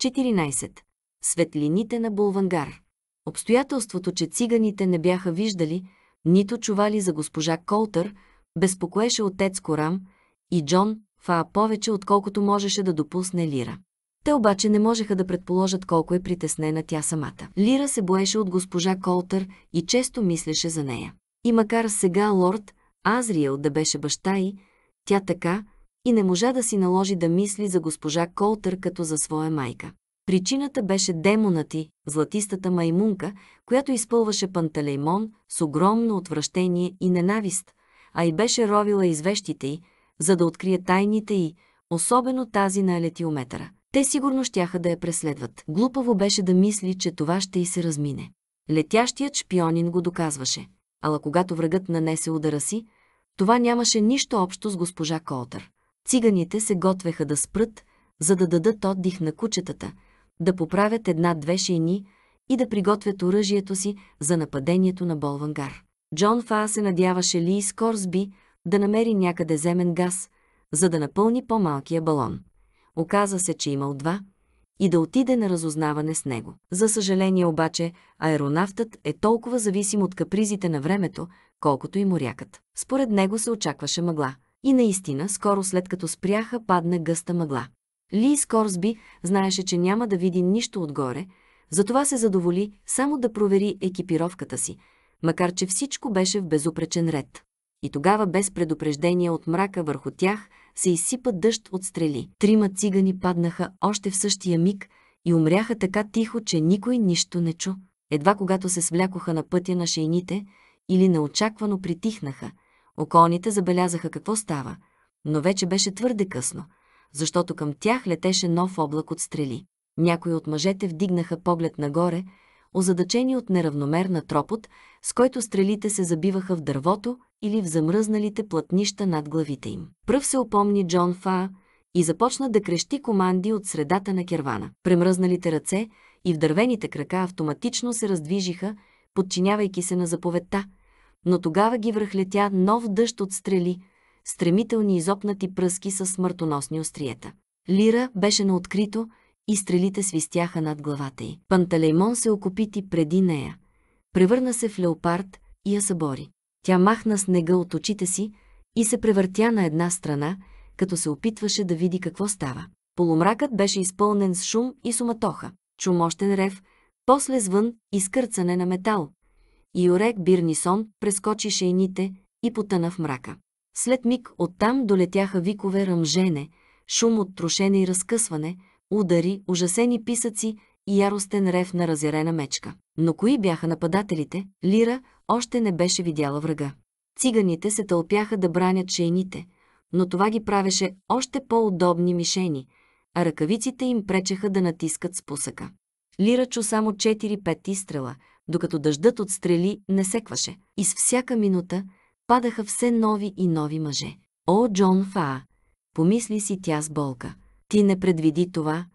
14. Светлините на Булвангар. Обстоятелството, че циганите не бяха виждали, нито чували за госпожа Колтър, безпокоеше отец Корам и Джон Фаа повече, отколкото можеше да допусне Лира. Те обаче не можеха да предположат колко е притеснена тя самата. Лира се боеше от госпожа Колтър и често мислеше за нея. И макар сега лорд Азриел да беше баща й, тя така, и не можа да си наложи да мисли за госпожа Колтър като за своя майка. Причината беше демона ти, златистата маймунка, която изпълваше Пантелеймон с огромно отвращение и ненавист, а и беше ровила извещите й, за да открие тайните й, особено тази на Елетиометъра. Те сигурно щяха да я преследват. Глупаво беше да мисли, че това ще й се размине. Летящият шпионин го доказваше. Ала когато врагът нанесе удара си, това нямаше нищо общо с госпожа Колтър. Циганите се готвеха да спрат, за да дадат отдих на кучетата, да поправят една-две шейни и да приготвят оръжието си за нападението на Болвангар. Джон Фа се надяваше Ли с Корсби да намери някъде земен газ, за да напълни по-малкия балон. Оказа се, че имал два и да отиде на разузнаване с него. За съжаление обаче, аеронавтът е толкова зависим от капризите на времето, колкото и морякът. Според него се очакваше мъгла – и наистина, скоро след като спряха, падна гъста мъгла. Ли Скорсби знаеше, че няма да види нищо отгоре, затова се задоволи само да провери екипировката си, макар че всичко беше в безупречен ред. И тогава без предупреждение от мрака върху тях се изсипа дъжд от стрели. Трима цигани паднаха още в същия миг и умряха така тихо, че никой нищо не чу. Едва когато се свлякоха на пътя на шейните или неочаквано притихнаха – Околните забелязаха какво става, но вече беше твърде късно, защото към тях летеше нов облак от стрели. Някои от мъжете вдигнаха поглед нагоре, озадачени от неравномерна тропот, с който стрелите се забиваха в дървото или в замръзналите платнища над главите им. Пръв се опомни Джон Фа и започна да крещи команди от средата на кервана. Премръзналите ръце и вдървените крака автоматично се раздвижиха, подчинявайки се на заповедта – но тогава ги връхлетя нов дъжд от стрели, стремителни изопнати пръски с смъртоносни остриета. Лира беше на открито и стрелите свистяха над главата й. Панталеймон се окопити преди нея. Превърна се в леопард и я събори. Тя махна снега от очите си и се превъртя на една страна, като се опитваше да види какво става. Полумракът беше изпълнен с шум и суматоха, чумощен рев, после звън и скърцане на метал, Орек Бирнисон прескочи шейните и потъна в мрака. След миг оттам долетяха викове ръмжене, шум от трошене и разкъсване, удари, ужасени писъци и яростен рев на разярена мечка. Но кои бяха нападателите, Лира още не беше видяла врага. Циганите се тълпяха да бранят шейните, но това ги правеше още по-удобни мишени, а ръкавиците им пречеха да натискат спусъка. Лира чу само 4-5 изстрела, докато дъждът от стрели не секваше. И с всяка минута падаха все нови и нови мъже. О, Джон Фа, Помисли си тя с болка. Ти не предвиди това,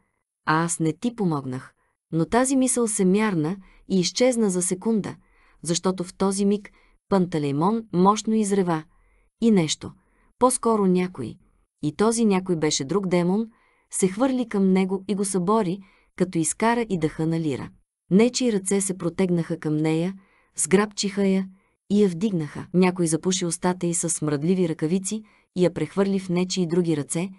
а аз не ти помогнах. Но тази мисъл се мярна и изчезна за секунда, защото в този миг Пантелеймон мощно изрева. И нещо, по-скоро някой. И този някой беше друг демон, се хвърли към него и го събори, като изкара и дъха на лира. Нечи ръце се протегнаха към нея, сграбчиха я и я вдигнаха. Някой запуши устата й с смръдливи ръкавици и я прехвърли в нечи и други ръце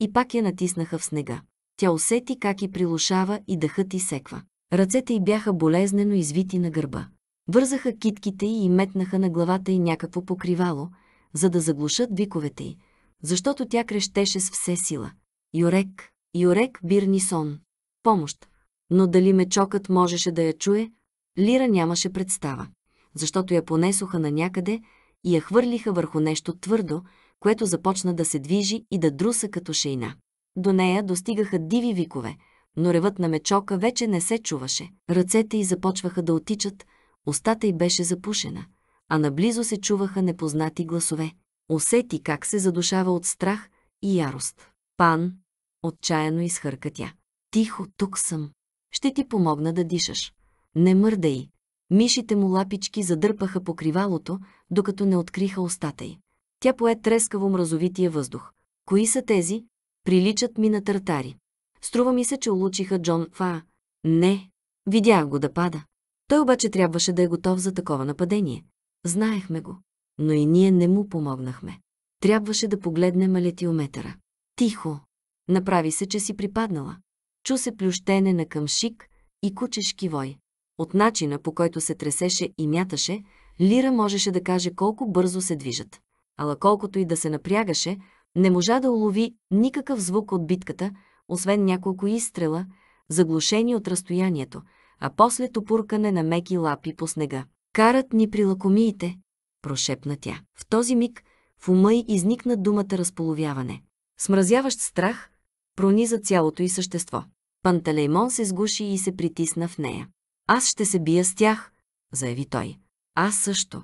и пак я натиснаха в снега. Тя усети как и прилушава и дъхът и секва. Ръцете й бяха болезнено извити на гърба. Вързаха китките й и метнаха на главата й някакво покривало, за да заглушат виковете й, защото тя крещеше с все сила. Юрек, Юрек Бирнисон. Помощ. Но дали мечокът можеше да я чуе, Лира нямаше представа, защото я понесоха на някъде и я хвърлиха върху нещо твърдо, което започна да се движи и да друса като шейна. До нея достигаха диви викове, но ревът на мечока вече не се чуваше. Ръцете й започваха да отичат, устата й беше запушена, а наблизо се чуваха непознати гласове. Усети как се задушава от страх и ярост. Пан, отчаяно изхърка тя. Тихо, тук съм ще ти помогна да дишаш. Не мърдай. Мишите му лапички задърпаха покривалото, докато не откриха устата й. Тя пое трескаво мразовития въздух. Кои са тези? Приличат ми на тартари. Струва ми се, че улучиха Джон Фа. Не. Видях го да пада. Той обаче трябваше да е готов за такова нападение. Знаехме го. Но и ние не му помогнахме. Трябваше да погледнем алетиометъра. Тихо. Направи се, че си припаднала. Чу се плющене на къмшик и кучешки вой. От начина, по който се тресеше и мяташе, Лира можеше да каже колко бързо се движат. Ала колкото и да се напрягаше, не можа да улови никакъв звук от битката, освен няколко изстрела, заглушени от разстоянието, а после топуркане на меки лапи по снега. «Карат ни при лакомиите», прошепна тя. В този миг в ума й изникна думата разполовяване. Смразяващ страх прониза цялото й същество. Пантелеймон се сгуши и се притисна в нея. Аз ще се бия с тях, заяви той. Аз също.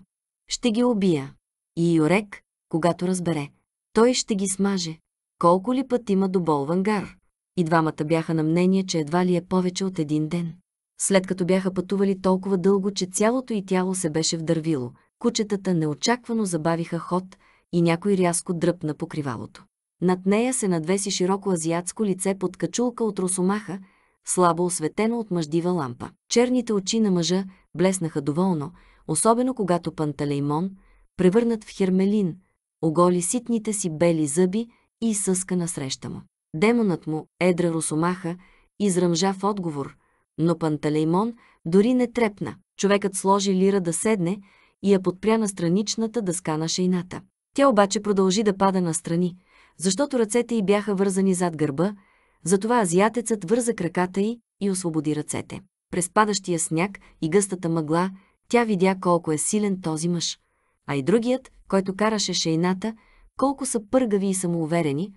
Ще ги убия. И Юрек, когато разбере, той ще ги смаже. Колко ли път има до Болвангар? И двамата бяха на мнение, че едва ли е повече от един ден. След като бяха пътували толкова дълго, че цялото и тяло се беше вдървило, кучетата неочаквано забавиха ход и някой рязко дръпна покривалото. Над нея се надвеси широко азиатско лице под качулка от росомаха, слабо осветено от мъждива лампа. Черните очи на мъжа блеснаха доволно, особено когато Пантелеймон, превърнат в хермелин, оголи ситните си бели зъби и съска насреща му. Демонът му, едра росомаха, изръмжа в отговор, но Пантелеймон дори не трепна. Човекът сложи лира да седне и я подпря на страничната дъска на шейната. Тя обаче продължи да пада настрани, защото ръцете й бяха вързани зад гърба, затова азиатецът върза краката й и освободи ръцете. През падащия сняг и гъстата мъгла тя видя колко е силен този мъж. А и другият, който караше шейната, колко са пъргави и самоуверени,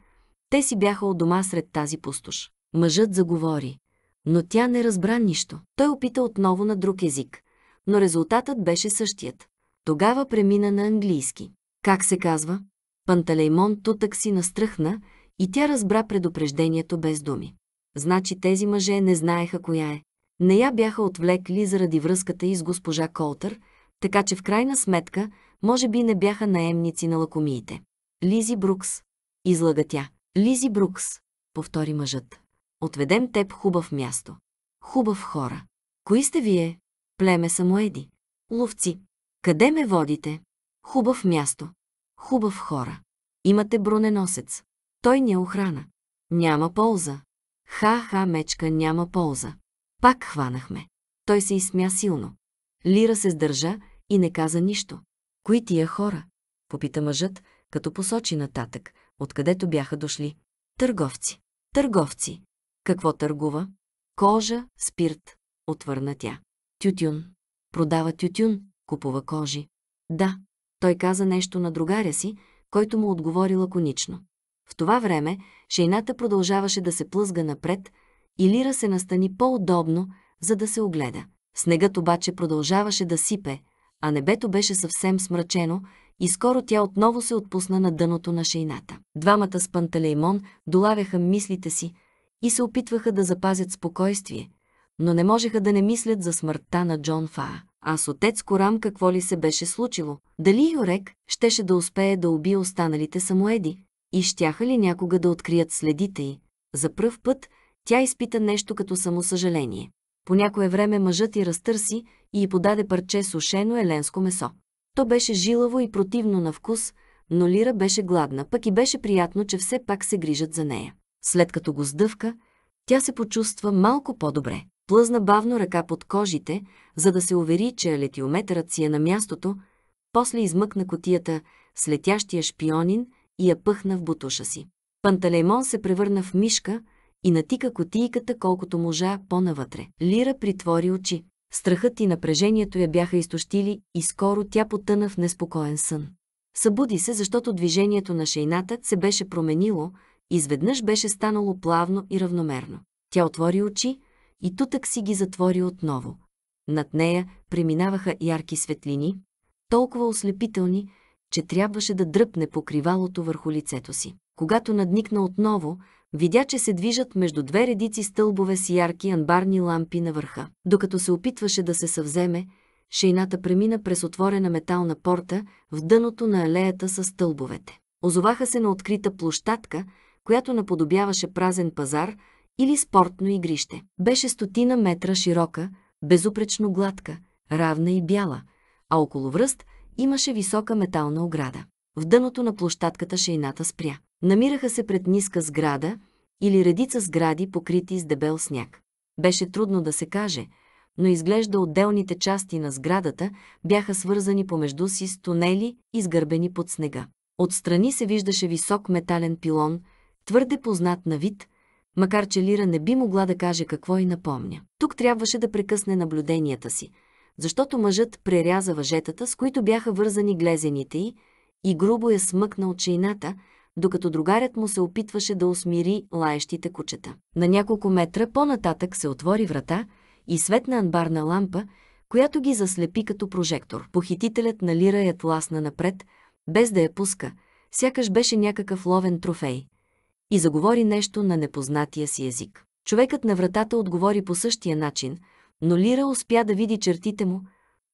те си бяха от дома сред тази пустош. Мъжът заговори, но тя не разбра нищо. Той опита отново на друг език, но резултатът беше същият. Тогава премина на английски. Как се казва? Панталеймон тутък си настръхна и тя разбра предупреждението без думи. Значи тези мъже не знаеха коя е. Не я бяха отвлекли заради връзката и с госпожа Колтър, така че в крайна сметка, може би не бяха наемници на лакомиите. Лизи Брукс. Излага тя. Лизи Брукс. Повтори мъжът. Отведем теб хубав място. Хубав хора. Кои сте вие? Племе самоеди. Ловци. Къде ме водите? Хубав място. Хубав хора. Имате броненосец. Той ни е охрана. Няма полза. Ха-ха, мечка, няма полза. Пак хванахме. Той се изсмя силно. Лира се сдържа и не каза нищо. Кои тия хора? Попита мъжът, като посочи нататък, откъдето бяха дошли. Търговци. Търговци. Какво търгува? Кожа, спирт, отвърна тя. Тютюн. Продава тютюн, купува кожи. Да, той каза нещо на другаря си, който му отговори лаконично. В това време шейната продължаваше да се плъзга напред и Лира се настани по-удобно, за да се огледа. Снегът обаче продължаваше да сипе, а небето беше съвсем смрачено и скоро тя отново се отпусна на дъното на шейната. Двамата с Пантелеймон долавяха мислите си и се опитваха да запазят спокойствие, но не можеха да не мислят за смъртта на Джон Фаа а с отец Корам какво ли се беше случило? Дали Йорек щеше да успее да убие останалите самоеди? И щяха ли някога да открият следите й? За пръв път тя изпита нещо като самосъжаление. По някое време мъжът й разтърси и й подаде парче сушено еленско месо. То беше жилаво и противно на вкус, но Лира беше гладна, пък и беше приятно, че все пак се грижат за нея. След като го сдъвка, тя се почувства малко по-добре. Плъзна бавно ръка под кожите, за да се увери, че алетиометърът си е на мястото, после измъкна котията с летящия шпионин и я пъхна в бутуша си. Панталеймон се превърна в мишка и натика котийката колкото можа по-навътре. Лира притвори очи. Страхът и напрежението я бяха изтощили и скоро тя потъна в неспокоен сън. Събуди се, защото движението на шейната се беше променило, изведнъж беше станало плавно и равномерно. Тя отвори очи, и тутък си ги затвори отново. Над нея преминаваха ярки светлини, толкова ослепителни, че трябваше да дръпне покривалото върху лицето си. Когато надникна отново, видя, че се движат между две редици стълбове с ярки анбарни лампи на върха. Докато се опитваше да се съвземе, шейната премина през отворена метална порта в дъното на алеята с стълбовете. Озоваха се на открита площадка, която наподобяваше празен пазар, или спортно игрище. Беше стотина метра широка, безупречно гладка, равна и бяла, а около връст имаше висока метална ограда. В дъното на площадката шейната спря. Намираха се пред ниска сграда или редица сгради, покрити с дебел сняг. Беше трудно да се каже, но изглежда отделните части на сградата бяха свързани помежду си с тунели, изгърбени под снега. Отстрани се виждаше висок метален пилон, твърде познат на вид – макар че Лира не би могла да каже какво и напомня. Тук трябваше да прекъсне наблюденията си, защото мъжът преряза въжетата, с които бяха вързани глезените й, и грубо я смъкна от чейната, докато другарят му се опитваше да усмири лаещите кучета. На няколко метра по-нататък се отвори врата и светна анбарна лампа, която ги заслепи като прожектор. Похитителят на Лира я тласна напред, без да я пуска, сякаш беше някакъв ловен трофей и заговори нещо на непознатия си език. Човекът на вратата отговори по същия начин, но Лира успя да види чертите му.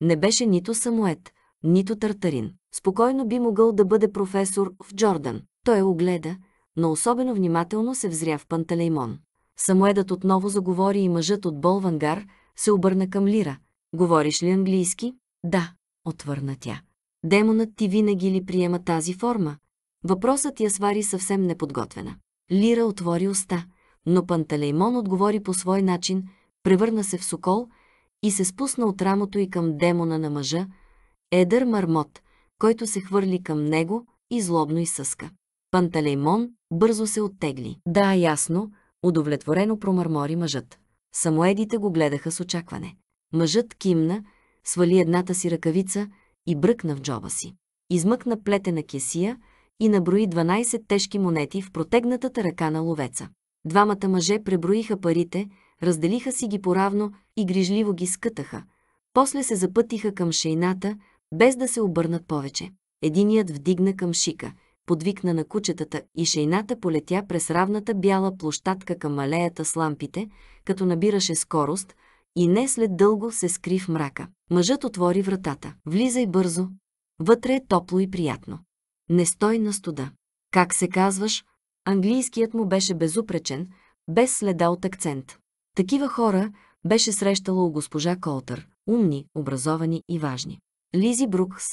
Не беше нито самоет, нито тартарин. Спокойно би могъл да бъде професор в Джордан. Той огледа, но особено внимателно се взря в Пантелеймон. Самоедът отново заговори и мъжът от Болвангар се обърна към Лира. Говориш ли английски? Да, отвърна тя. Демонът ти винаги ли приема тази форма? Въпросът я свари съвсем неподготвена. Лира отвори уста, но Пантелеймон отговори по свой начин, превърна се в сокол и се спусна от рамото и към демона на мъжа, едър мармот, който се хвърли към него и злобно изсъска. Пантелеймон бързо се оттегли. Да, ясно, удовлетворено промърмори мъжът. Самоедите го гледаха с очакване. Мъжът кимна, свали едната си ръкавица и бръкна в джоба си. Измъкна плетена кесия – и наброи 12 тежки монети в протегнатата ръка на ловеца. Двамата мъже преброиха парите, разделиха си ги поравно и грижливо ги скътаха. После се запътиха към шейната, без да се обърнат повече. Единият вдигна към шика, подвикна на кучетата и шейната полетя през равната бяла площадка към алеята с лампите, като набираше скорост и не след дълго се скри в мрака. Мъжът отвори вратата. Влизай бързо. Вътре е топло и приятно. Не стой на студа. Как се казваш? Английският му беше безупречен, без следа от акцент. Такива хора беше срещала у госпожа Колтър. Умни, образовани и важни. Лизи Брукс,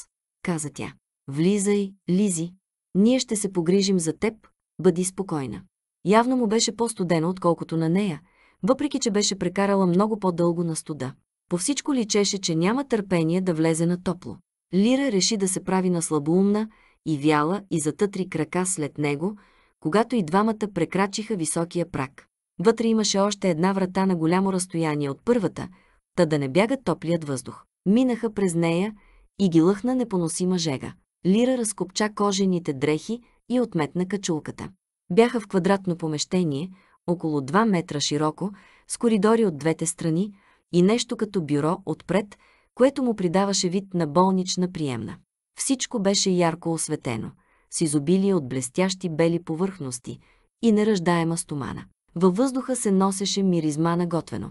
каза тя. Влизай, Лизи. Ние ще се погрижим за теб, бъди спокойна. Явно му беше по-студено, отколкото на нея, въпреки че беше прекарала много по-дълго на студа. По всичко личеше, че няма търпение да влезе на топло. Лира реши да се прави на слабоумна, и вяла и затътри крака след него, когато и двамата прекрачиха високия прак. Вътре имаше още една врата на голямо разстояние от първата, та да не бяга топлият въздух. Минаха през нея и ги лъхна непоносима жега. Лира разкопча кожените дрехи и отметна качулката. Бяха в квадратно помещение, около 2 метра широко, с коридори от двете страни и нещо като бюро отпред, което му придаваше вид на болнична приемна. Всичко беше ярко осветено, с изобилие от блестящи бели повърхности и неръждаема стомана. Във въздуха се носеше миризма на готвено.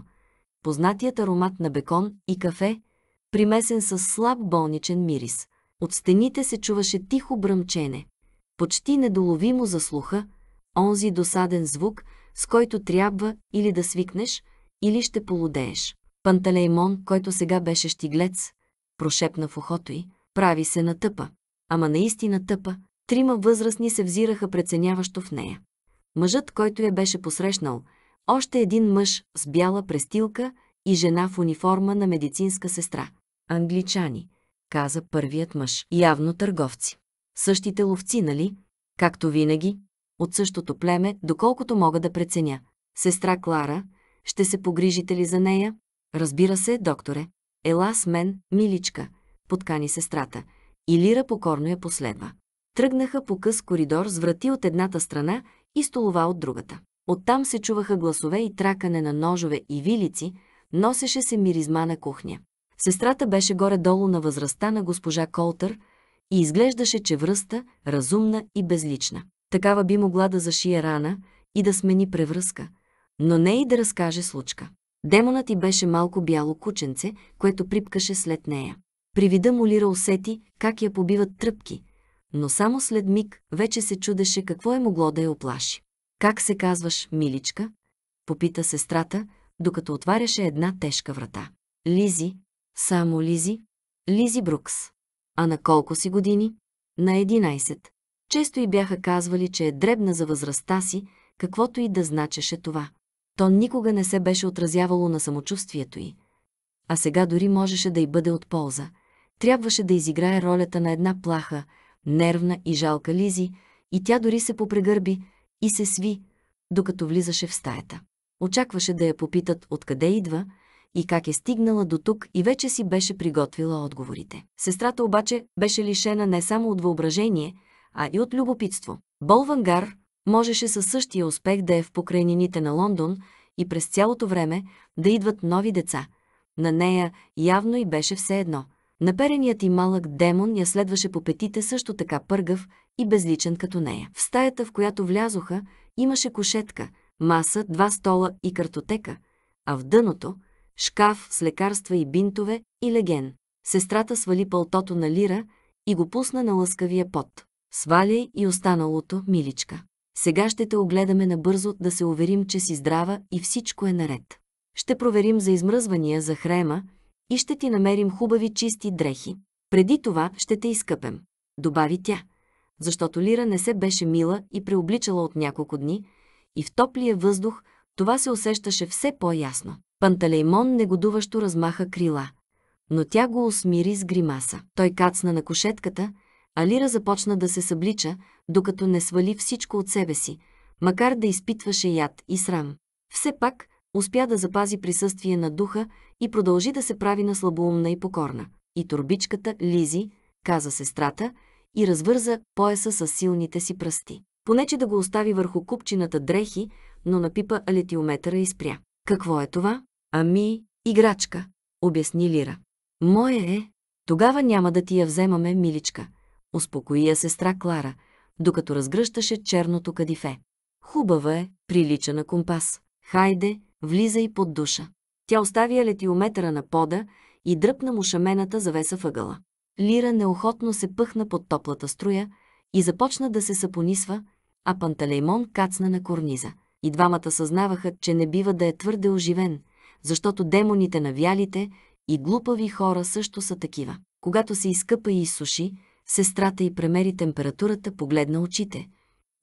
Познатият аромат на бекон и кафе, примесен с слаб болничен мирис. От стените се чуваше тихо бръмчене. Почти недоловимо за слуха, онзи досаден звук, с който трябва или да свикнеш, или ще полудееш. Панталеймон, който сега беше щиглец, прошепна в ухото й, прави се на тъпа. Ама наистина тъпа, трима възрастни се взираха преценяващо в нея. Мъжът, който я беше посрещнал, още един мъж с бяла престилка и жена в униформа на медицинска сестра. Англичани, каза първият мъж. Явно търговци. Същите ловци, нали? Както винаги, от същото племе, доколкото мога да преценя. Сестра Клара, ще се погрижите ли за нея? Разбира се, докторе. Ела с мен, миличка подкани сестрата. И Лира покорно я последва. Тръгнаха по къс коридор с врати от едната страна и столова от другата. Оттам се чуваха гласове и тракане на ножове и вилици, носеше се миризма на кухня. Сестрата беше горе-долу на възрастта на госпожа Колтър и изглеждаше че връста, разумна и безлична. Такава би могла да зашие рана и да смени превръзка, но не и да разкаже случка. Демонът и беше малко бяло кученце, което припкаше след нея. При вида му Лира усети как я побиват тръпки, но само след миг вече се чудеше какво е могло да я оплаши. «Как се казваш, миличка?» – попита сестрата, докато отваряше една тежка врата. «Лизи, само Лизи, Лизи Брукс. А на колко си години? На 11. Често й бяха казвали, че е дребна за възрастта си, каквото и да значеше това. То никога не се беше отразявало на самочувствието й. А сега дори можеше да й бъде от полза, трябваше да изиграе ролята на една плаха, нервна и жалка Лизи, и тя дори се попрегърби и се сви, докато влизаше в стаята. Очакваше да я попитат откъде идва и как е стигнала до тук и вече си беше приготвила отговорите. Сестрата обаче беше лишена не само от въображение, а и от любопитство. Болвангар можеше със същия успех да е в покрайнините на Лондон и през цялото време да идват нови деца. На нея явно и беше все едно – Напереният и малък демон я следваше по петите също така пъргав и безличен като нея. В стаята, в която влязоха, имаше кошетка, маса, два стола и картотека, а в дъното – шкаф с лекарства и бинтове и леген. Сестрата свали пълтото на лира и го пусна на лъскавия пот. Сваляй и останалото, миличка. Сега ще те огледаме набързо да се уверим, че си здрава и всичко е наред. Ще проверим за измръзвания, за хрема, и ще ти намерим хубави чисти дрехи. Преди това ще те изкъпем, добави тя, защото Лира не се беше мила и преобличала от няколко дни, и в топлия въздух това се усещаше все по-ясно. Панталеймон негодуващо размаха крила, но тя го усмири с гримаса. Той кацна на кошетката, а Лира започна да се съблича, докато не свали всичко от себе си, макар да изпитваше яд и срам. Все пак успя да запази присъствие на духа и продължи да се прави на слабоумна и покорна. И турбичката, Лизи, каза сестрата, и развърза пояса с силните си пръсти. Понече да го остави върху купчината дрехи, но напипа алетиометъра и спря. Какво е това? Ами, играчка, обясни Лира. Мое е. Тогава няма да ти я вземаме, миличка, успокои я сестра Клара, докато разгръщаше черното кадифе. Хубава е, прилича на компас. Хайде, влизай под душа. Тя остави летиометъра на пода и дръпна му шамената завеса въгъла. Лира неохотно се пъхна под топлата струя и започна да се сапонисва, а Пантелеймон кацна на корниза. И двамата съзнаваха, че не бива да е твърде оживен, защото демоните на вялите и глупави хора също са такива. Когато се изкъпа и изсуши, сестрата й премери температурата, погледна очите,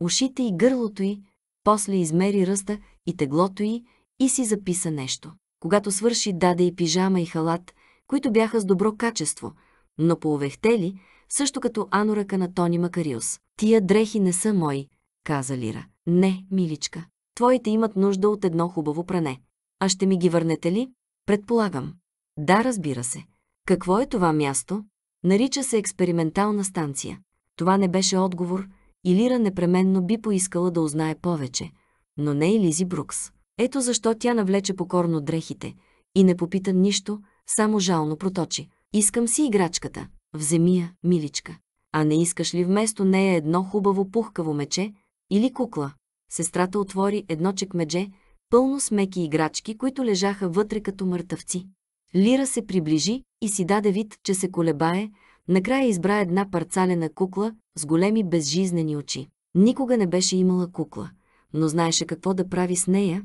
ушите и гърлото й, после измери ръста и теглото й и си записа нещо. Когато свърши, даде и пижама и халат, които бяха с добро качество, но поувехтели, също като анорака на Тони Макариус. Тия дрехи не са мои, каза Лира. Не, миличка. Твоите имат нужда от едно хубаво пране. А ще ми ги върнете ли? Предполагам. Да, разбира се. Какво е това място? Нарича се експериментална станция. Това не беше отговор и Лира непременно би поискала да узнае повече, но не и Лизи Брукс. Ето защо тя навлече покорно дрехите и не попита нищо, само жално проточи. Искам си играчката. Вземи я, миличка. А не искаш ли вместо нея едно хубаво пухкаво мече или кукла? Сестрата отвори едно чекмедже, пълно с меки играчки, които лежаха вътре като мъртъвци. Лира се приближи и си даде вид, че се колебае, накрая избра една парцалена кукла с големи безжизнени очи. Никога не беше имала кукла, но знаеше какво да прави с нея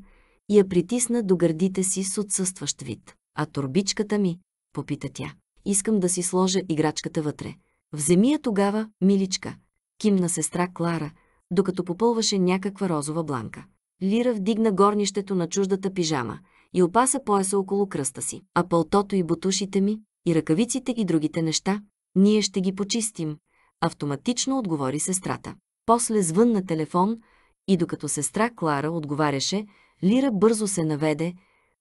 и я притисна до гърдите си с отсъстващ вид. А турбичката ми, попита тя. Искам да си сложа играчката вътре. Вземи я тогава, миличка, кимна сестра Клара, докато попълваше някаква розова бланка. Лира вдигна горнището на чуждата пижама и опаса пояса около кръста си. А пълтото и бутушите ми, и ръкавиците и другите неща, ние ще ги почистим, автоматично отговори сестрата. После звън на телефон и докато сестра Клара отговаряше, Лира бързо се наведе,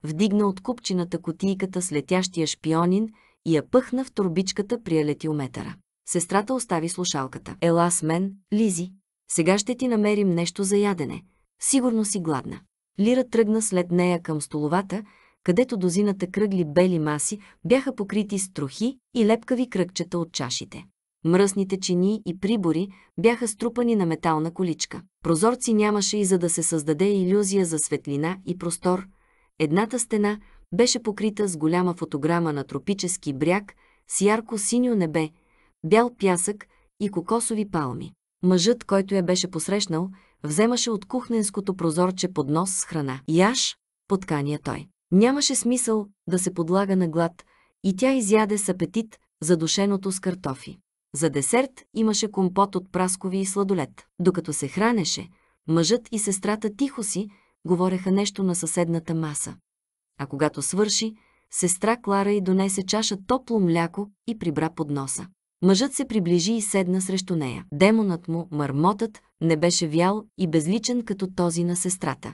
вдигна от купчината котийката с летящия шпионин и я пъхна в турбичката при алетиометъра. Сестрата остави слушалката. Ела с мен, Лизи. Сега ще ти намерим нещо за ядене. Сигурно си гладна. Лира тръгна след нея към столовата, където дозината кръгли бели маси бяха покрити с трохи и лепкави кръгчета от чашите. Мръсните чини и прибори бяха струпани на метална количка. Прозорци нямаше и за да се създаде иллюзия за светлина и простор. Едната стена беше покрита с голяма фотограма на тропически бряг с ярко синьо небе, бял пясък и кокосови палми. Мъжът, който я беше посрещнал, вземаше от кухненското прозорче поднос с храна. Яш, поткания той. Нямаше смисъл да се подлага на глад и тя изяде с апетит задушеното с картофи. За десерт имаше компот от праскови и сладолет. Докато се хранеше, мъжът и сестрата тихо си говореха нещо на съседната маса. А когато свърши, сестра Клара й донесе чаша топло мляко и прибра под носа. Мъжът се приближи и седна срещу нея. Демонът му, мърмотът, не беше вял и безличен като този на сестрата.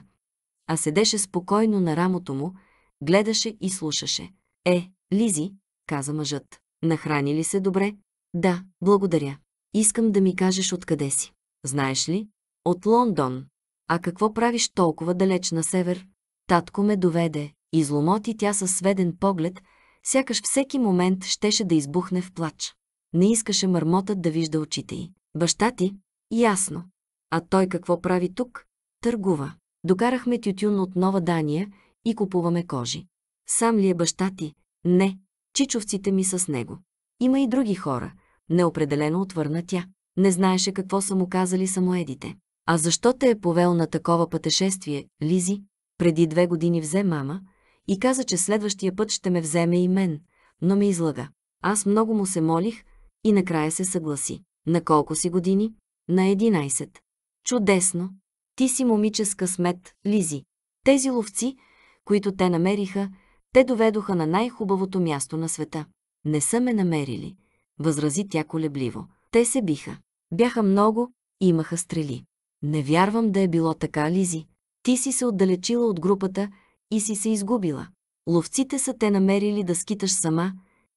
А седеше спокойно на рамото му, гледаше и слушаше. Е, Лизи, каза мъжът. Нахрани ли се добре? Да, благодаря. Искам да ми кажеш откъде си. Знаеш ли? От Лондон. А какво правиш толкова далеч на север? Татко ме доведе. Изломоти тя със сведен поглед, сякаш всеки момент щеше да избухне в плач. Не искаше мърмотът да вижда очите й. Баща ти? Ясно. А той какво прави тук? Търгува. Докарахме тютюн от Нова Дания и купуваме кожи. Сам ли е баща ти? Не. Чичовците ми са с него. Има и други хора – Неопределено отвърна тя. Не знаеше какво са му казали самоедите. А защо те е повел на такова пътешествие, Лизи? Преди две години взе мама и каза, че следващия път ще ме вземе и мен, но ме излага. Аз много му се молих и накрая се съгласи. На колко си години? На 11. Чудесно! Ти си момиче с късмет, Лизи. Тези ловци, които те намериха, те доведоха на най-хубавото място на света. Не са ме намерили възрази тя колебливо. Те се биха. Бяха много имаха стрели. Не вярвам да е било така, Лизи. Ти си се отдалечила от групата и си се изгубила. Ловците са те намерили да скиташ сама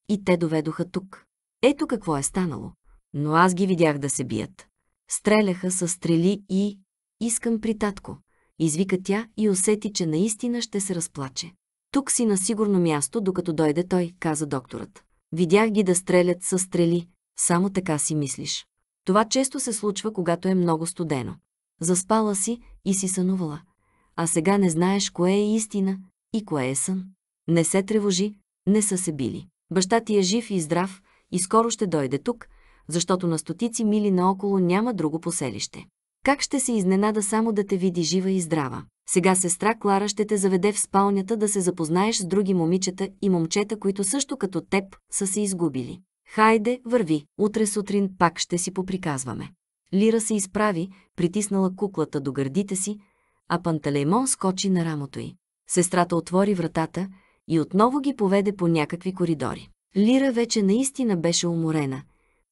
и те доведоха тук. Ето какво е станало. Но аз ги видях да се бият. Стреляха с стрели и... Искам при татко. Извика тя и усети, че наистина ще се разплаче. Тук си на сигурно място, докато дойде той, каза докторът. Видях ги да стрелят със стрели, само така си мислиш. Това често се случва, когато е много студено. Заспала си и си сънувала. А сега не знаеш кое е истина и кое е сън. Не се тревожи, не са се били. Баща ти е жив и здрав и скоро ще дойде тук, защото на стотици мили наоколо няма друго поселище. Как ще се изненада само да те види жива и здрава? Сега сестра Клара ще те заведе в спалнята да се запознаеш с други момичета и момчета, които също като теб са се изгубили. Хайде, върви, утре сутрин пак ще си поприказваме. Лира се изправи, притиснала куклата до гърдите си, а Пантелеймон скочи на рамото й. Сестрата отвори вратата и отново ги поведе по някакви коридори. Лира вече наистина беше уморена.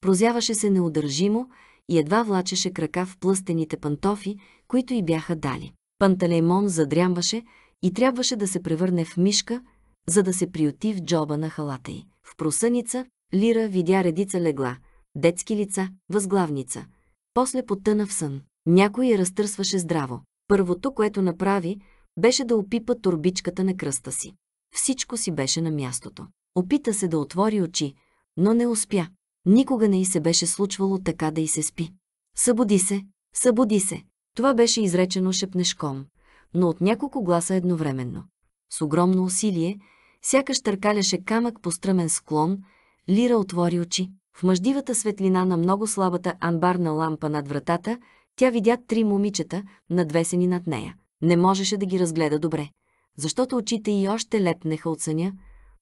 Прозяваше се неудържимо и едва влачеше крака в плъстените пантофи, които й бяха дали. Панталеймон задрямваше и трябваше да се превърне в мишка, за да се приоти в джоба на халата й. В просъница Лира видя редица легла, детски лица, възглавница. После потъна в сън. Някой я разтърсваше здраво. Първото, което направи, беше да опипа турбичката на кръста си. Всичко си беше на мястото. Опита се да отвори очи, но не успя. Никога не й се беше случвало така да й се спи. Събуди се, събуди се. Това беше изречено шепнешком, но от няколко гласа едновременно. С огромно усилие, сякаш търкаляше камък по стръмен склон, Лира отвори очи. В мъждивата светлина на много слабата анбарна лампа над вратата, тя видя три момичета, надвесени над нея. Не можеше да ги разгледа добре, защото очите й още лепнеха от съня,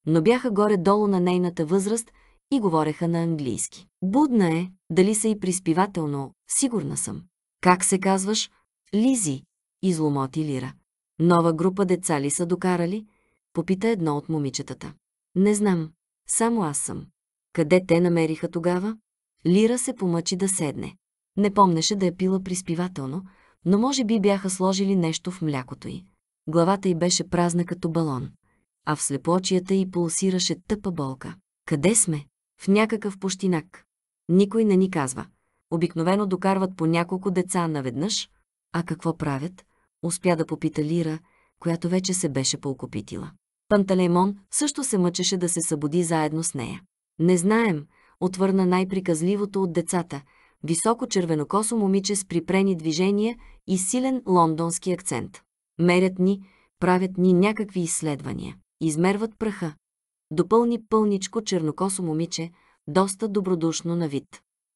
но бяха горе-долу на нейната възраст и говореха на английски. Будна е, дали са и приспивателно, сигурна съм. Как се казваш? Лизи, изломоти Лира. Нова група деца ли са докарали? Попита едно от момичетата. Не знам, само аз съм. Къде те намериха тогава? Лира се помъчи да седне. Не помнеше да е пила приспивателно, но може би бяха сложили нещо в млякото й. Главата й беше празна като балон, а в слепочията й пулсираше тъпа болка. Къде сме? В някакъв пущинак. Никой не ни казва. Обикновено докарват по няколко деца наведнъж. А какво правят? Успя да попита Лира, която вече се беше поукопитила. Панталеймон също се мъчеше да се събуди заедно с нея. Не знаем, отвърна най-приказливото от децата, високо червенокосо момиче с припрени движения и силен лондонски акцент. Мерят ни, правят ни някакви изследвания, измерват пръха. Допълни пълничко чернокосо момиче, доста добродушно на вид.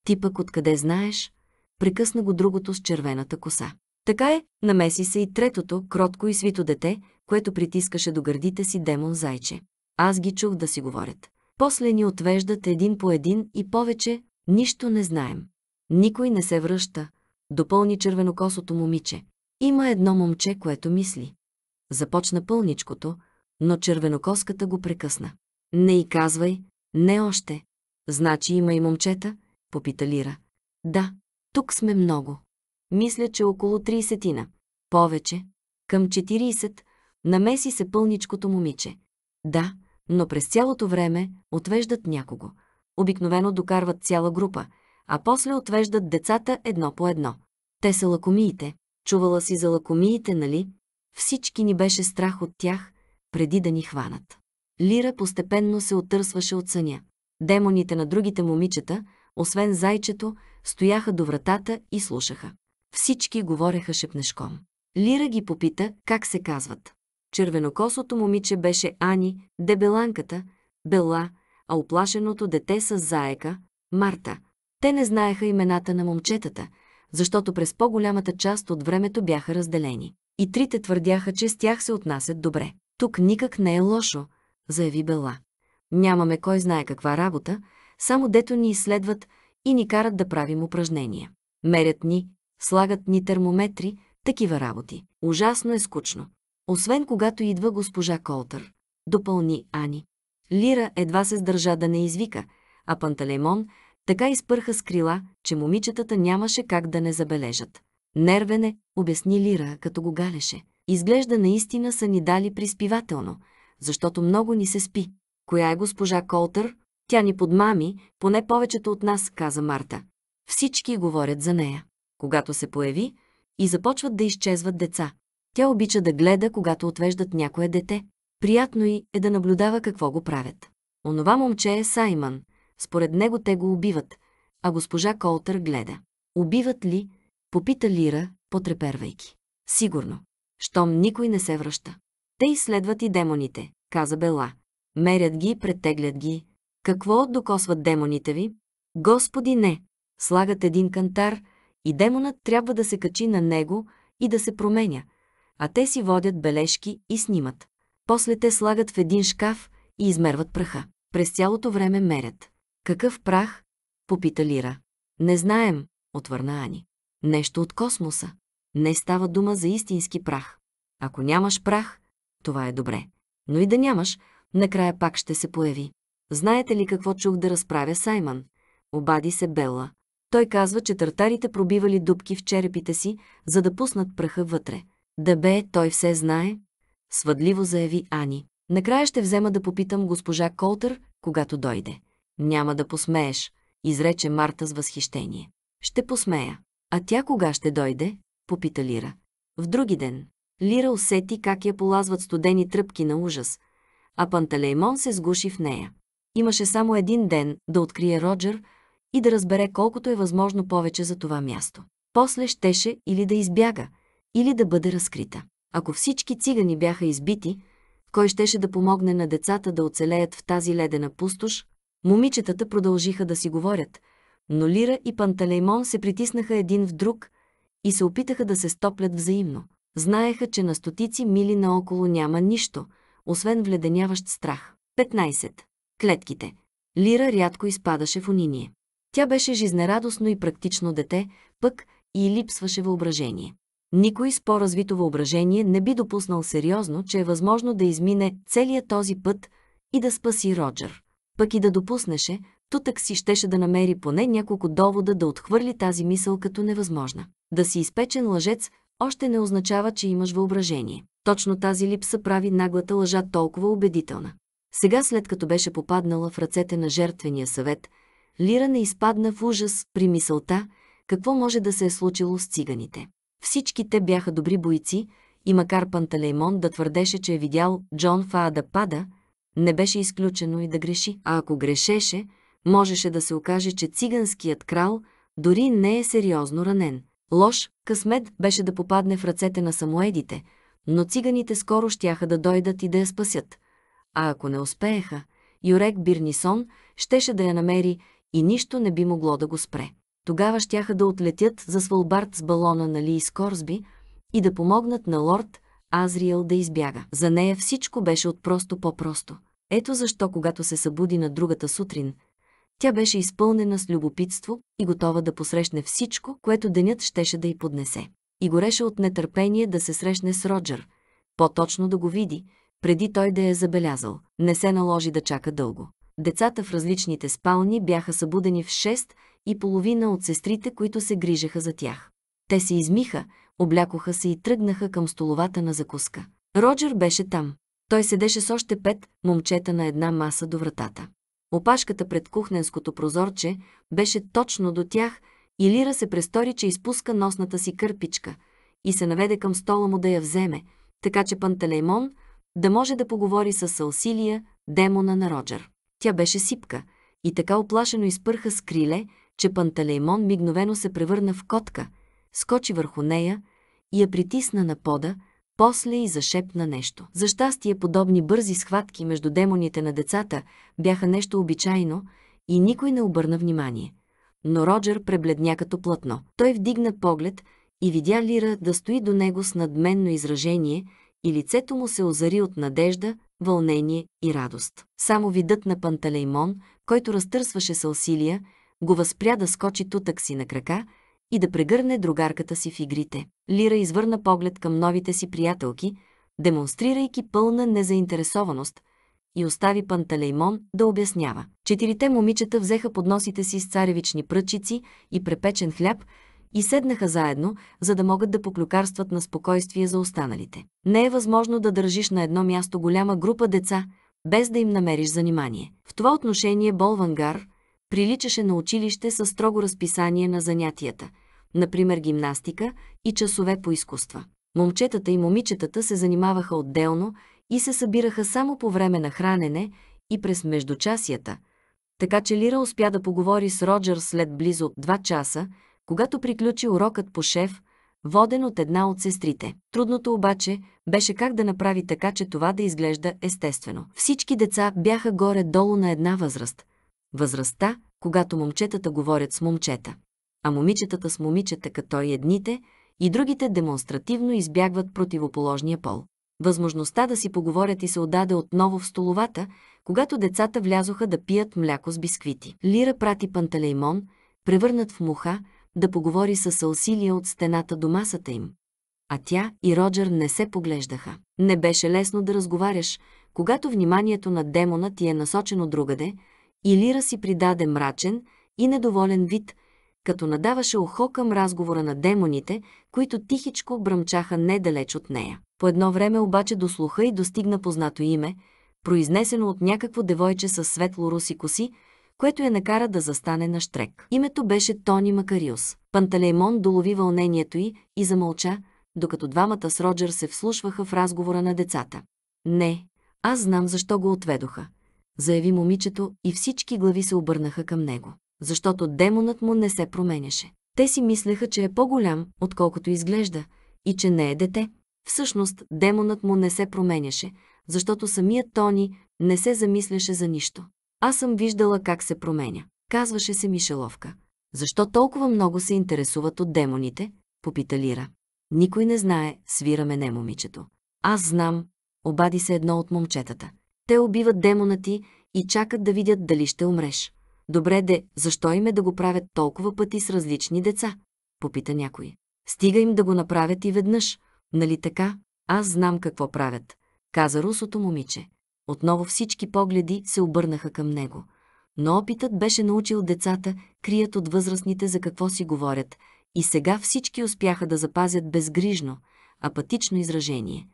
Ти пък откъде знаеш? Прекъсна го другото с червената коса. Така е, намеси се и третото, кротко и свито дете, което притискаше до гърдите си демон зайче. Аз ги чух да си говорят. После ни отвеждат един по един и повече нищо не знаем. Никой не се връща, допълни червенокосото момиче. Има едно момче, което мисли. Започна пълничкото, но червенокоската го прекъсна. Не и казвай, не още. Значи има и момчета, попита Лира. Да, тук сме много. Мисля, че около 30 на. Повече. Към 40 намеси се пълничкото момиче. Да, но през цялото време отвеждат някого. Обикновено докарват цяла група, а после отвеждат децата едно по едно. Те са лакомиите. Чувала си за лакомиите, нали? Всички ни беше страх от тях, преди да ни хванат. Лира постепенно се оттърсваше от съня. Демоните на другите момичета – освен зайчето, стояха до вратата и слушаха. Всички говореха шепнешком. Лира ги попита как се казват. Червенокосото момиче беше Ани, дебеланката, Бела, а оплашеното дете с заека, Марта. Те не знаеха имената на момчетата, защото през по-голямата част от времето бяха разделени. И трите твърдяха, че с тях се отнасят добре. Тук никак не е лошо, заяви Бела. Нямаме кой знае каква работа, само дето ни изследват и ни карат да правим упражнения. Мерят ни, слагат ни термометри, такива работи. Ужасно е скучно. Освен когато идва госпожа Колтър, допълни Ани. Лира едва се сдържа да не извика, а панталемон така изпърха с крила, че момичетата нямаше как да не забележат. Нервене, обясни Лира, като го галеше. Изглежда наистина са ни дали приспивателно, защото много ни се спи. Коя е госпожа Колтър? Тя ни подмами, поне повечето от нас, каза Марта. Всички говорят за нея. Когато се появи и започват да изчезват деца. Тя обича да гледа, когато отвеждат някое дете. Приятно й е да наблюдава какво го правят. Онова момче е Саймън. Според него те го убиват, а госпожа Колтър гледа. Убиват ли? Попита Лира, потрепервайки. Сигурно. Щом никой не се връща. Те изследват и демоните, каза Бела. Мерят ги, претеглят ги, какво докосват демоните ви? Господи, не! Слагат един кантар и демонът трябва да се качи на него и да се променя, а те си водят бележки и снимат. После те слагат в един шкаф и измерват праха. През цялото време мерят. Какъв прах? Попита Лира. Не знаем, отвърна Ани. Нещо от космоса. Не става дума за истински прах. Ако нямаш прах, това е добре. Но и да нямаш, накрая пак ще се появи. Знаете ли какво чух да разправя Саймън? Обади се Бела. Той казва, че тартарите пробивали дубки в черепите си, за да пуснат пръха вътре. Да бе, той все знае, свъдливо заяви Ани. Накрая ще взема да попитам госпожа Колтер, когато дойде. Няма да посмееш, изрече Марта с възхищение. Ще посмея. А тя кога ще дойде? попита Лира. В други ден. Лира усети как я полазват студени тръпки на ужас, а Пантелеймон се сгуши в нея. Имаше само един ден да открие Роджер и да разбере колкото е възможно повече за това място. После щеше или да избяга, или да бъде разкрита. Ако всички цигани бяха избити, кой щеше да помогне на децата да оцелеят в тази ледена пустош, момичетата продължиха да си говорят, но Лира и Панталеймон се притиснаха един в друг и се опитаха да се стоплят взаимно. Знаеха, че на стотици мили наоколо няма нищо, освен вледеняващ страх. 15 клетките. Лира рядко изпадаше в униние. Тя беше жизнерадостно и практично дете, пък и липсваше въображение. Никой с по-развито въображение не би допуснал сериозно, че е възможно да измине целият този път и да спаси Роджер. Пък и да допуснеше, тутък си щеше да намери поне няколко довода да отхвърли тази мисъл като невъзможна. Да си изпечен лъжец още не означава, че имаш въображение. Точно тази липса прави наглата лъжа толкова убедителна. Сега, след като беше попаднала в ръцете на жертвения съвет, Лира не изпадна в ужас при мисълта, какво може да се е случило с циганите. Всички те бяха добри бойци и макар панталеймон да твърдеше, че е видял Джон Фаа да пада, не беше изключено и да греши. А ако грешеше, можеше да се окаже, че циганският крал дори не е сериозно ранен. Лош късмет беше да попадне в ръцете на самоедите, но циганите скоро щяха да дойдат и да я спасят – а ако не успееха, Юрек Бирнисон щеше да я намери и нищо не би могло да го спре. Тогава щяха да отлетят за Свалбард с балона на Ли Корсби и да помогнат на лорд Азриел да избяга. За нея всичко беше от просто по-просто. Ето защо, когато се събуди на другата сутрин, тя беше изпълнена с любопитство и готова да посрещне всичко, което денят щеше да й поднесе. И гореше от нетърпение да се срещне с Роджер, по-точно да го види, преди той да я забелязал. Не се наложи да чака дълго. Децата в различните спални бяха събудени в 6 и половина от сестрите, които се грижаха за тях. Те се измиха, облякоха се и тръгнаха към столовата на закуска. Роджер беше там. Той седеше с още пет момчета на една маса до вратата. Опашката пред кухненското прозорче беше точно до тях и Лира се престори, че изпуска носната си кърпичка и се наведе към стола му да я вземе, така че Пантелеймон – да може да поговори с Алсилия, демона на Роджер. Тя беше сипка и така оплашено изпърха с криле, че Пантелеймон мигновено се превърна в котка, скочи върху нея и я притисна на пода, после и зашепна нещо. За щастие, подобни бързи схватки между демоните на децата бяха нещо обичайно и никой не обърна внимание. Но Роджер пребледня като платно. Той вдигна поглед и видя Лира да стои до него с надменно изражение и лицето му се озари от надежда, вълнение и радост. Само видът на Пантелеймон, който разтърсваше с усилия, го възпря да скочи тутък си на крака и да прегърне другарката си в игрите. Лира извърна поглед към новите си приятелки, демонстрирайки пълна незаинтересованост и остави Пантелеймон да обяснява. Четирите момичета взеха подносите си с царевични пръчици и препечен хляб, и седнаха заедно, за да могат да поклюкарстват на спокойствие за останалите. Не е възможно да държиш на едно място голяма група деца, без да им намериш занимание. В това отношение Болвангар приличаше на училище със строго разписание на занятията, например гимнастика и часове по изкуства. Момчетата и момичетата се занимаваха отделно и се събираха само по време на хранене и през междучасията, така че Лира успя да поговори с Роджер след близо 2 часа, когато приключи урокът по шеф, воден от една от сестрите. Трудното обаче беше как да направи така, че това да изглежда естествено. Всички деца бяха горе-долу на една възраст. Възрастта, когато момчетата говорят с момчета, а момичетата с момичета като и едните, и другите демонстративно избягват противоположния пол. Възможността да си поговорят и се отдаде отново в столовата, когато децата влязоха да пият мляко с бисквити. Лира прати пантелеймон, превърнат в муха, да поговори с Алсилия от стената до масата им. А тя и Роджер не се поглеждаха. Не беше лесно да разговаряш, когато вниманието на демона ти е насочено другаде, и Лира си придаде мрачен и недоволен вид, като надаваше ухо към разговора на демоните, които тихичко бръмчаха недалеч от нея. По едно време обаче до слуха и достигна познато име, произнесено от някакво девойче със светло руси коси, което я накара да застане на штрек. Името беше Тони Макариус. Панталеймон долови вълнението й и замълча, докато двамата с Роджер се вслушваха в разговора на децата. Не, аз знам защо го отведоха, заяви момичето и всички глави се обърнаха към него, защото демонът му не се променяше. Те си мислеха, че е по-голям, отколкото изглежда, и че не е дете. Всъщност, демонът му не се променяше, защото самият Тони не се замисляше за нищо. Аз съм виждала как се променя, казваше се Мишеловка. Защо толкова много се интересуват от демоните? Попита Лира. Никой не знае, свираме не момичето. Аз знам, обади се едно от момчетата. Те убиват демона ти и чакат да видят дали ще умреш. Добре де, защо им е да го правят толкова пъти с различни деца? Попита някой. Стига им да го направят и веднъж. Нали така? Аз знам какво правят, каза русото момиче. Отново всички погледи се обърнаха към него. Но опитът беше научил децата, крият от възрастните за какво си говорят, и сега всички успяха да запазят безгрижно, апатично изражение,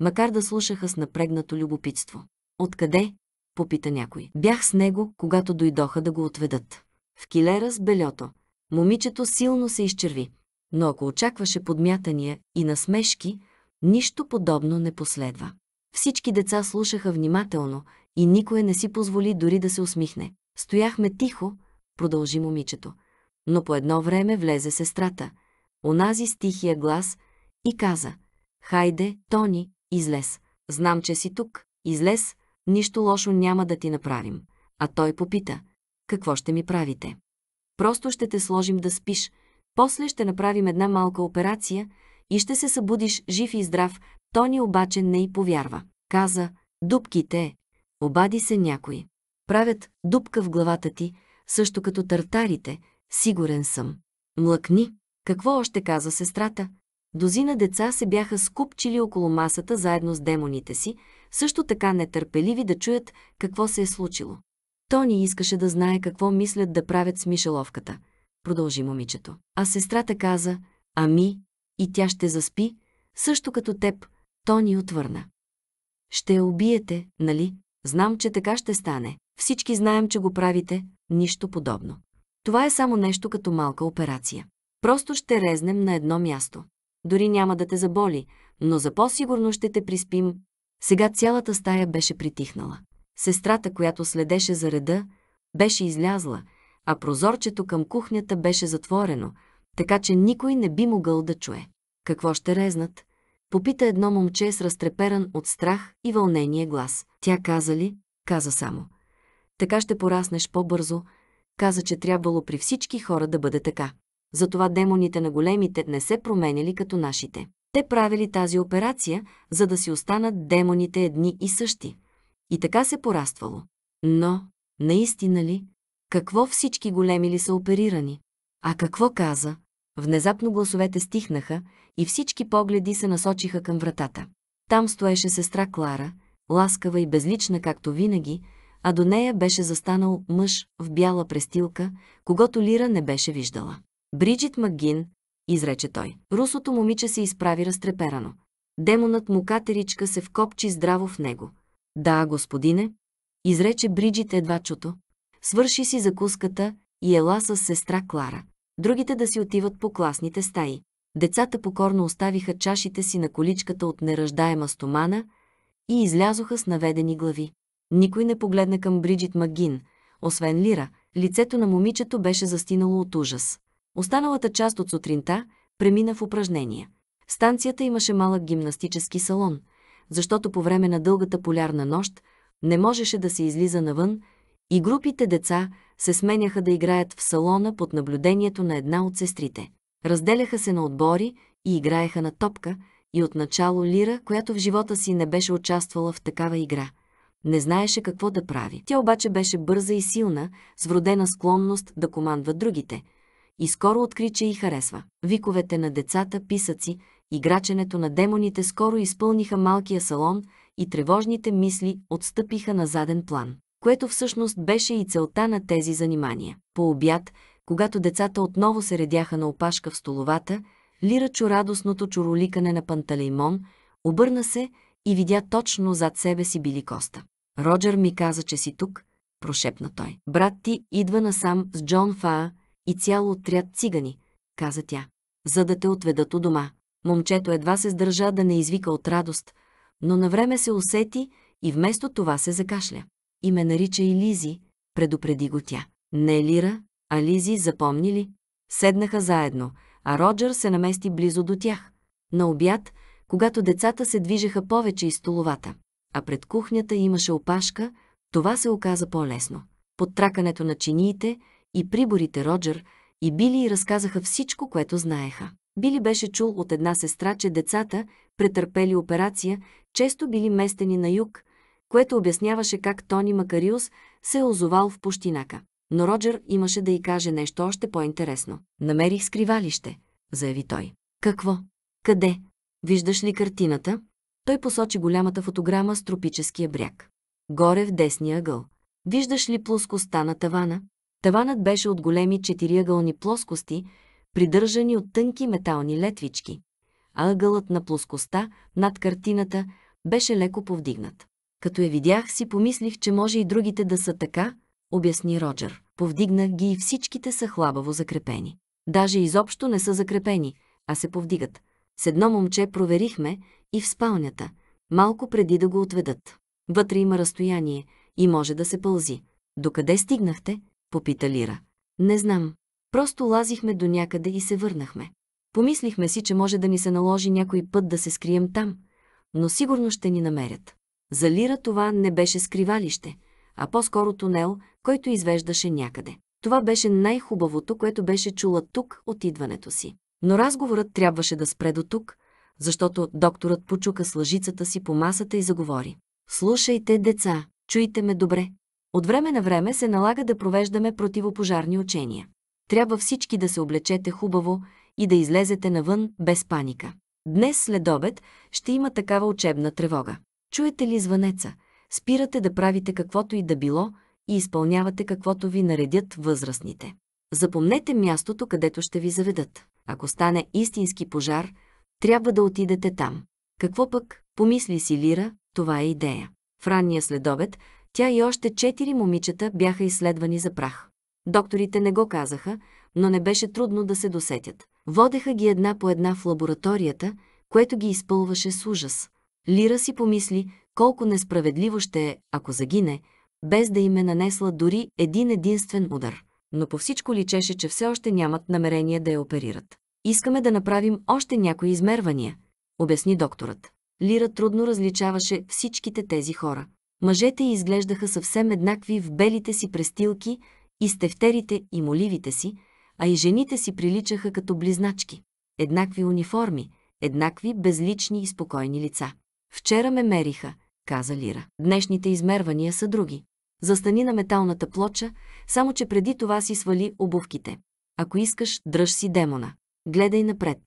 макар да слушаха с напрегнато любопитство. Откъде? попита някой. Бях с него, когато дойдоха да го отведат. В килера с белето. Момичето силно се изчерви, но ако очакваше подмятания и насмешки, нищо подобно не последва. Всички деца слушаха внимателно и никой не си позволи дори да се усмихне. Стояхме тихо, продължи момичето. Но по едно време влезе сестрата, онази с тихия глас, и каза «Хайде, Тони, излез. Знам, че си тук. Излез, нищо лошо няма да ти направим». А той попита «Какво ще ми правите?» «Просто ще те сложим да спиш. После ще направим една малка операция, и ще се събудиш жив и здрав, Тони обаче не й повярва. Каза, дупките, обади се някой. Правят дупка в главата ти, също като тартарите, сигурен съм. Млъкни. Какво още каза сестрата? Дозина деца се бяха скупчили около масата заедно с демоните си, също така нетърпеливи да чуят какво се е случило. Тони искаше да знае какво мислят да правят с мишеловката. Продължи момичето. А сестрата каза, ами, и тя ще заспи, също като теб, Тони отвърна. Ще я убиете, нали? Знам, че така ще стане. Всички знаем, че го правите, нищо подобно. Това е само нещо като малка операция. Просто ще резнем на едно място. Дори няма да те заболи, но за по-сигурно ще те приспим. Сега цялата стая беше притихнала. Сестрата, която следеше за реда, беше излязла, а прозорчето към кухнята беше затворено – така че никой не би могъл да чуе. Какво ще резнат? Попита едно момче с разтреперан от страх и вълнение глас. Тя каза ли? Каза само. Така ще пораснеш по-бързо. Каза, че трябвало при всички хора да бъде така. Затова демоните на големите не се променяли като нашите. Те правили тази операция, за да си останат демоните едни и същи. И така се пораствало. Но, наистина ли, какво всички големи ли са оперирани? А какво каза? Внезапно гласовете стихнаха и всички погледи се насочиха към вратата. Там стоеше сестра Клара, ласкава и безлична както винаги, а до нея беше застанал мъж в бяла престилка, когато Лира не беше виждала. Бриджит Макгин, изрече той. Русото момиче се изправи разтреперано. Демонът му катеричка се вкопчи здраво в него. Да, господине, изрече Бриджит едва чуто. Свърши си закуската и ела с сестра Клара другите да си отиват по класните стаи. Децата покорно оставиха чашите си на количката от неръждаема стомана и излязоха с наведени глави. Никой не погледна към Бриджит Магин, освен Лира, лицето на момичето беше застинало от ужас. Останалата част от сутринта премина в упражнения. В станцията имаше малък гимнастически салон, защото по време на дългата полярна нощ не можеше да се излиза навън и групите деца се сменяха да играят в салона под наблюдението на една от сестрите. Разделяха се на отбори и играеха на топка и отначало Лира, която в живота си не беше участвала в такава игра. Не знаеше какво да прави. Тя обаче беше бърза и силна, с вродена склонност да командва другите. И скоро откри, че и харесва. Виковете на децата, писъци, играченето на демоните скоро изпълниха малкия салон и тревожните мисли отстъпиха на заден план което всъщност беше и целта на тези занимания. По обяд, когато децата отново се редяха на опашка в столовата, Лира чу радостното чуроликане на Панталеймон, обърна се и видя точно зад себе си били Коста. Роджер ми каза, че си тук, прошепна той. Брат ти идва насам с Джон Фаа и цял отряд цигани, каза тя, за да те отведат у дома. Момчето едва се сдържа да не извика от радост, но навреме се усети и вместо това се закашля и ме нарича и Лизи, предупреди го тя. Не Лира, а Лизи запомни ли? Седнаха заедно, а Роджер се намести близо до тях. На обяд, когато децата се движеха повече из столовата, а пред кухнята имаше опашка, това се оказа по-лесно. Под тракането на чиниите и приборите Роджер и Били разказаха всичко, което знаеха. Били беше чул от една сестра, че децата, претърпели операция, често били местени на юг, което обясняваше как Тони Макариус се е озовал в пущинака. Но Роджер имаше да й каже нещо още по-интересно. «Намерих скривалище», заяви той. «Какво? Къде? Виждаш ли картината?» Той посочи голямата фотограма с тропическия бряг. Горе в десния ъгъл. Виждаш ли плоскостта на тавана? Таванът беше от големи четириъгълни плоскости, придържани от тънки метални летвички, а ъгълът на плоскостта над картината беше леко повдигнат. Като я видях, си помислих, че може и другите да са така, обясни Роджер. Повдигнах ги и всичките са хлабаво закрепени. Даже изобщо не са закрепени, а се повдигат. С едно момче проверихме и в спалнята, малко преди да го отведат. Вътре има разстояние и може да се пълзи. Докъде стигнахте? попита Лира. Не знам. Просто лазихме до някъде и се върнахме. Помислихме си, че може да ни се наложи някой път да се скрием там, но сигурно ще ни намерят. За Лира това не беше скривалище, а по-скоро тунел, който извеждаше някъде. Това беше най-хубавото, което беше чула тук от идването си. Но разговорът трябваше да спре до тук, защото докторът почука с лъжицата си по масата и заговори. Слушайте, деца, чуйте ме добре. От време на време се налага да провеждаме противопожарни учения. Трябва всички да се облечете хубаво и да излезете навън без паника. Днес след обед ще има такава учебна тревога. Чуете ли звънеца? Спирате да правите каквото и да било и изпълнявате каквото ви наредят възрастните. Запомнете мястото, където ще ви заведат. Ако стане истински пожар, трябва да отидете там. Какво пък, помисли си Лира, това е идея. В ранния следобед тя и още четири момичета бяха изследвани за прах. Докторите не го казаха, но не беше трудно да се досетят. Водеха ги една по една в лабораторията, което ги изпълваше с ужас. Лира си помисли колко несправедливо ще е, ако загине, без да им е нанесла дори един единствен удар. Но по всичко личеше, че все още нямат намерение да я оперират. Искаме да направим още някои измервания, обясни докторът. Лира трудно различаваше всичките тези хора. Мъжете изглеждаха съвсем еднакви в белите си престилки и стефтерите и моливите си, а и жените си приличаха като близначки. Еднакви униформи, еднакви безлични и спокойни лица. Вчера ме мериха, каза Лира. Днешните измервания са други. Застани на металната плоча, само че преди това си свали обувките. Ако искаш, дръж си демона. Гледай напред.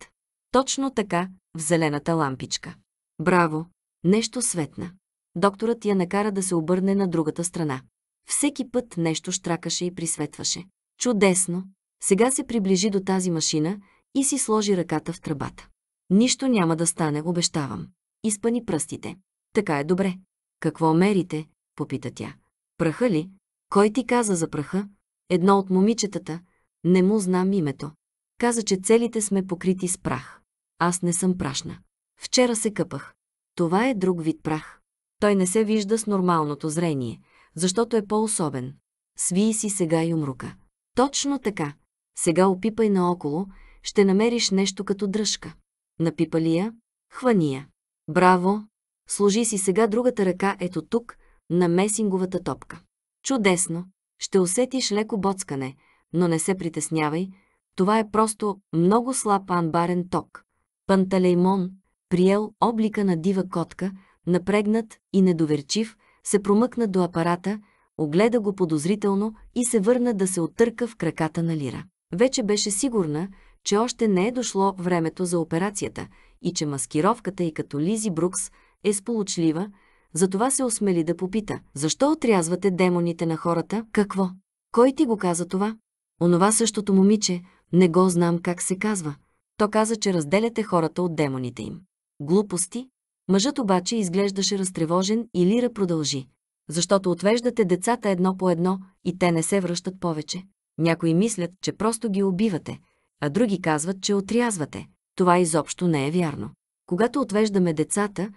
Точно така, в зелената лампичка. Браво! Нещо светна. Докторът я накара да се обърне на другата страна. Всеки път нещо штракаше и присветваше. Чудесно! Сега се приближи до тази машина и си сложи ръката в тръбата. Нищо няма да стане, обещавам. Изпани пръстите. Така е добре. Какво мерите? попита тя. Праха ли? Кой ти каза за праха? Едно от момичетата. Не му знам името. Каза, че целите сме покрити с прах. Аз не съм прашна. Вчера се къпах. Това е друг вид прах. Той не се вижда с нормалното зрение, защото е по-особен. Свии си сега и умрука. Точно така. Сега опипай наоколо, ще намериш нещо като дръжка. Напипа ли я? Хвания. Браво! Служи си сега другата ръка ето тук, на месинговата топка. Чудесно! Ще усетиш леко боцкане, но не се притеснявай. Това е просто много слаб анбарен ток. Панталеймон, приел облика на дива котка, напрегнат и недоверчив, се промъкна до апарата, огледа го подозрително и се върна да се оттърка в краката на Лира. Вече беше сигурна, че още не е дошло времето за операцията и че маскировката и като Лизи Брукс е сполучлива, затова се осмели да попита, защо отрязвате демоните на хората? Какво? Кой ти го каза това? Онова същото момиче, не го знам как се казва. То каза, че разделяте хората от демоните им. Глупости? Мъжът обаче изглеждаше разтревожен и Лира продължи. Защото отвеждате децата едно по едно и те не се връщат повече. Някои мислят, че просто ги убивате – а други казват, че отрязвате. Това изобщо не е вярно. Когато отвеждаме децата,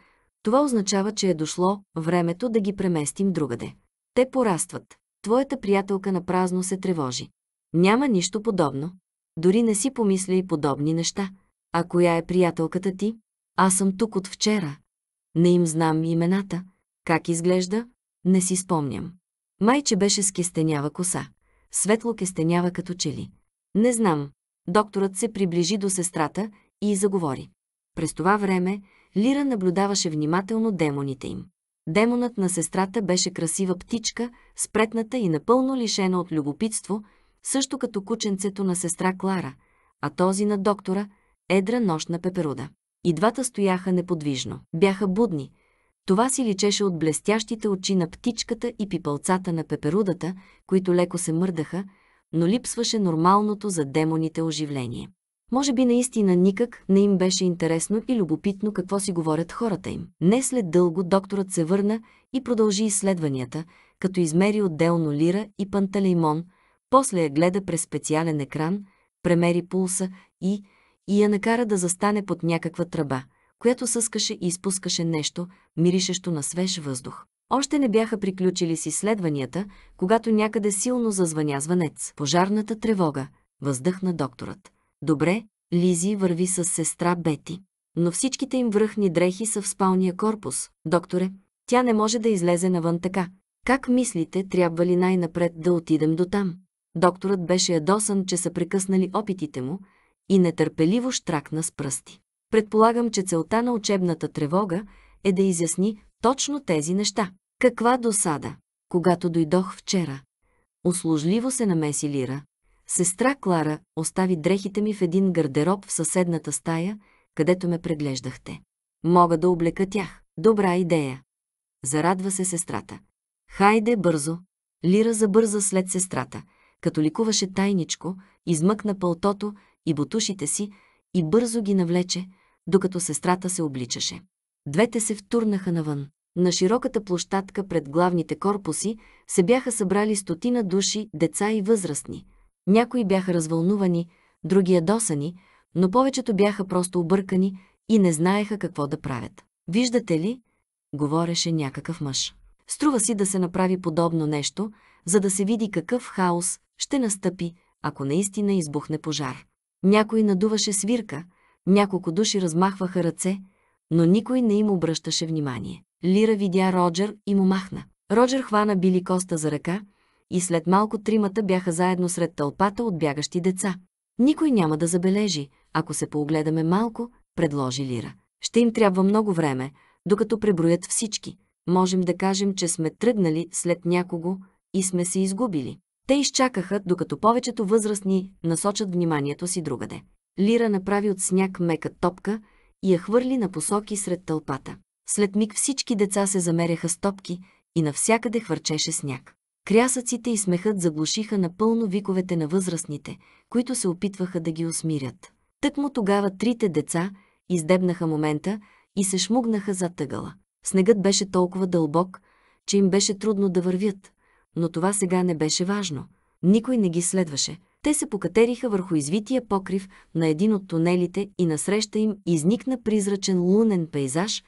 това означава, че е дошло времето да ги преместим другаде. Те порастват. Твоята приятелка на празно се тревожи. Няма нищо подобно. Дори не си помисля и подобни неща. А коя е приятелката ти? Аз съм тук от вчера. Не им знам имената. Как изглежда? Не си спомням. Майче беше с кестенява коса. Светло кестенява като чели. Не знам, Докторът се приближи до сестрата и заговори. През това време Лира наблюдаваше внимателно демоните им. Демонът на сестрата беше красива птичка, спретната и напълно лишена от любопитство, също като кученцето на сестра Клара, а този на доктора – едра нощна пеперуда. И двата стояха неподвижно. Бяха будни. Това си личеше от блестящите очи на птичката и пипълцата на пеперудата, които леко се мърдаха, но липсваше нормалното за демоните оживление. Може би наистина никак не им беше интересно и любопитно какво си говорят хората им. Не след дълго докторът се върна и продължи изследванията, като измери отделно лира и пантелеймон, после я гледа през специален екран, премери пулса и, и я накара да застане под някаква тръба, която съскаше и изпускаше нещо, миришещо на свеж въздух. Още не бяха приключили с изследванията, когато някъде силно зазвъня звънец. Пожарната тревога, въздъхна докторът. Добре, Лизи върви с сестра Бети. Но всичките им връхни дрехи са в спалния корпус. Докторе, тя не може да излезе навън така. Как мислите, трябва ли най-напред да отидем до там? Докторът беше ядосан, че са прекъснали опитите му и нетърпеливо штракна с пръсти. Предполагам, че целта на учебната тревога е да изясни точно тези неща. Каква досада! Когато дойдох вчера, услужливо се намеси Лира. Сестра Клара остави дрехите ми в един гардероб в съседната стая, където ме преглеждахте. Мога да облека тях. Добра идея. Зарадва се сестрата. Хайде бързо. Лира забърза след сестрата, като ликуваше тайничко, измъкна пълтото и бутушите си и бързо ги навлече, докато сестрата се обличаше. Двете се втурнаха навън. На широката площадка пред главните корпуси се бяха събрали стотина души, деца и възрастни. Някои бяха развълнувани, други ядосани, но повечето бяха просто объркани и не знаеха какво да правят. Виждате ли, говореше някакъв мъж. Струва си да се направи подобно нещо, за да се види какъв хаос ще настъпи, ако наистина избухне пожар. Някой надуваше свирка, няколко души размахваха ръце, но никой не им обръщаше внимание. Лира видя Роджер и му махна. Роджер хвана Били Коста за ръка и след малко тримата бяха заедно сред тълпата от бягащи деца. Никой няма да забележи, ако се поогледаме малко, предложи Лира. Ще им трябва много време, докато преброят всички. Можем да кажем, че сме тръгнали след някого и сме се изгубили. Те изчакаха, докато повечето възрастни насочат вниманието си другаде. Лира направи от сняг мека топка и я хвърли на посоки сред тълпата. След миг всички деца се замеряха с топки и навсякъде хвърчеше сняг. Крясъците и смехът заглушиха напълно виковете на възрастните, които се опитваха да ги усмирят. Тъкмо тогава трите деца издебнаха момента и се шмугнаха зад тъгъла. Снегът беше толкова дълбок, че им беше трудно да вървят, но това сега не беше важно. Никой не ги следваше, те се покатериха върху извития покрив на един от тунелите и насреща им изникна призрачен лунен пейзаж,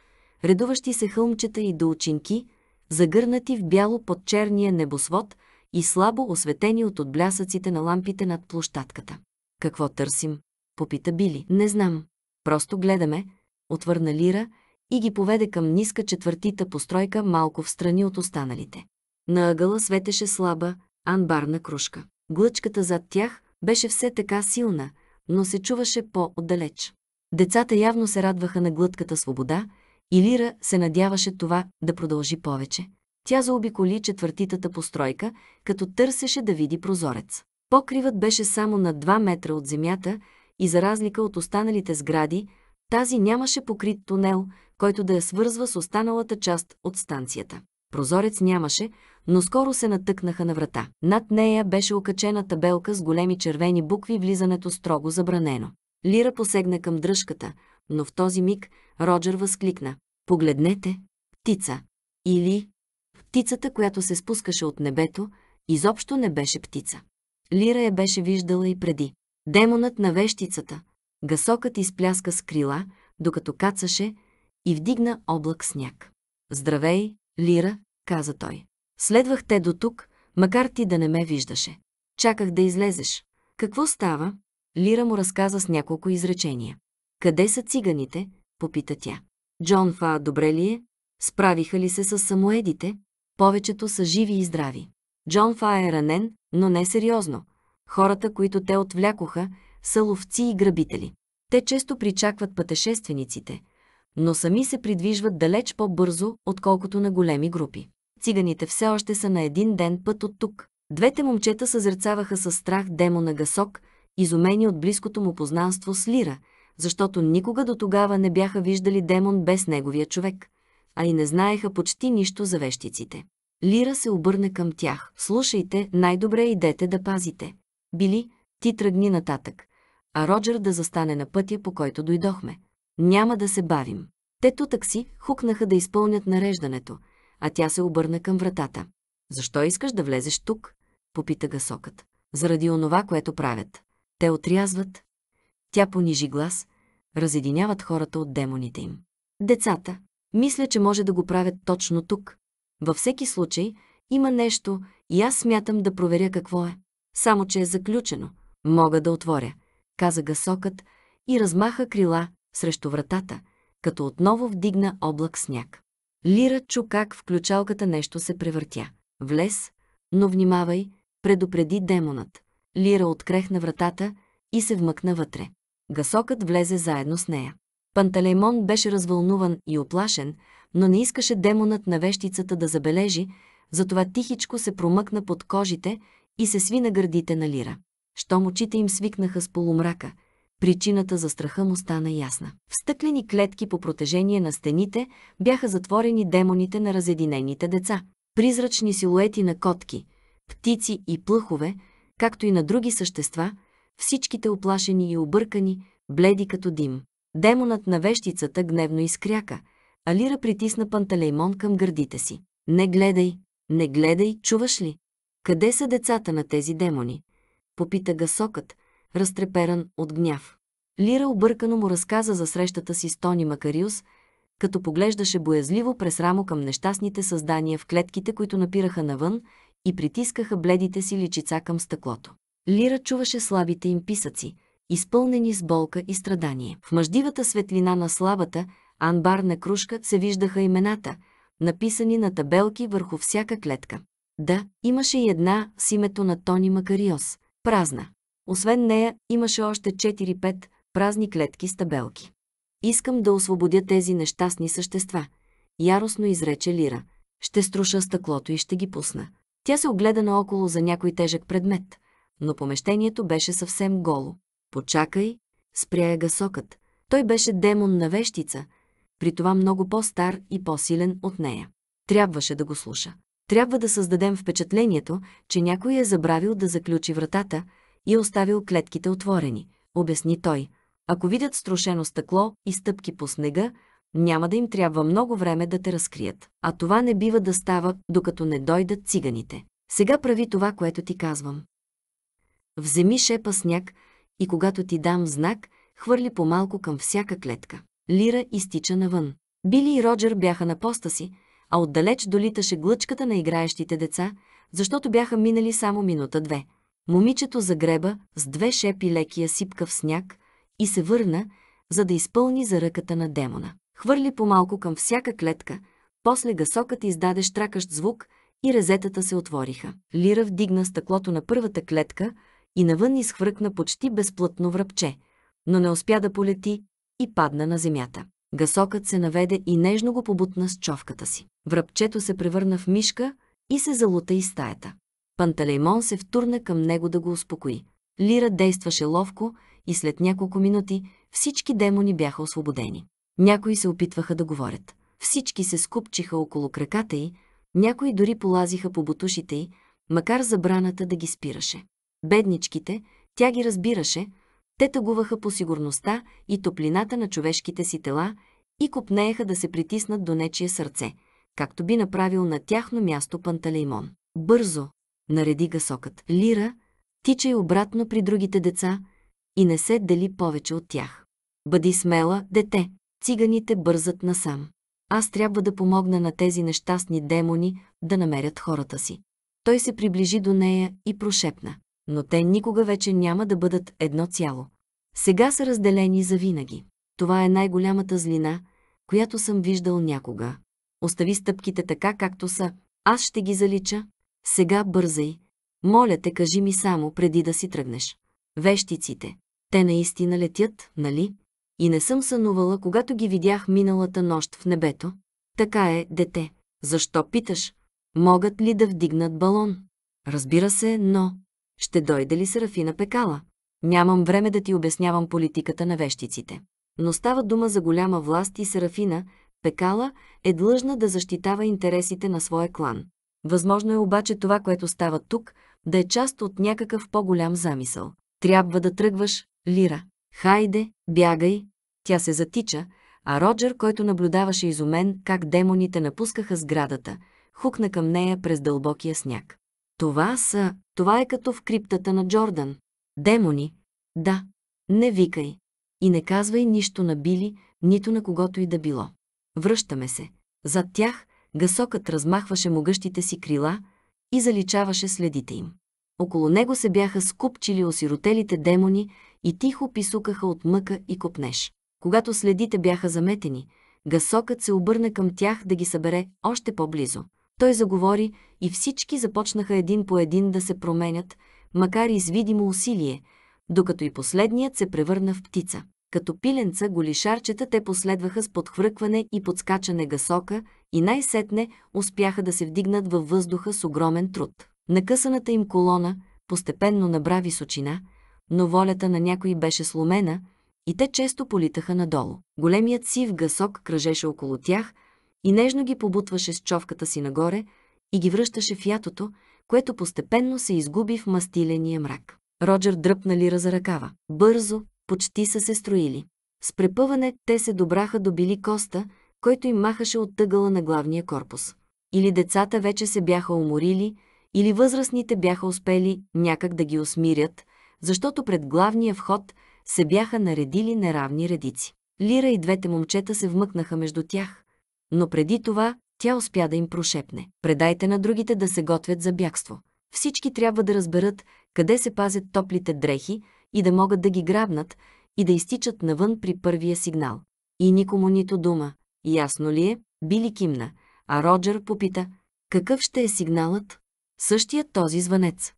редуващи се хълмчета и дълчинки, загърнати в бяло под черния небосвод и слабо осветени от отблясъците на лампите над площадката. Какво търсим? Попита Били. Не знам. Просто гледаме, отвърна Лира и ги поведе към ниска четвъртита постройка малко в страни от останалите. На ъгъла светеше слаба, анбарна кружка. Глъчката зад тях беше все така силна, но се чуваше по-отдалеч. Децата явно се радваха на глътката свобода и Лира се надяваше това да продължи повече. Тя заобиколи четвъртитата постройка, като търсеше да види прозорец. Покривът беше само на 2 метра от земята и за разлика от останалите сгради, тази нямаше покрит тунел, който да я свързва с останалата част от станцията. Прозорец нямаше, но скоро се натъкнаха на врата. Над нея беше окачена табелка с големи червени букви влизането строго забранено. Лира посегна към дръжката, но в този миг Роджер възкликна. Погледнете! Птица! Или... Птицата, която се спускаше от небето, изобщо не беше птица. Лира я беше виждала и преди. Демонът на вещицата. Гасокът изпляска с крила, докато кацаше и вдигна облак сняг. Здравей, Лира, каза той. Следвах те до тук, макар ти да не ме виждаше. Чаках да излезеш. Какво става? Лира му разказа с няколко изречения. Къде са циганите? Попита тя. Джон Фа добре ли е? Справиха ли се с самоедите? Повечето са живи и здрави. Джон Фа е ранен, но не сериозно. Хората, които те отвлякоха, са ловци и грабители. Те често причакват пътешествениците, но сами се придвижват далеч по-бързо, отколкото на големи групи циганите все още са на един ден път от тук. Двете момчета съзерцаваха със страх демона Гасок, изумени от близкото му познанство с Лира, защото никога до тогава не бяха виждали демон без неговия човек, а и не знаеха почти нищо за вещиците. Лира се обърна към тях. Слушайте, най-добре идете да пазите. Били, ти тръгни нататък, а Роджер да застане на пътя, по който дойдохме. Няма да се бавим. Те такси хукнаха да изпълнят нареждането – а тя се обърна към вратата. Защо искаш да влезеш тук? попита гасокът. Заради онова, което правят. Те отрязват. Тя понижи глас. Разединяват хората от демоните им. Децата. Мисля, че може да го правят точно тук. Във всеки случай има нещо и аз смятам да проверя какво е. Само, че е заключено. Мога да отворя, каза гасокът и размаха крила срещу вратата, като отново вдигна облак сняг. Лира чу как в ключалката нещо се превъртя. Влез, но внимавай, предупреди демонът. Лира открехна вратата и се вмъкна вътре. Гасокът влезе заедно с нея. Панталеймон беше развълнуван и оплашен, но не искаше демонът на вещицата да забележи, затова тихичко се промъкна под кожите и се сви на гърдите на Лира. Щом очите им свикнаха с полумрака – Причината за страха му стана ясна. В стъклени клетки по протежение на стените бяха затворени демоните на разединените деца. Призрачни силуети на котки, птици и плъхове, както и на други същества, всичките оплашени и объркани, бледи като дим. Демонът на вещицата гневно изкряка, а Лира притисна панталеймон към гърдите си. Не гледай, не гледай, чуваш ли? Къде са децата на тези демони? Попита гасокът, разтреперан от гняв. Лира объркано му разказа за срещата си с Тони Макариус, като поглеждаше боязливо през рамо към нещастните създания в клетките, които напираха навън и притискаха бледите си личица към стъклото. Лира чуваше слабите им писъци, изпълнени с болка и страдание. В мъждивата светлина на слабата, анбарна кружка се виждаха имената, написани на табелки върху всяка клетка. Да, имаше и една с името на Тони Макариос, празна. Освен нея, имаше още 4-5 празни клетки с табелки. Искам да освободя тези нещастни същества, яростно изрече Лира. Ще струша стъклото и ще ги пусна. Тя се огледа наоколо за някой тежък предмет, но помещението беше съвсем голо. Почакай, спря я гасокът. Той беше демон на вещица, при това много по-стар и по-силен от нея. Трябваше да го слуша. Трябва да създадем впечатлението, че някой е забравил да заключи вратата, и оставил клетките отворени, обясни той. Ако видят струшено стъкло и стъпки по снега, няма да им трябва много време да те разкрият. А това не бива да става, докато не дойдат циганите. Сега прави това, което ти казвам. Вземи шепа сняг и когато ти дам знак, хвърли по-малко към всяка клетка. Лира изтича навън. Били и Роджер бяха на поста си, а отдалеч долиташе глъчката на играещите деца, защото бяха минали само минута-две. Момичето загреба с две шепи лекия сипка в сняг и се върна, за да изпълни заръката на демона. Хвърли помалко към всяка клетка, после гасокът издаде штракащ звук и резетата се отвориха. Лира вдигна стъклото на първата клетка и навън изхвъркна почти безплътно връбче, но не успя да полети и падна на земята. Гасокът се наведе и нежно го побутна с човката си. Връбчето се превърна в мишка и се залута из стаята. Панталеймон се втурна към него да го успокои. Лира действаше ловко и след няколко минути всички демони бяха освободени. Някои се опитваха да говорят. Всички се скупчиха около краката й, някои дори полазиха по бутушите й, макар забраната да ги спираше. Бедничките, тя ги разбираше, те тъгуваха по сигурността и топлината на човешките си тела и копнееха да се притиснат до нечие сърце, както би направил на тяхно място Пантелеймон. Бързо, нареди гасокът. Лира, тичай обратно при другите деца и не се дели повече от тях. Бъди смела, дете. Циганите бързат насам. Аз трябва да помогна на тези нещастни демони да намерят хората си. Той се приближи до нея и прошепна. Но те никога вече няма да бъдат едно цяло. Сега са разделени за винаги. Това е най-голямата злина, която съм виждал някога. Остави стъпките така, както са. Аз ще ги залича, сега бързай. Моля те, кажи ми само, преди да си тръгнеш. Вещиците. Те наистина летят, нали? И не съм сънувала, когато ги видях миналата нощ в небето. Така е, дете. Защо питаш? Могат ли да вдигнат балон? Разбира се, но... Ще дойде ли Серафина Пекала? Нямам време да ти обяснявам политиката на вещиците. Но става дума за голяма власт и Серафина, Пекала е длъжна да защитава интересите на своя клан. Възможно е обаче това, което става тук, да е част от някакъв по-голям замисъл. Трябва да тръгваш, Лира. Хайде, бягай. Тя се затича, а Роджер, който наблюдаваше изумен как демоните напускаха сградата, хукна към нея през дълбокия сняг. Това са... Това е като в криптата на Джордан. Демони? Да. Не викай. И не казвай нищо на Били, нито на когото и да било. Връщаме се. Зад тях, гъсокът размахваше могъщите си крила и заличаваше следите им. Около него се бяха скупчили осиротелите демони и тихо писукаха от мъка и копнеж. Когато следите бяха заметени, гасокът се обърна към тях да ги събере още по-близо. Той заговори и всички започнаха един по един да се променят, макар и с видимо усилие, докато и последният се превърна в птица като пиленца голишарчета те последваха с подхвъркване и подскачане гасока и най-сетне успяха да се вдигнат във въздуха с огромен труд. Накъсаната им колона постепенно набра височина, но волята на някой беше сломена и те често политаха надолу. Големият сив гасок кръжеше около тях и нежно ги побутваше с човката си нагоре и ги връщаше в ятото, което постепенно се изгуби в мастиления мрак. Роджер дръпна Лира за ръкава. Бързо, почти са се строили. С препъване те се добраха до Били Коста, който им махаше от тъгъла на главния корпус. Или децата вече се бяха уморили, или възрастните бяха успели някак да ги усмирят, защото пред главния вход се бяха наредили неравни редици. Лира и двете момчета се вмъкнаха между тях, но преди това тя успя да им прошепне. Предайте на другите да се готвят за бягство. Всички трябва да разберат къде се пазят топлите дрехи, и да могат да ги грабнат и да изтичат навън при първия сигнал. И никому нито дума. Ясно ли е? Били кимна, а Роджер попита, какъв ще е сигналът? Същият този звънец.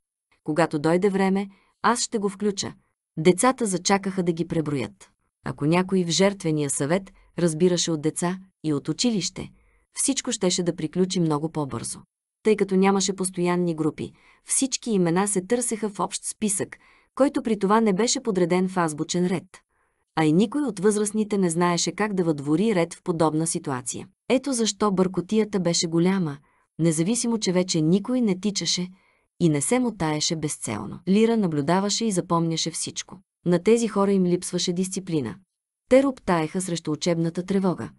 Когато дойде време, аз ще го включа. Децата зачакаха да ги преброят. Ако някой в жертвения съвет разбираше от деца и от училище, всичко щеше да приключи много по-бързо. Тъй като нямаше постоянни групи, всички имена се търсеха в общ списък, който при това не беше подреден в азбучен ред. А и никой от възрастните не знаеше как да въдвори ред в подобна ситуация. Ето защо бъркотията беше голяма, независимо, че вече никой не тичаше и не се мутаеше безцелно. Лира наблюдаваше и запомняше всичко. На тези хора им липсваше дисциплина. Те роптаеха срещу учебната тревога,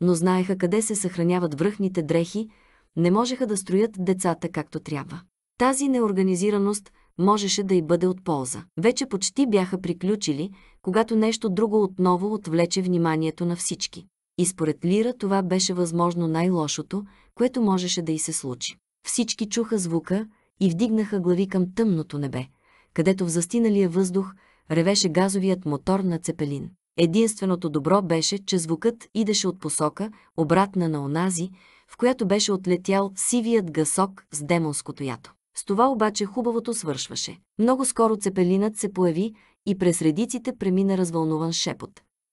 но знаеха къде се съхраняват връхните дрехи, не можеха да строят децата както трябва. Тази неорганизираност – можеше да й бъде от полза. Вече почти бяха приключили, когато нещо друго отново отвлече вниманието на всички. И според Лира това беше възможно най-лошото, което можеше да й се случи. Всички чуха звука и вдигнаха глави към тъмното небе, където в застиналия въздух ревеше газовият мотор на Цепелин. Единственото добро беше, че звукът идеше от посока, обратна на онази, в която беше отлетял сивият гасок с демонското ято. С това обаче хубавото свършваше. Много скоро цепелинът се появи и през редиците премина развълнуван шепот.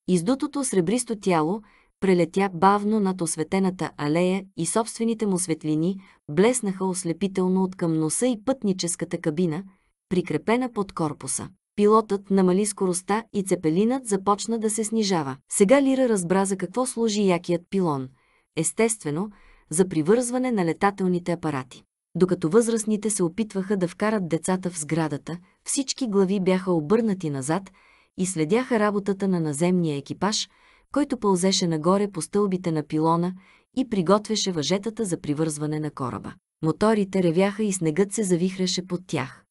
Издутото сребристо тяло прелетя бавно над осветената алея и собствените му светлини блеснаха ослепително от към носа и пътническата кабина, прикрепена под корпуса. Пилотът намали скоростта и цепелинът започна да се снижава. Сега Лира разбра за какво служи якият пилон. Естествено, за привързване на летателните апарати. Докато възрастните се опитваха да вкарат децата в сградата, всички глави бяха обърнати назад и следяха работата на наземния екипаж, който пълзеше нагоре по стълбите на пилона и приготвяше въжетата за привързване на кораба. Моторите ревяха и снегът се завихреше под тях,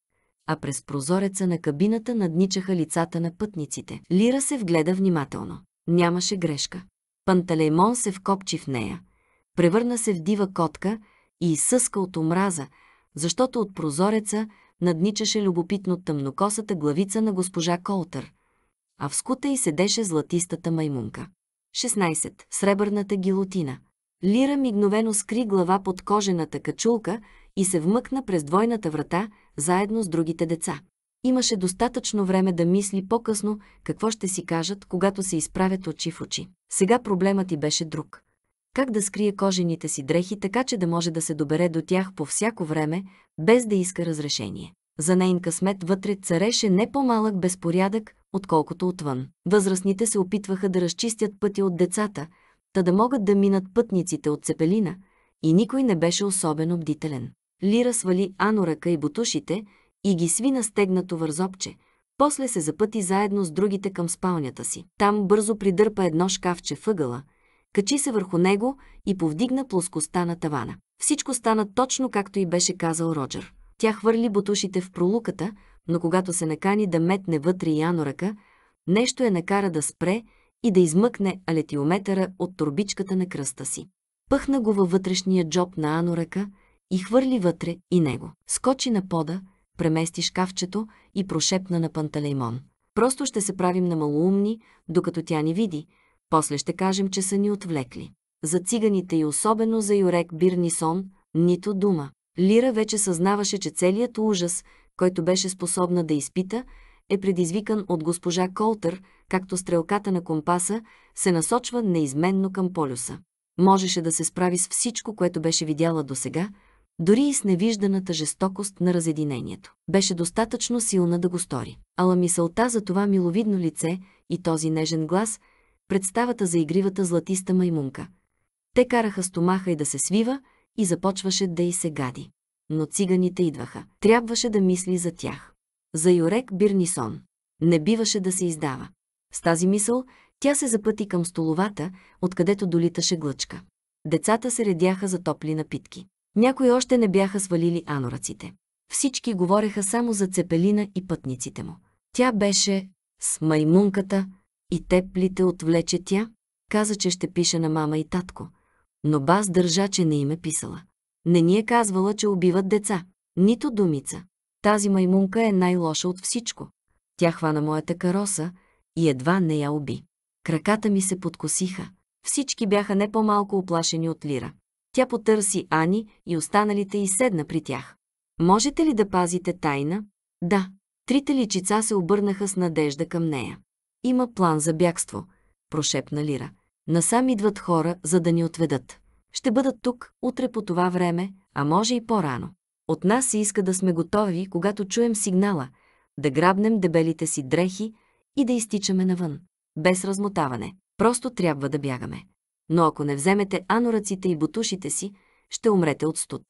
а през прозореца на кабината надничаха лицата на пътниците. Лира се вгледа внимателно. Нямаше грешка. Панталеймон се вкопчи в нея. Превърна се в дива котка – и изсъска от омраза, защото от прозореца надничаше любопитно тъмнокосата главица на госпожа Колтър, а в скута й седеше златистата маймунка. 16. Сребърната гилотина. Лира мигновено скри глава под кожената качулка и се вмъкна през двойната врата, заедно с другите деца. Имаше достатъчно време да мисли по-късно какво ще си кажат, когато се изправят очи в очи. Сега проблемът и беше друг как да скрие кожените си дрехи, така че да може да се добере до тях по всяко време, без да иска разрешение. За нейн късмет вътре цареше не по-малък безпорядък, отколкото отвън. Възрастните се опитваха да разчистят пъти от децата, та да могат да минат пътниците от цепелина, и никой не беше особено бдителен. Лира свали анорака и бутушите и ги сви на стегнато вързопче – после се запъти заедно с другите към спалнята си. Там бързо придърпа едно шкафче въгъла – качи се върху него и повдигна плоскостта на тавана. Всичко стана точно както и беше казал Роджер. Тя хвърли бутушите в пролуката, но когато се накани да метне вътре янорака, нещо я накара да спре и да измъкне алетиометъра от турбичката на кръста си. Пъхна го във вътрешния джоб на анорака и хвърли вътре и него. Скочи на пода, премести шкафчето и прошепна на панталеймон. Просто ще се правим на малоумни, докато тя ни види, после ще кажем, че са ни отвлекли. За циганите и особено за Юрек Бирнисон, нито дума. Лира вече съзнаваше, че целият ужас, който беше способна да изпита, е предизвикан от госпожа Колтър, както стрелката на компаса се насочва неизменно към полюса. Можеше да се справи с всичко, което беше видяла досега, дори и с невижданата жестокост на разединението. Беше достатъчно силна да го стори. Ала мисълта за това миловидно лице и този нежен глас представата за игривата златиста маймунка. Те караха стомаха и да се свива и започваше да и се гади. Но циганите идваха. Трябваше да мисли за тях. За Юрек Бирнисон. Не биваше да се издава. С тази мисъл тя се запъти към столовата, откъдето долиташе глъчка. Децата се редяха за топли напитки. Някои още не бяха свалили анораците. Всички говореха само за цепелина и пътниците му. Тя беше с маймунката, и теплите отвлече тя, каза, че ще пише на мама и татко. Но Бас държа, че не им е писала. Не ни е казвала, че убиват деца. Нито думица. Тази маймунка е най-лоша от всичко. Тя хвана моята кароса и едва не я уби. Краката ми се подкосиха. Всички бяха не по-малко оплашени от Лира. Тя потърси Ани и останалите и седна при тях. Можете ли да пазите тайна? Да. Трите личица се обърнаха с надежда към нея. Има план за бягство, прошепна Лира. Насам идват хора, за да ни отведат. Ще бъдат тук, утре по това време, а може и по-рано. От нас се иска да сме готови, когато чуем сигнала, да грабнем дебелите си дрехи и да изтичаме навън. Без размотаване. Просто трябва да бягаме. Но ако не вземете анораците и бутушите си, ще умрете от студ.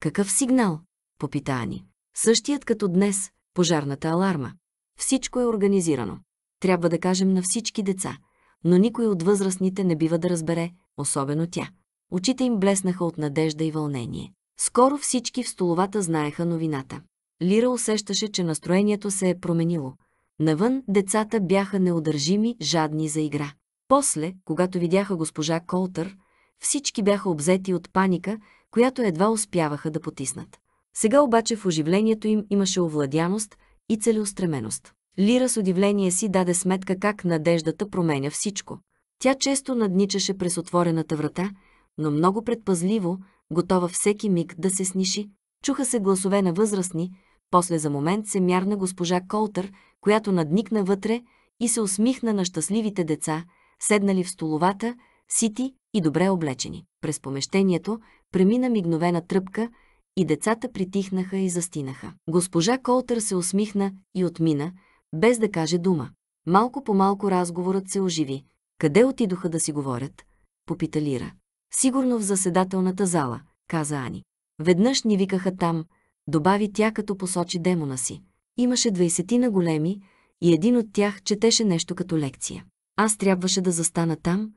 Какъв сигнал? Попита Ани. Същият като днес, пожарната аларма. Всичко е организирано трябва да кажем на всички деца, но никой от възрастните не бива да разбере, особено тя. Очите им блеснаха от надежда и вълнение. Скоро всички в столовата знаеха новината. Лира усещаше, че настроението се е променило. Навън децата бяха неудържими, жадни за игра. После, когато видяха госпожа Колтър, всички бяха обзети от паника, която едва успяваха да потиснат. Сега обаче в оживлението им имаше овладяност и целеустременост. Лира с удивление си даде сметка как надеждата променя всичко. Тя често надничаше през отворената врата, но много предпазливо, готова всеки миг да се сниши. Чуха се гласове на възрастни, после за момент се мярна госпожа Колтър, която надникна вътре и се усмихна на щастливите деца, седнали в столовата, сити и добре облечени. През помещението премина мигновена тръпка и децата притихнаха и застинаха. Госпожа Колтър се усмихна и отмина – без да каже дума. Малко по малко разговорът се оживи. Къде отидоха да си говорят? Попита Лира. Сигурно в заседателната зала, каза Ани. Веднъж ни викаха там, добави тя като посочи демона си. Имаше двайсетина големи и един от тях четеше нещо като лекция. Аз трябваше да застана там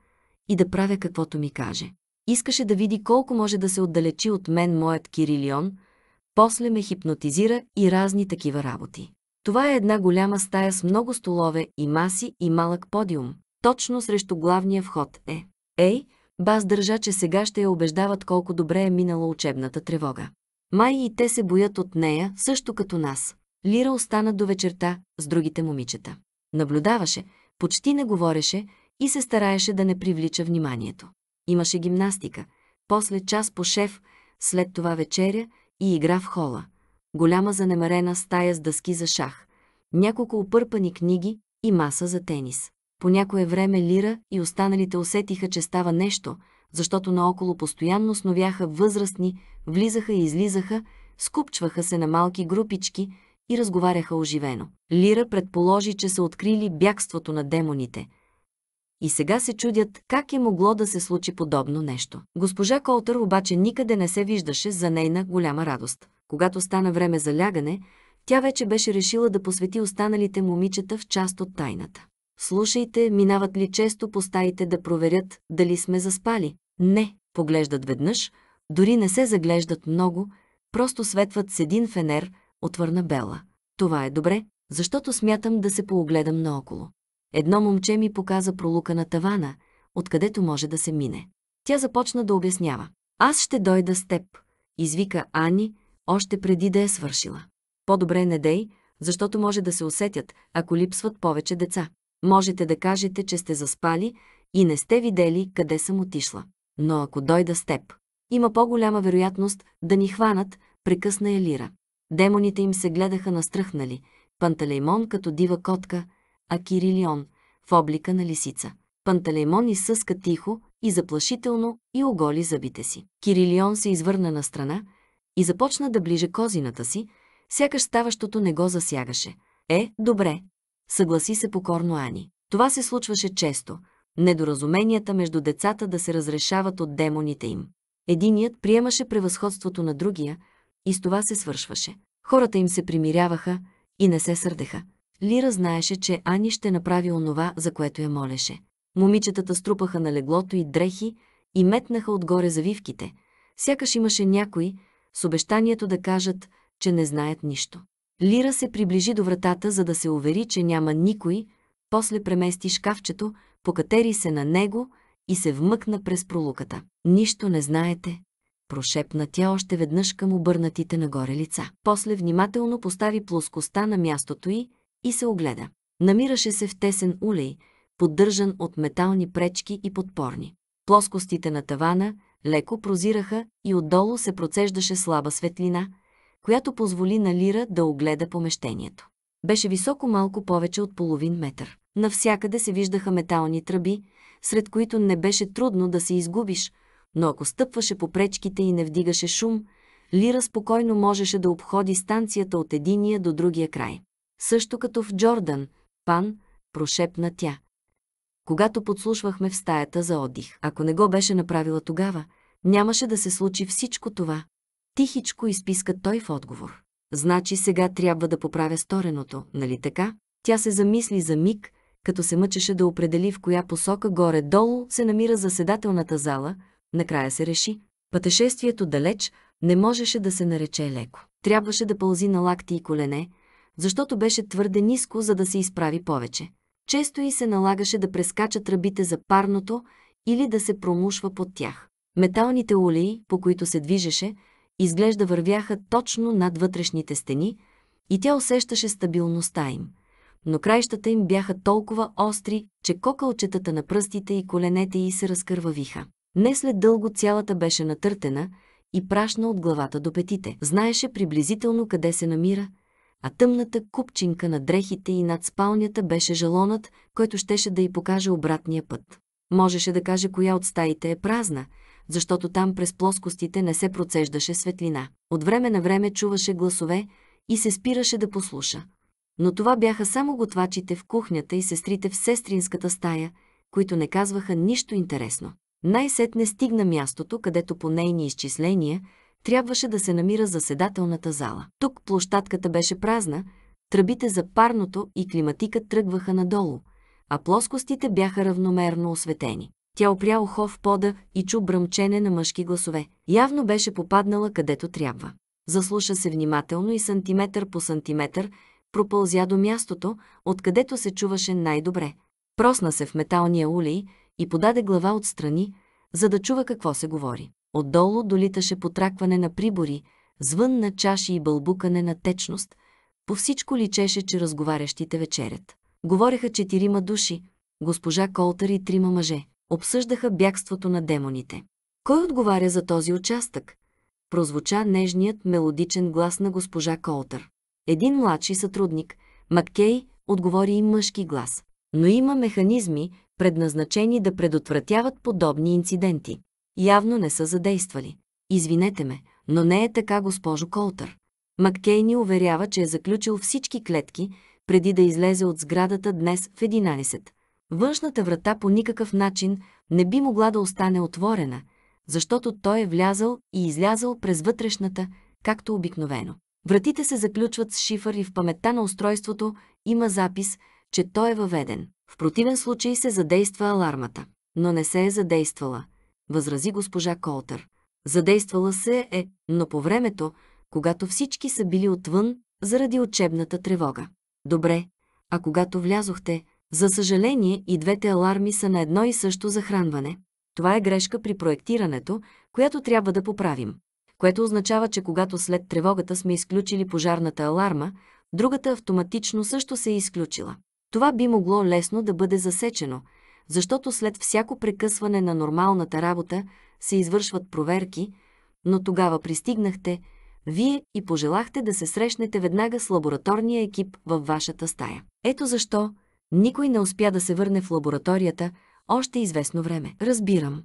и да правя каквото ми каже. Искаше да види колко може да се отдалечи от мен моят кирилион, после ме хипнотизира и разни такива работи. Това е една голяма стая с много столове и маси и малък подиум. Точно срещу главния вход е. Ей, Баз държа, че сега ще я убеждават колко добре е минала учебната тревога. Май и те се боят от нея, също като нас. Лира остана до вечерта с другите момичета. Наблюдаваше, почти не говореше и се стараеше да не привлича вниманието. Имаше гимнастика, после час по шеф, след това вечеря и игра в хола голяма занемарена стая с дъски за шах, няколко опърпани книги и маса за тенис. По някое време Лира и останалите усетиха, че става нещо, защото наоколо постоянно сновяха възрастни, влизаха и излизаха, скупчваха се на малки групички и разговаряха оживено. Лира предположи, че са открили бягството на демоните – и сега се чудят как е могло да се случи подобно нещо. Госпожа Колтър обаче никъде не се виждаше за нейна голяма радост. Когато стана време за лягане, тя вече беше решила да посвети останалите момичета в част от тайната. Слушайте, минават ли често по стаите да проверят дали сме заспали? Не, поглеждат веднъж, дори не се заглеждат много, просто светват с един фенер, отвърна Бела. Това е добре, защото смятам да се поогледам наоколо. Едно момче ми показа пролука на тавана, откъдето може да се мине. Тя започна да обяснява. Аз ще дойда с теб, извика Ани, още преди да е свършила. По-добре не дей, защото може да се усетят, ако липсват повече деца. Можете да кажете, че сте заспали и не сте видели къде съм отишла. Но ако дойда с теб, има по-голяма вероятност да ни хванат, прекъсна Елира. Демоните им се гледаха настръхнали, Панталеймон като дива котка, а Кирилион в облика на лисица. Панталеймон изсъска тихо и заплашително и оголи зъбите си. Кирилион се извърна на страна, и започна да ближе козината си, сякаш ставащото не го засягаше. Е, добре, съгласи се покорно Ани. Това се случваше често. Недоразуменията между децата да се разрешават от демоните им. Единият приемаше превъзходството на другия и с това се свършваше. Хората им се примиряваха и не се сърдеха. Лира знаеше, че Ани ще направи онова, за което я молеше. Момичетата струпаха на леглото и дрехи и метнаха отгоре завивките. Сякаш имаше някой, с обещанието да кажат, че не знаят нищо. Лира се приближи до вратата, за да се увери, че няма никой, после премести шкафчето, покатери се на него и се вмъкна през пролуката. Нищо не знаете, прошепна тя още веднъж към обърнатите нагоре лица. После внимателно постави плоскостта на мястото й и се огледа. Намираше се в тесен улей, поддържан от метални пречки и подпорни. Плоскостите на тавана – леко прозираха и отдолу се процеждаше слаба светлина, която позволи на Лира да огледа помещението. Беше високо малко повече от половин метър. Навсякъде се виждаха метални тръби, сред които не беше трудно да се изгубиш, но ако стъпваше по пречките и не вдигаше шум, Лира спокойно можеше да обходи станцията от единия до другия край. Също като в Джордан, пан, прошепна тя когато подслушвахме в стаята за отдих. Ако не го беше направила тогава, нямаше да се случи всичко това. Тихичко изписка той в отговор. Значи сега трябва да поправя стореното, нали така? Тя се замисли за миг, като се мъчеше да определи в коя посока горе-долу се намира заседателната зала, накрая се реши. Пътешествието далеч не можеше да се нарече леко. Трябваше да пълзи на лакти и колене, защото беше твърде ниско, за да се изправи повече. Често и се налагаше да прескача тръбите за парното или да се промушва под тях. Металните улеи, по които се движеше, изглежда вървяха точно над вътрешните стени и тя усещаше стабилността им. Но краищата им бяха толкова остри, че кокълчетата на пръстите и коленете й се разкървавиха. Не след дълго цялата беше натъртена и прашна от главата до петите. Знаеше приблизително къде се намира – а тъмната купчинка на дрехите и над спалнята беше жалонът, който щеше да й покаже обратния път. Можеше да каже коя от стаите е празна, защото там през плоскостите не се процеждаше светлина. От време на време чуваше гласове и се спираше да послуша. Но това бяха само готвачите в кухнята и сестрите в сестринската стая, които не казваха нищо интересно. най сет не стигна мястото, където по нейни изчисления – трябваше да се намира заседателната зала. Тук площадката беше празна, тръбите за парното и климатика тръгваха надолу, а плоскостите бяха равномерно осветени. Тя опря ухо в пода и чу бръмчене на мъжки гласове. Явно беше попаднала където трябва. Заслуша се внимателно и сантиметър по сантиметър пропълзя до мястото, откъдето се чуваше най-добре. Просна се в металния улей и подаде глава отстрани, за да чува какво се говори. Отдолу долиташе потракване на прибори, звън на чаши и бълбукане на течност. По всичко личеше, че разговарящите вечерят. Говореха четирима души, госпожа Колтър и трима мъже. Обсъждаха бягството на демоните. Кой отговаря за този участък? Прозвуча нежният мелодичен глас на госпожа Колтър. Един младши сътрудник, Маккей, отговори и мъжки глас. Но има механизми, предназначени да предотвратяват подобни инциденти явно не са задействали. Извинете ме, но не е така, госпожо Колтър. Маккей ни уверява, че е заключил всички клетки, преди да излезе от сградата днес в 11. Външната врата по никакъв начин не би могла да остане отворена, защото той е влязал и излязал през вътрешната, както обикновено. Вратите се заключват с шифър и в паметта на устройството има запис, че той е въведен. В противен случай се задейства алармата, но не се е задействала възрази госпожа Колтър. Задействала се е, но по времето, когато всички са били отвън, заради учебната тревога. Добре, а когато влязохте, за съжаление и двете аларми са на едно и също захранване. Това е грешка при проектирането, която трябва да поправим. Което означава, че когато след тревогата сме изключили пожарната аларма, другата автоматично също се е изключила. Това би могло лесно да бъде засечено – защото след всяко прекъсване на нормалната работа се извършват проверки, но тогава пристигнахте, вие и пожелахте да се срещнете веднага с лабораторния екип във вашата стая. Ето защо никой не успя да се върне в лабораторията още известно време. Разбирам.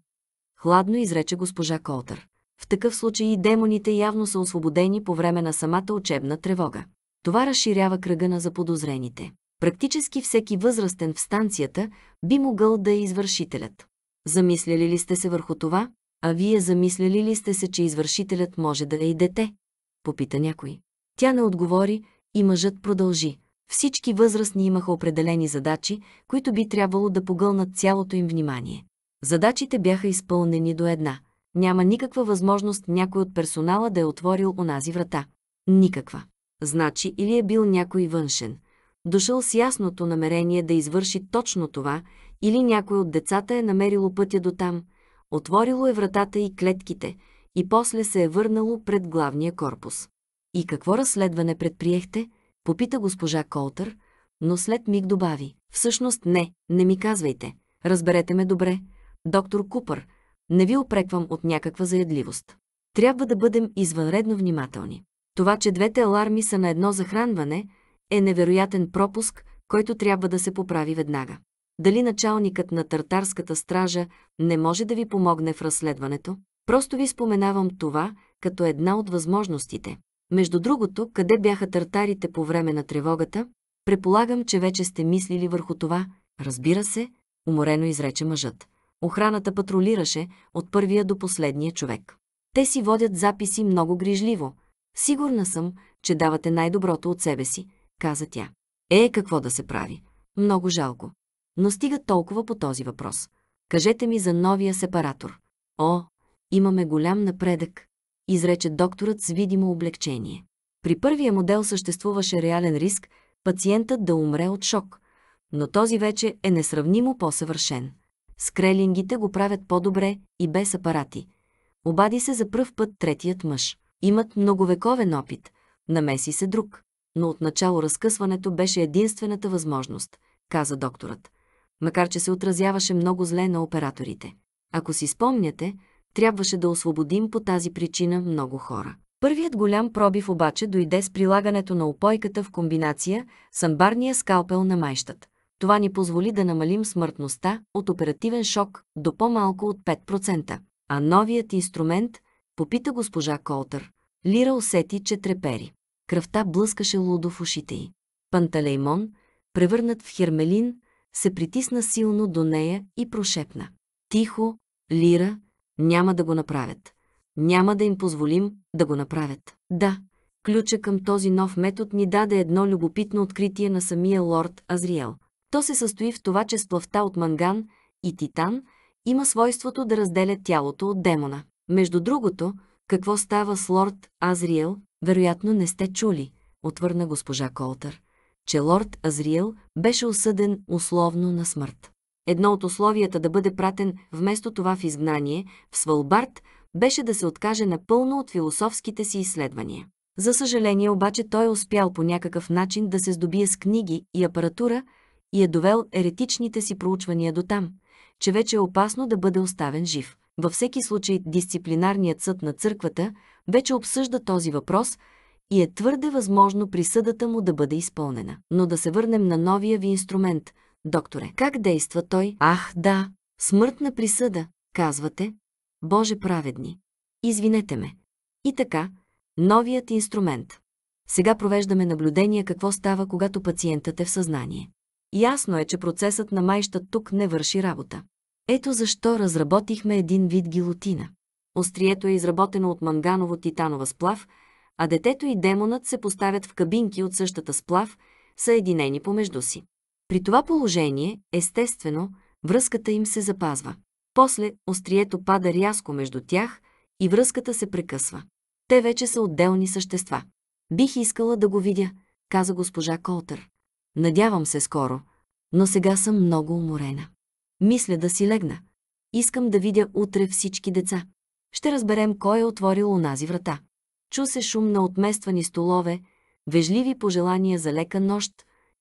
Хладно изрече госпожа Колтър. В такъв случай и демоните явно са освободени по време на самата учебна тревога. Това разширява кръга на заподозрените. Практически всеки възрастен в станцията би могъл да е извършителят. Замисляли ли сте се върху това? А вие замисляли ли сте се, че извършителят може да е и дете? Попита някой. Тя не отговори и мъжът продължи. Всички възрастни имаха определени задачи, които би трябвало да погълнат цялото им внимание. Задачите бяха изпълнени до една. Няма никаква възможност някой от персонала да е отворил онази врата. Никаква. Значи или е бил някой външен, дошъл с ясното намерение да извърши точно това, или някой от децата е намерило пътя до там, отворило е вратата и клетките, и после се е върнало пред главния корпус. И какво разследване предприехте? Попита госпожа Колтър, но след миг добави. Всъщност не, не ми казвайте. Разберете ме добре. Доктор Купър, не ви опреквам от някаква заядливост. Трябва да бъдем извънредно внимателни. Това, че двете аларми са на едно захранване, е невероятен пропуск, който трябва да се поправи веднага. Дали началникът на тартарската стража не може да ви помогне в разследването? Просто ви споменавам това като една от възможностите. Между другото, къде бяха тартарите по време на тревогата? Преполагам, че вече сте мислили върху това. Разбира се, уморено изрече мъжът. Охраната патрулираше от първия до последния човек. Те си водят записи много грижливо. Сигурна съм, че давате най-доброто от себе си, каза тя. Е, какво да се прави? Много жалко. Но стига толкова по този въпрос. Кажете ми за новия сепаратор. О, имаме голям напредък, изрече докторът с видимо облегчение. При първия модел съществуваше реален риск пациентът да умре от шок, но този вече е несравнимо по-съвършен. Скрелингите го правят по-добре и без апарати. Обади се за пръв път третият мъж. Имат многовековен опит. Намеси се друг но отначало разкъсването беше единствената възможност, каза докторът, макар че се отразяваше много зле на операторите. Ако си спомняте, трябваше да освободим по тази причина много хора. Първият голям пробив обаче дойде с прилагането на опойката в комбинация с амбарния скалпел на майщат. Това ни позволи да намалим смъртността от оперативен шок до по-малко от 5%. А новият инструмент, попита госпожа Колтър, Лира усети, че трепери кръвта блъскаше лудо в ушите й. Панталеймон, превърнат в хермелин, се притисна силно до нея и прошепна. Тихо, Лира, няма да го направят. Няма да им позволим да го направят. Да, ключа към този нов метод ни даде едно любопитно откритие на самия лорд Азриел. То се състои в това, че сплавта от манган и титан има свойството да разделя тялото от демона. Между другото, какво става с лорд Азриел, вероятно не сте чули, отвърна госпожа Колтър, че лорд Азриел беше осъден условно на смърт. Едно от условията да бъде пратен вместо това в изгнание, в Свалбард, беше да се откаже напълно от философските си изследвания. За съжаление обаче той е успял по някакъв начин да се здобие с книги и апаратура и е довел еретичните си проучвания до там, че вече е опасно да бъде оставен жив. Във всеки случай дисциплинарният съд на църквата вече обсъжда този въпрос и е твърде възможно присъдата му да бъде изпълнена. Но да се върнем на новия ви инструмент, докторе. Как действа той? Ах, да, смъртна присъда, казвате. Боже праведни, извинете ме. И така, новият инструмент. Сега провеждаме наблюдение какво става, когато пациентът е в съзнание. Ясно е, че процесът на майща тук не върши работа. Ето защо разработихме един вид гилотина. Острието е изработено от манганово-титанова сплав, а детето и демонът се поставят в кабинки от същата сплав, съединени помежду си. При това положение, естествено, връзката им се запазва. После острието пада рязко между тях и връзката се прекъсва. Те вече са отделни същества. Бих искала да го видя, каза госпожа Колтър. Надявам се скоро, но сега съм много уморена. Мисля да си легна. Искам да видя утре всички деца ще разберем кой е отворил унази врата. Чу се шум на отмествани столове, вежливи пожелания за лека нощ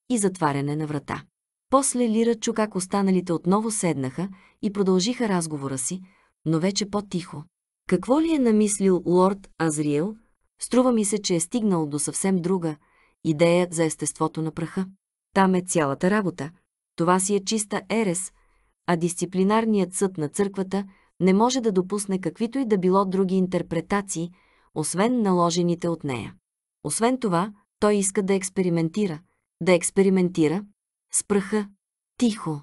и затваряне на врата. После Лира чу как останалите отново седнаха и продължиха разговора си, но вече по-тихо. Какво ли е намислил лорд Азриел? Струва ми се, че е стигнал до съвсем друга идея за естеството на праха. Там е цялата работа. Това си е чиста ерес, а дисциплинарният съд на църквата – не може да допусне каквито и да било други интерпретации, освен наложените от нея. Освен това, той иска да експериментира. Да експериментира с Тихо.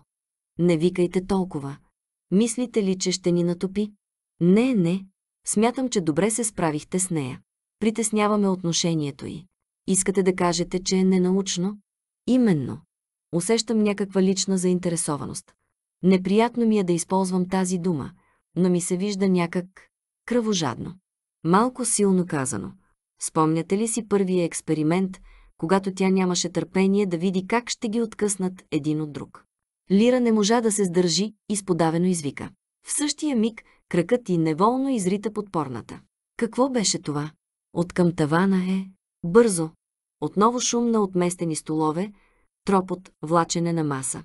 Не викайте толкова. Мислите ли, че ще ни натопи? Не, не. Смятам, че добре се справихте с нея. Притесняваме отношението й. Искате да кажете, че е ненаучно? Именно. Усещам някаква лична заинтересованост. Неприятно ми е да използвам тази дума – но ми се вижда някак кръвожадно. Малко силно казано. Спомняте ли си първия експеримент, когато тя нямаше търпение да види как ще ги откъснат един от друг? Лира не можа да се сдържи и сподавено извика. В същия миг кракът и неволно изрита подпорната. Какво беше това? От към тавана е. Бързо. Отново шум на отместени столове, тропот, влачене на маса.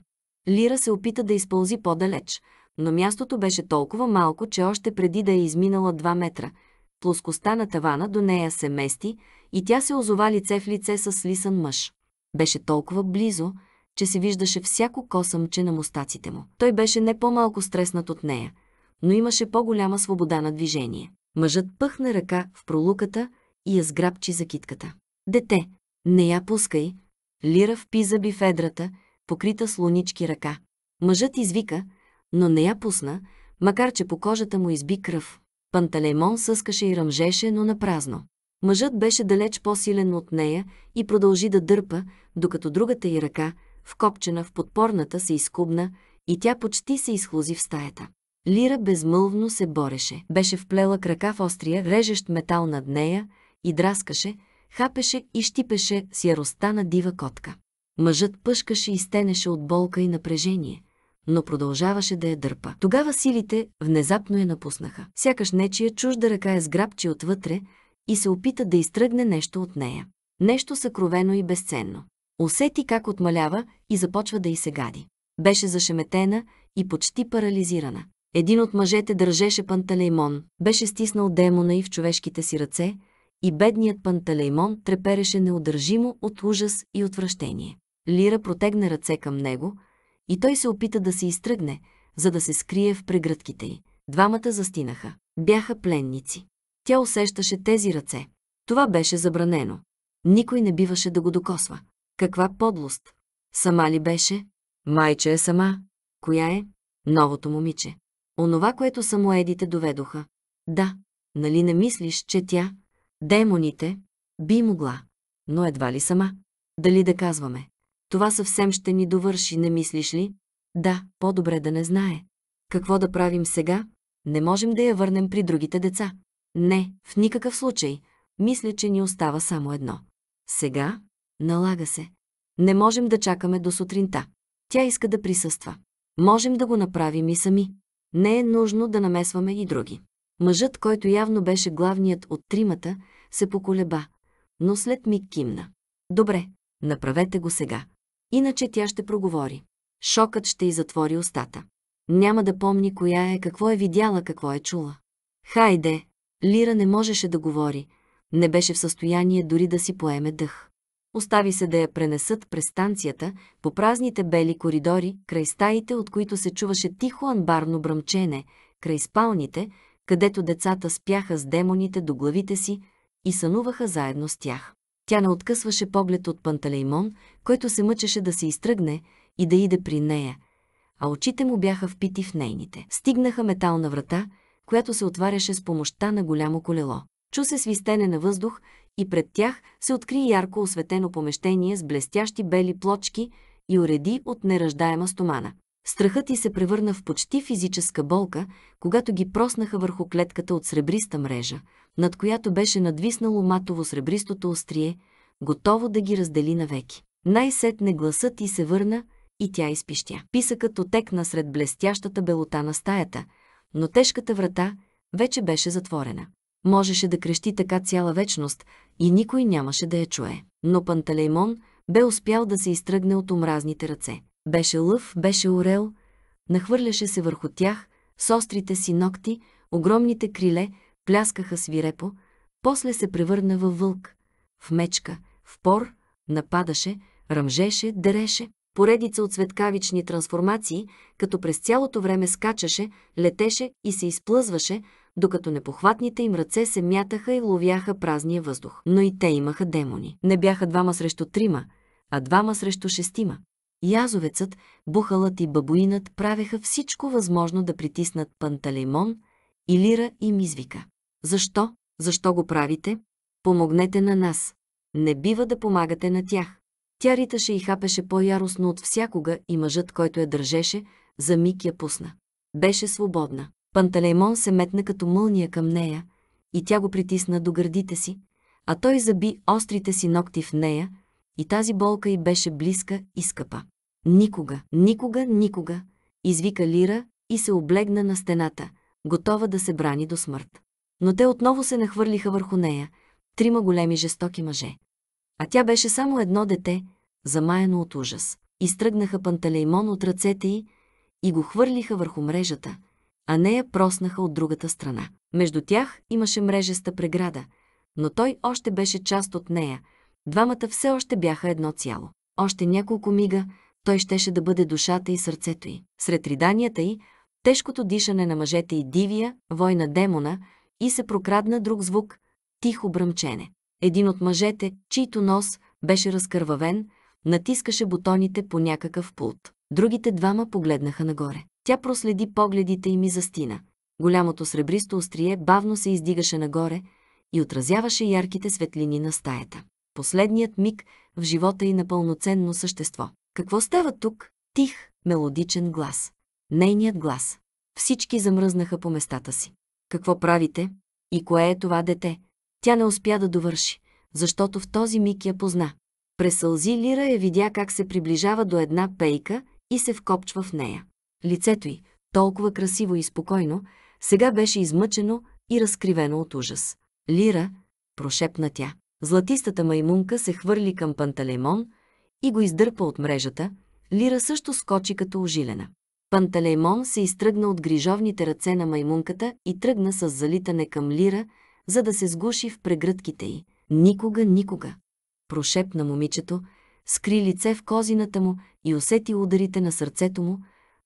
Лира се опита да използи по-далеч, но мястото беше толкова малко, че още преди да е изминала 2 метра, плоскостта на тавана до нея се мести и тя се озова лице в лице с лисан мъж. Беше толкова близо, че се виждаше всяко косъмче на мустаците му. Той беше не по-малко стреснат от нея, но имаше по-голяма свобода на движение. Мъжът пъхна ръка в пролуката и я сграбчи за китката. Дете, не я пускай! Лира впи зъби в едрата, покрита с лунички ръка. Мъжът извика – но не я пусна, макар че по кожата му изби кръв. Панталеймон съскаше и ръмжеше, но напразно. Мъжът беше далеч по-силен от нея и продължи да дърпа, докато другата й ръка, вкопчена в подпорната, се изкубна и тя почти се изхлузи в стаята. Лира безмълвно се бореше. Беше вплела крака в острия, режещ метал над нея и драскаше, хапеше и щипеше с яростта на дива котка. Мъжът пъшкаше и стенеше от болка и напрежение но продължаваше да я дърпа. Тогава силите внезапно я напуснаха. Сякаш нечия чужда ръка я сграбчи отвътре и се опита да изтръгне нещо от нея. Нещо съкровено и безценно. Усети как отмалява и започва да й се гади. Беше зашеметена и почти парализирана. Един от мъжете държеше панталеймон, беше стиснал демона и в човешките си ръце, и бедният панталеймон трепереше неудържимо от ужас и отвращение. Лира протегна ръце към него, и той се опита да се изтръгне, за да се скрие в прегръдките й. Двамата застинаха. Бяха пленници. Тя усещаше тези ръце. Това беше забранено. Никой не биваше да го докосва. Каква подлост! Сама ли беше? Майче е сама. Коя е? Новото момиче. Онова, което самоедите доведоха. Да, нали не мислиш, че тя, демоните, би могла, но едва ли сама. Дали да казваме? Това съвсем ще ни довърши, не мислиш ли? Да, по-добре да не знае. Какво да правим сега? Не можем да я върнем при другите деца. Не, в никакъв случай. Мисля, че ни остава само едно. Сега? Налага се. Не можем да чакаме до сутринта. Тя иска да присъства. Можем да го направим и сами. Не е нужно да намесваме и други. Мъжът, който явно беше главният от тримата, се поколеба, но след миг кимна. Добре, направете го сега. Иначе тя ще проговори. Шокът ще й затвори устата. Няма да помни коя е, какво е видяла, какво е чула. Хайде! Лира не можеше да говори. Не беше в състояние дори да си поеме дъх. Остави се да я пренесат през станцията, по празните бели коридори, край стаите, от които се чуваше тихо анбарно бръмчене, край спалните, където децата спяха с демоните до главите си и сънуваха заедно с тях. Тя не откъсваше поглед от Пантелеймон, който се мъчеше да се изтръгне и да иде при нея, а очите му бяха впити в нейните. Стигнаха метална врата, която се отваряше с помощта на голямо колело. Чу се свистене на въздух и пред тях се откри ярко осветено помещение с блестящи бели плочки и уреди от неръждаема стомана. Страхът ти се превърна в почти физическа болка, когато ги проснаха върху клетката от сребриста мрежа, над която беше надвиснало матово сребристото острие, готово да ги раздели навеки. Най-сетне гласът и се върна, и тя изпищя. Писъкът отекна сред блестящата белота на стаята, но тежката врата вече беше затворена. Можеше да крещи така цяла вечност и никой нямаше да я чуе. Но Пантелеймон бе успял да се изтръгне от омразните ръце. Беше лъв, беше орел, нахвърляше се върху тях с острите си ногти, огромните криле, пляскаха свирепо, после се превърна във вълк, в мечка, в пор, нападаше, ръмжеше, дереше. Поредица от светкавични трансформации, като през цялото време скачаше, летеше и се изплъзваше, докато непохватните им ръце се мятаха и ловяха празния въздух. Но и те имаха демони. Не бяха двама срещу трима, а двама срещу шестима. Язовецът, бухалът и бабуинът правеха всичко възможно да притиснат Панталеймон, Илира им извика. Защо? Защо го правите? Помогнете на нас. Не бива да помагате на тях. Тя риташе и хапеше по-яростно от всякога и мъжът, който я държеше, за миг я пусна. Беше свободна. Пантелеймон се метна като мълния към нея и тя го притисна до гърдите си, а той заби острите си ногти в нея и тази болка й беше близка и скъпа. Никога, никога, никога, извика Лира и се облегна на стената, готова да се брани до смърт но те отново се нахвърлиха върху нея, трима големи жестоки мъже. А тя беше само едно дете, замаяно от ужас. Изтръгнаха Пантелеймон от ръцете й и го хвърлиха върху мрежата, а нея проснаха от другата страна. Между тях имаше мрежеста преграда, но той още беше част от нея. Двамата все още бяха едно цяло. Още няколко мига той щеше да бъде душата и сърцето й. Сред риданията й, тежкото дишане на мъжете и дивия, война демона – и се прокрадна друг звук – тихо бръмчене. Един от мъжете, чийто нос беше разкървавен, натискаше бутоните по някакъв пулт. Другите двама погледнаха нагоре. Тя проследи погледите им и застина. Голямото сребристо острие бавно се издигаше нагоре и отразяваше ярките светлини на стаята. Последният миг в живота й на пълноценно същество. Какво става тук? Тих, мелодичен глас. Нейният глас. Всички замръзнаха по местата си. Какво правите? И кое е това дете? Тя не успя да довърши, защото в този миг я позна. През сълзи Лира я видя как се приближава до една пейка и се вкопчва в нея. Лицето й, толкова красиво и спокойно, сега беше измъчено и разкривено от ужас. Лира, прошепна тя. Златистата маймунка се хвърли към Панталеймон и го издърпа от мрежата. Лира също скочи като ожилена. Панталеймон се изтръгна от грижовните ръце на маймунката и тръгна с залитане към Лира, за да се сгуши в прегръдките й. Никога, никога! Прошепна момичето, скри лице в козината му и усети ударите на сърцето му,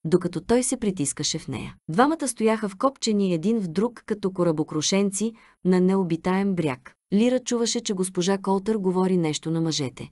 докато той се притискаше в нея. Двамата стояха вкопчени един в друг като корабокрушенци на необитаем бряг. Лира чуваше, че госпожа Колтър говори нещо на мъжете,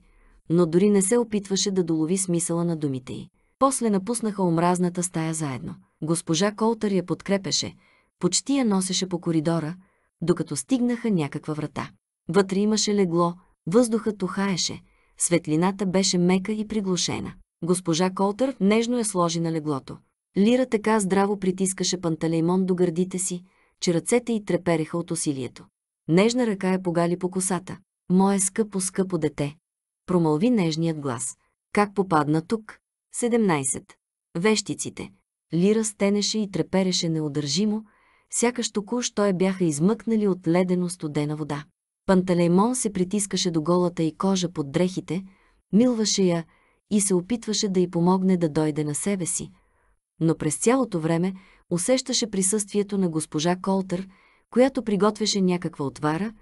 но дори не се опитваше да долови смисъла на думите й. После напуснаха омразната стая заедно. Госпожа Колтър я подкрепеше, почти я носеше по коридора, докато стигнаха някаква врата. Вътре имаше легло, въздухът тухаеше, светлината беше мека и приглушена. Госпожа Колтър нежно я сложи на леглото. Лира така здраво притискаше панталеймон до гърдите си, че ръцете й трепереха от усилието. Нежна ръка я погали по косата. «Мое скъпо, скъпо дете!» Промълви нежният глас. «Как попадна тук?» 17. Вещиците. Лира стенеше и трепереше неудържимо, сякаш току-що я бяха измъкнали от ледено студена вода. Панталеймон се притискаше до голата и кожа под дрехите, милваше я и се опитваше да й помогне да дойде на себе си. Но през цялото време усещаше присъствието на госпожа Колтър, която приготвяше някаква отвара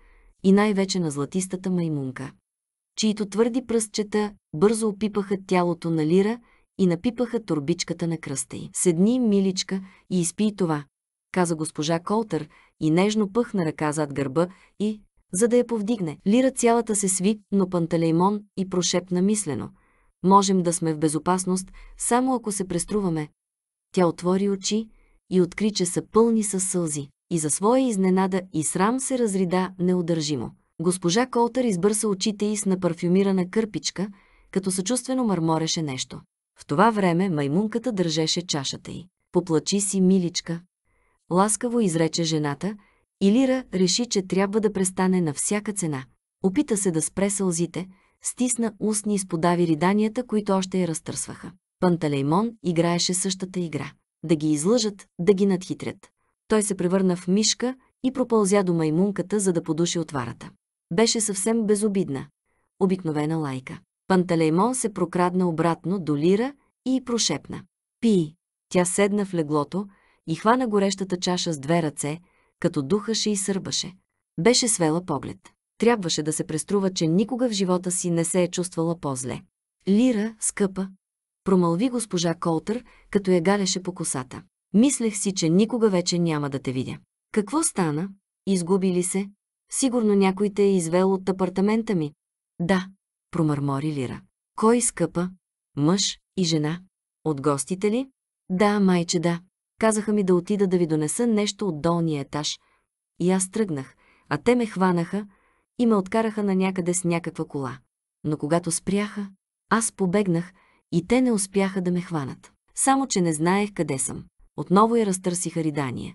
и най-вече на златистата маймунка, чието твърди пръстчета бързо опипаха тялото на Лира – и напипаха турбичката на кръста й. Седни, миличка, и изпи това, каза госпожа Колтър и нежно пъхна ръка зад гърба и, за да я повдигне, лира цялата се сви, но пантелеймон и прошепна мислено. Можем да сме в безопасност, само ако се преструваме. Тя отвори очи и откри, че са пълни със сълзи. И за своя изненада и срам се разрида неудържимо. Госпожа Колтър избърса очите й с напарфюмирана кърпичка, като съчувствено мърмореше нещо. В това време маймунката държеше чашата й. Поплачи си, миличка. Ласкаво изрече жената и Лира реши, че трябва да престане на всяка цена. Опита се да спре сълзите, стисна устни и сподави риданията, които още я разтърсваха. Панталеймон играеше същата игра. Да ги излъжат, да ги надхитрят. Той се превърна в мишка и пропълзя до маймунката, за да подуши отварата. Беше съвсем безобидна. Обикновена лайка. Панталеймон се прокрадна обратно до Лира и прошепна. Пи! Тя седна в леглото и хвана горещата чаша с две ръце, като духаше и сърбаше. Беше свела поглед. Трябваше да се преструва, че никога в живота си не се е чувствала по-зле. Лира, скъпа, промълви госпожа Колтър, като я галеше по косата. Мислех си, че никога вече няма да те видя. Какво стана? Изгуби ли се? Сигурно някой те е извел от апартамента ми. Да, промърмори Лира. Кой скъпа? Мъж и жена? От гостите ли? Да, майче, да. Казаха ми да отида да ви донеса нещо от долния етаж. И аз тръгнах, а те ме хванаха и ме откараха на някъде с някаква кола. Но когато спряха, аз побегнах и те не успяха да ме хванат. Само, че не знаех къде съм. Отново я разтърсиха ридания.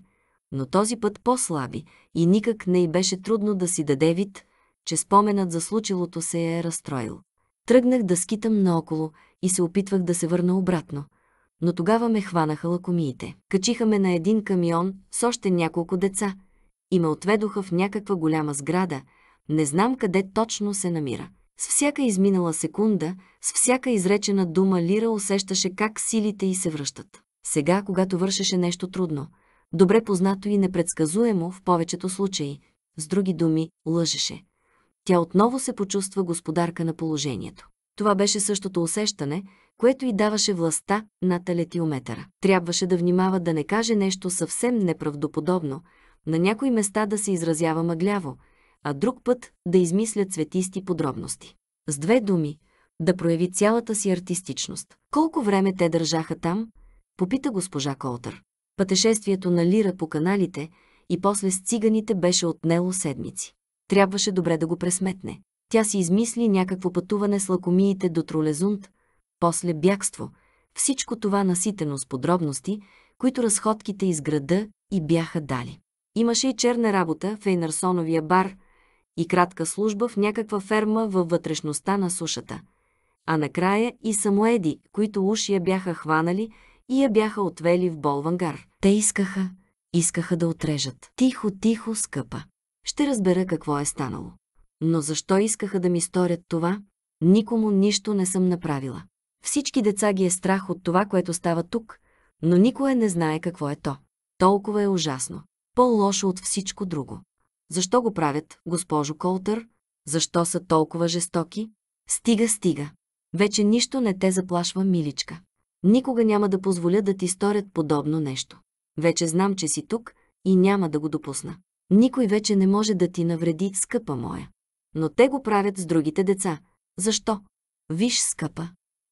Но този път по-слаби и никак не й беше трудно да си даде вид – че споменът за случилото се е разстроил. Тръгнах да скитам наоколо и се опитвах да се върна обратно. Но тогава ме хванаха лакомиите. Качиха ме на един камион с още няколко деца и ме отведоха в някаква голяма сграда, не знам къде точно се намира. С всяка изминала секунда, с всяка изречена дума Лира усещаше как силите й се връщат. Сега, когато вършеше нещо трудно, добре познато и непредсказуемо в повечето случаи, с други думи, лъжеше. Тя отново се почувства господарка на положението. Това беше същото усещане, което и даваше властта на талетиометъра. Трябваше да внимава да не каже нещо съвсем неправдоподобно, на някои места да се изразява мъгляво, а друг път да измисля цветисти подробности. С две думи, да прояви цялата си артистичност. Колко време те държаха там? Попита госпожа Колтър. Пътешествието на Лира по каналите и после с циганите беше отнело седмици. Трябваше добре да го пресметне. Тя си измисли някакво пътуване с лакомиите до Тролезунт, после бягство. Всичко това наситено с подробности, които разходките из града и бяха дали. Имаше и черна работа в Ейнарсоновия бар и кратка служба в някаква ферма във вътрешността на сушата. А накрая и самоеди, които уши я бяха хванали и я бяха отвели в болвангар. Те искаха, искаха да отрежат. Тихо, тихо, скъпа ще разбера какво е станало. Но защо искаха да ми сторят това? Никому нищо не съм направила. Всички деца ги е страх от това, което става тук, но никой не знае какво е то. Толкова е ужасно. По-лошо от всичко друго. Защо го правят, госпожо Колтър? Защо са толкова жестоки? Стига, стига. Вече нищо не те заплашва, миличка. Никога няма да позволя да ти сторят подобно нещо. Вече знам, че си тук и няма да го допусна. Никой вече не може да ти навреди, скъпа моя. Но те го правят с другите деца. Защо? Виж, скъпа.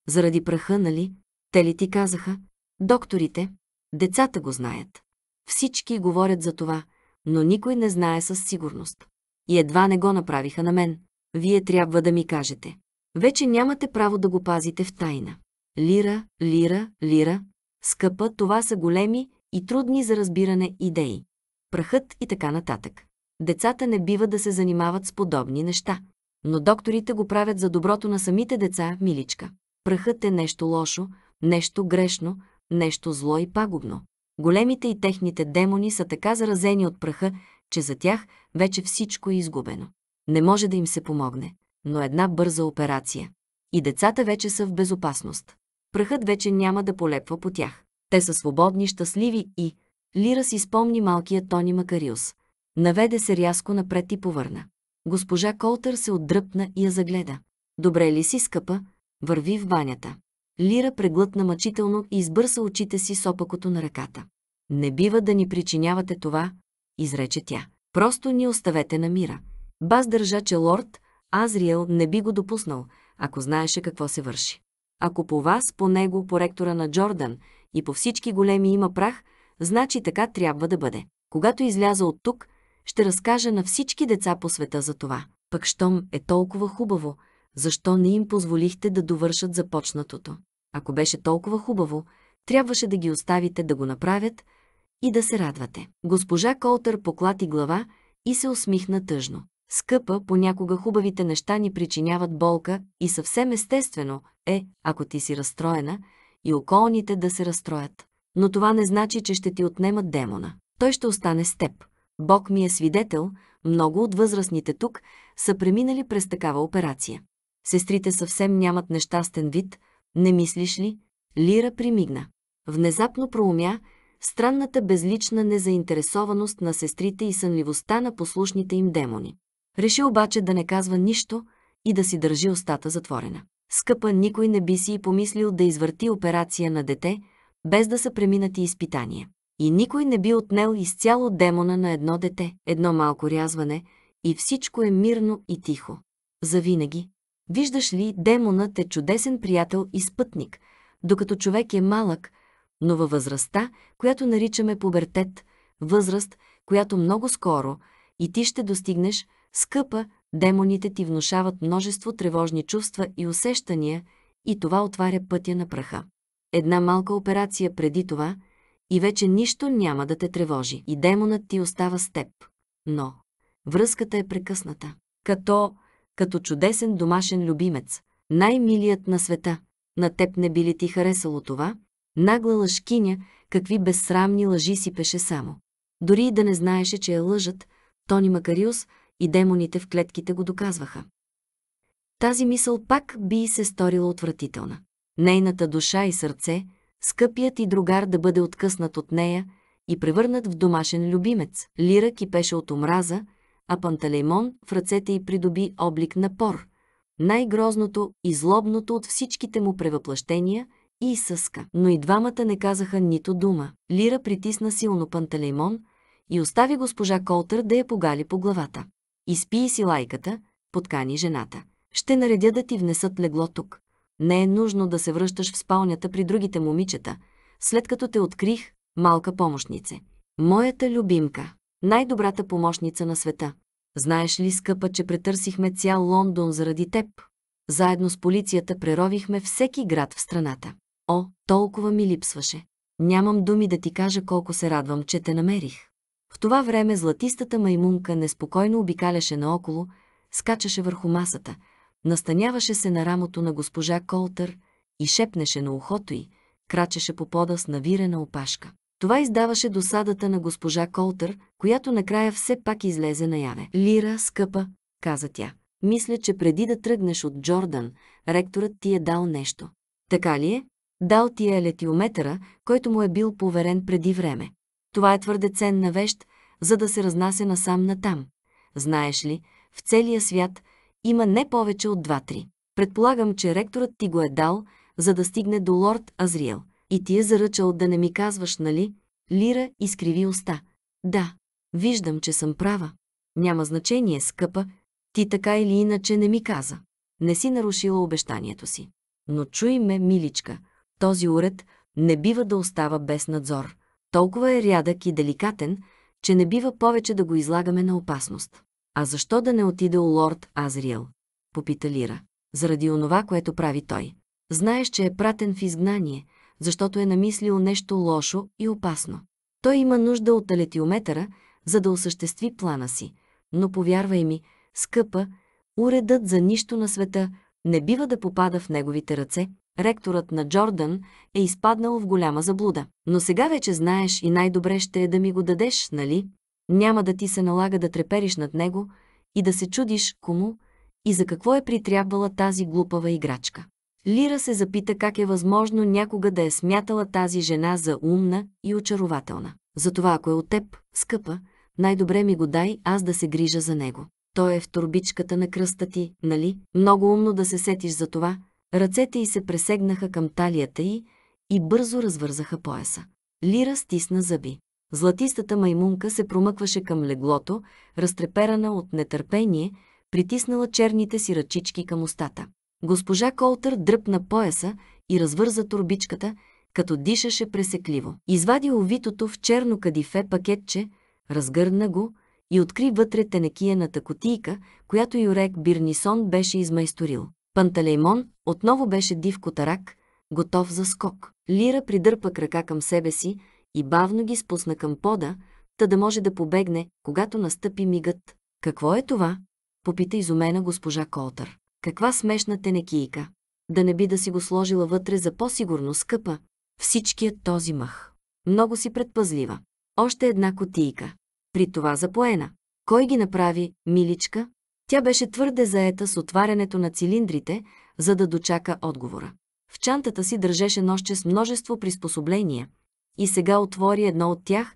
Заради праха, нали? Те ли ти казаха? Докторите. Децата го знаят. Всички говорят за това, но никой не знае със сигурност. И едва не го направиха на мен. Вие трябва да ми кажете. Вече нямате право да го пазите в тайна. Лира, лира, лира. Скъпа, това са големи и трудни за разбиране идеи прахът и така нататък. Децата не бива да се занимават с подобни неща. Но докторите го правят за доброто на самите деца, миличка. Прахът е нещо лошо, нещо грешно, нещо зло и пагубно. Големите и техните демони са така заразени от праха, че за тях вече всичко е изгубено. Не може да им се помогне, но една бърза операция. И децата вече са в безопасност. Прахът вече няма да полепва по тях. Те са свободни, щастливи и, Лира си спомни малкия Тони Макариус. Наведе се рязко напред и повърна. Госпожа Колтър се отдръпна и я загледа. Добре ли си, скъпа? Върви в банята. Лира преглътна мъчително и избърса очите си с опакото на ръката. Не бива да ни причинявате това, изрече тя. Просто ни оставете на мира. Баз държа, че лорд Азриел не би го допуснал, ако знаеше какво се върши. Ако по вас, по него, по ректора на Джордан и по всички големи има прах, Значи така трябва да бъде. Когато изляза от тук, ще разкажа на всички деца по света за това. Пък щом е толкова хубаво, защо не им позволихте да довършат започнатото? Ако беше толкова хубаво, трябваше да ги оставите да го направят и да се радвате. Госпожа Колтър поклати глава и се усмихна тъжно. Скъпа, понякога хубавите неща ни причиняват болка и съвсем естествено е, ако ти си разстроена, и околните да се разстроят. Но това не значи, че ще ти отнемат демона. Той ще остане с теб. Бог ми е свидетел, много от възрастните тук са преминали през такава операция. Сестрите съвсем нямат нещастен вид, не мислиш ли? Лира примигна. Внезапно проумя странната безлична незаинтересованост на сестрите и сънливостта на послушните им демони. Реши обаче да не казва нищо и да си държи устата затворена. Скъпа никой не би си и помислил да извърти операция на дете, без да са преминати изпитания. И никой не би отнел изцяло демона на едно дете, едно малко рязване, и всичко е мирно и тихо. Завинаги. Виждаш ли, демонът е чудесен приятел и спътник, докато човек е малък, но във възрастта, която наричаме пубертет, възраст, която много скоро и ти ще достигнеш, скъпа, демоните ти внушават множество тревожни чувства и усещания, и това отваря пътя на праха. Една малка операция преди това и вече нищо няма да те тревожи. И демонът ти остава с теб. Но връзката е прекъсната. Като, като чудесен домашен любимец, най-милият на света, на теб не би ли ти харесало това? Нагла лъжкиня, какви безсрамни лъжи си пеше само. Дори и да не знаеше, че е лъжът, Тони Макариус и демоните в клетките го доказваха. Тази мисъл пак би се сторила отвратителна нейната душа и сърце, скъпият и другар да бъде откъснат от нея и превърнат в домашен любимец. Лира кипеше от омраза, а Пантелеймон в ръцете й придоби облик на пор, най-грозното и злобното от всичките му превъплъщения и изсъска. Но и двамата не казаха нито дума. Лира притисна силно Пантелеймон и остави госпожа Колтър да я погали по главата. Изпи си лайката, подкани жената. Ще наредя да ти внесат легло тук. Не е нужно да се връщаш в спалнята при другите момичета, след като те открих, малка помощнице. Моята любимка. Най-добрата помощница на света. Знаеш ли, скъпа, че претърсихме цял Лондон заради теб? Заедно с полицията преровихме всеки град в страната. О, толкова ми липсваше. Нямам думи да ти кажа колко се радвам, че те намерих. В това време златистата маймунка неспокойно обикаляше наоколо, скачаше върху масата – Настаняваше се на рамото на госпожа Колтър и шепнеше на ухото й, крачеше по пода с навирена опашка. Това издаваше досадата на госпожа Колтър, която накрая все пак излезе наяве. «Лира, скъпа», каза тя. «Мисля, че преди да тръгнеш от Джордан, ректорът ти е дал нещо. Така ли е? Дал ти е летиометъра, който му е бил поверен преди време. Това е твърде ценна вещ, за да се разнася насам-натам. Знаеш ли, в целия свят – има не повече от два-три. Предполагам, че ректорът ти го е дал, за да стигне до лорд Азриел. И ти е заръчал да не ми казваш, нали? Лира изкриви уста. Да, виждам, че съм права. Няма значение, скъпа. Ти така или иначе не ми каза. Не си нарушила обещанието си. Но чуй ме, миличка, този уред не бива да остава без надзор. Толкова е рядък и деликатен, че не бива повече да го излагаме на опасност. А защо да не отиде у лорд Азриел? Попита Лира. Заради онова, което прави той. Знаеш, че е пратен в изгнание, защото е намислил нещо лошо и опасно. Той има нужда от талетиометъра, за да осъществи плана си. Но повярвай ми, скъпа, уредът за нищо на света не бива да попада в неговите ръце. Ректорът на Джордан е изпаднал в голяма заблуда. Но сега вече знаеш и най-добре ще е да ми го дадеш, нали? Няма да ти се налага да трепериш над него и да се чудиш кому и за какво е притрябвала тази глупава играчка. Лира се запита как е възможно някога да е смятала тази жена за умна и очарователна. Затова ако е от теб, скъпа, най-добре ми го дай аз да се грижа за него. Той е в турбичката на кръста ти, нали? Много умно да се сетиш за това. Ръцете й се пресегнаха към талията й и бързо развързаха пояса. Лира стисна зъби. Златистата маймунка се промъкваше към леглото, разтреперана от нетърпение, притиснала черните си ръчички към устата. Госпожа Колтър дръпна пояса и развърза турбичката, като дишаше пресекливо. Извади овитото в черно кадифе пакетче, разгърна го и откри вътре тенекияната котийка, която Юрек Бирнисон беше измайсторил. Панталеймон отново беше див котарак, готов за скок. Лира придърпа крака към себе си, и бавно ги спусна към пода, та да може да побегне, когато настъпи мигът. Какво е това? Попита изумена госпожа Колтър. Каква смешна тенекийка! Да не би да си го сложила вътре за по-сигурно скъпа. Всичкият този мах. Много си предпазлива. Още една котийка. При това запоена. Кой ги направи, миличка? Тя беше твърде заета с отварянето на цилиндрите, за да дочака отговора. В чантата си държеше нощче с множество приспособления – и сега отвори едно от тях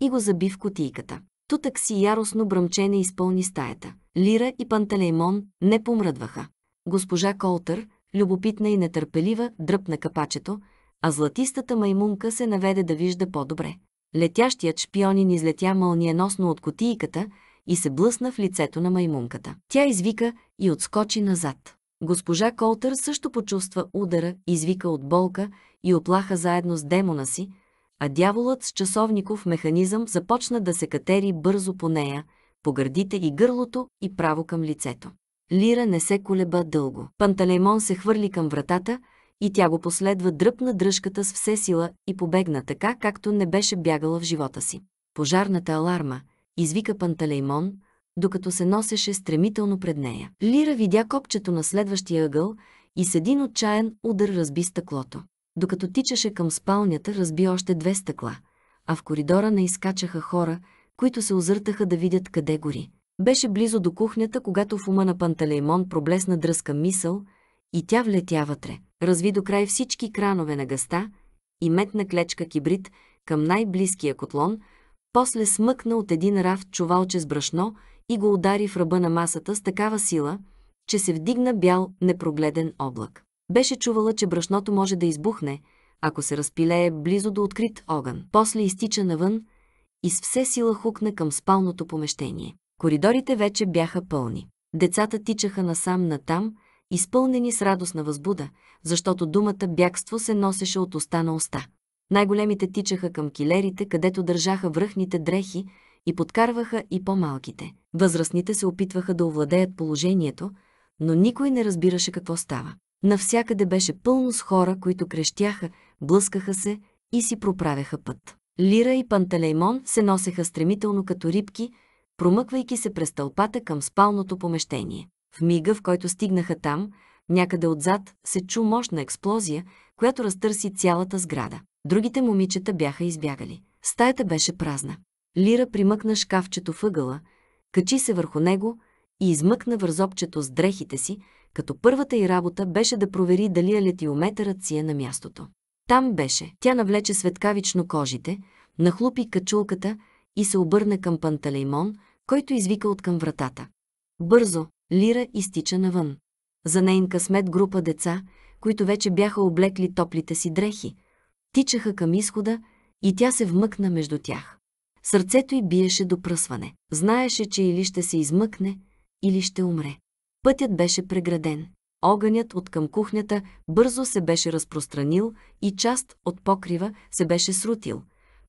и го заби в котийката. Тутък си яростно бръмчене изпълни стаята. Лира и Пантелеймон не помръдваха. Госпожа Колтър, любопитна и нетърпелива, дръпна капачето, а златистата маймунка се наведе да вижда по-добре. Летящият шпионин излетя мълниеносно от котийката и се блъсна в лицето на маймунката. Тя извика и отскочи назад. Госпожа Колтър също почувства удара, извика от болка и оплаха заедно с демона си, а дяволът с часовников механизъм започна да се катери бързо по нея, по гърдите и гърлото и право към лицето. Лира не се колеба дълго. Панталеймон се хвърли към вратата и тя го последва дръпна дръжката с все сила и побегна така, както не беше бягала в живота си. Пожарната аларма, извика Панталеймон, докато се носеше стремително пред нея. Лира видя копчето на следващия ъгъл и с един отчаян удар разби стъклото. Докато тичаше към спалнята, разби още две стъкла, а в коридора не изкачаха хора, които се озъртаха да видят къде гори. Беше близо до кухнята, когато в ума на Пантелеймон проблесна дръска мисъл и тя влетя вътре. Разви до край всички кранове на гъста и метна клечка кибрид към най-близкия котлон, после смъкна от един раф чувалче с брашно и го удари в ръба на масата с такава сила, че се вдигна бял, непрогледен облак. Беше чувала, че брашното може да избухне, ако се разпилее близо до открит огън. После изтича навън и с все сила хукна към спалното помещение. Коридорите вече бяха пълни. Децата тичаха насам натам, изпълнени с радостна възбуда, защото думата бягство се носеше от уста на уста. Най-големите тичаха към килерите, където държаха връхните дрехи и подкарваха и по-малките. Възрастните се опитваха да овладеят положението, но никой не разбираше какво става. Навсякъде беше пълно с хора, които крещяха, блъскаха се и си проправяха път. Лира и Пантелеймон се носеха стремително като рибки, промъквайки се през тълпата към спалното помещение. В мига, в който стигнаха там, някъде отзад се чу мощна експлозия, която разтърси цялата сграда. Другите момичета бяха избягали. Стаята беше празна. Лира примъкна шкафчето въгъла, качи се върху него и измъкна вързопчето с дрехите си, като първата й работа беше да провери дали алетиометърът си е на мястото. Там беше. Тя навлече светкавично кожите, нахлупи качулката и се обърна към Пантелеймон, който извика от към вратата. Бързо, Лира изтича навън. За нейн късмет група деца, които вече бяха облекли топлите си дрехи, тичаха към изхода и тя се вмъкна между тях. Сърцето й биеше до пръсване. Знаеше, че или ще се измъкне, или ще умре. Пътят беше преграден. Огънят от към кухнята бързо се беше разпространил и част от покрива се беше срутил,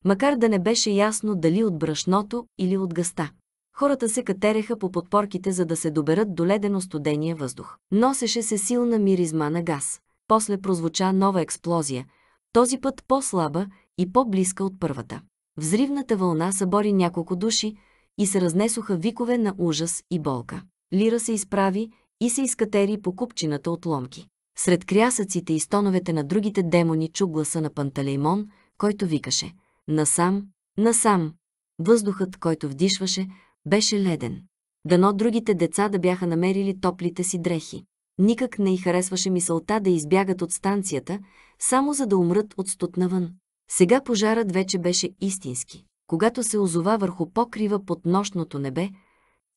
макар да не беше ясно дали от брашното или от гъста. Хората се катереха по подпорките, за да се доберат до ледено студения въздух. Носеше се силна миризма на газ. После прозвуча нова експлозия, този път по-слаба и по-близка от първата. Взривната вълна събори няколко души и се разнесоха викове на ужас и болка. Лира се изправи и се изкатери по купчината от ломки. Сред крясъците и стоновете на другите демони чу гласа на Пантелеймон, който викаше «Насам! Насам!». Въздухът, който вдишваше, беше леден. Дано другите деца да бяха намерили топлите си дрехи. Никак не й харесваше мисълта да избягат от станцията, само за да умрат от студ навън. Сега пожарът вече беше истински. Когато се озова върху покрива под нощното небе,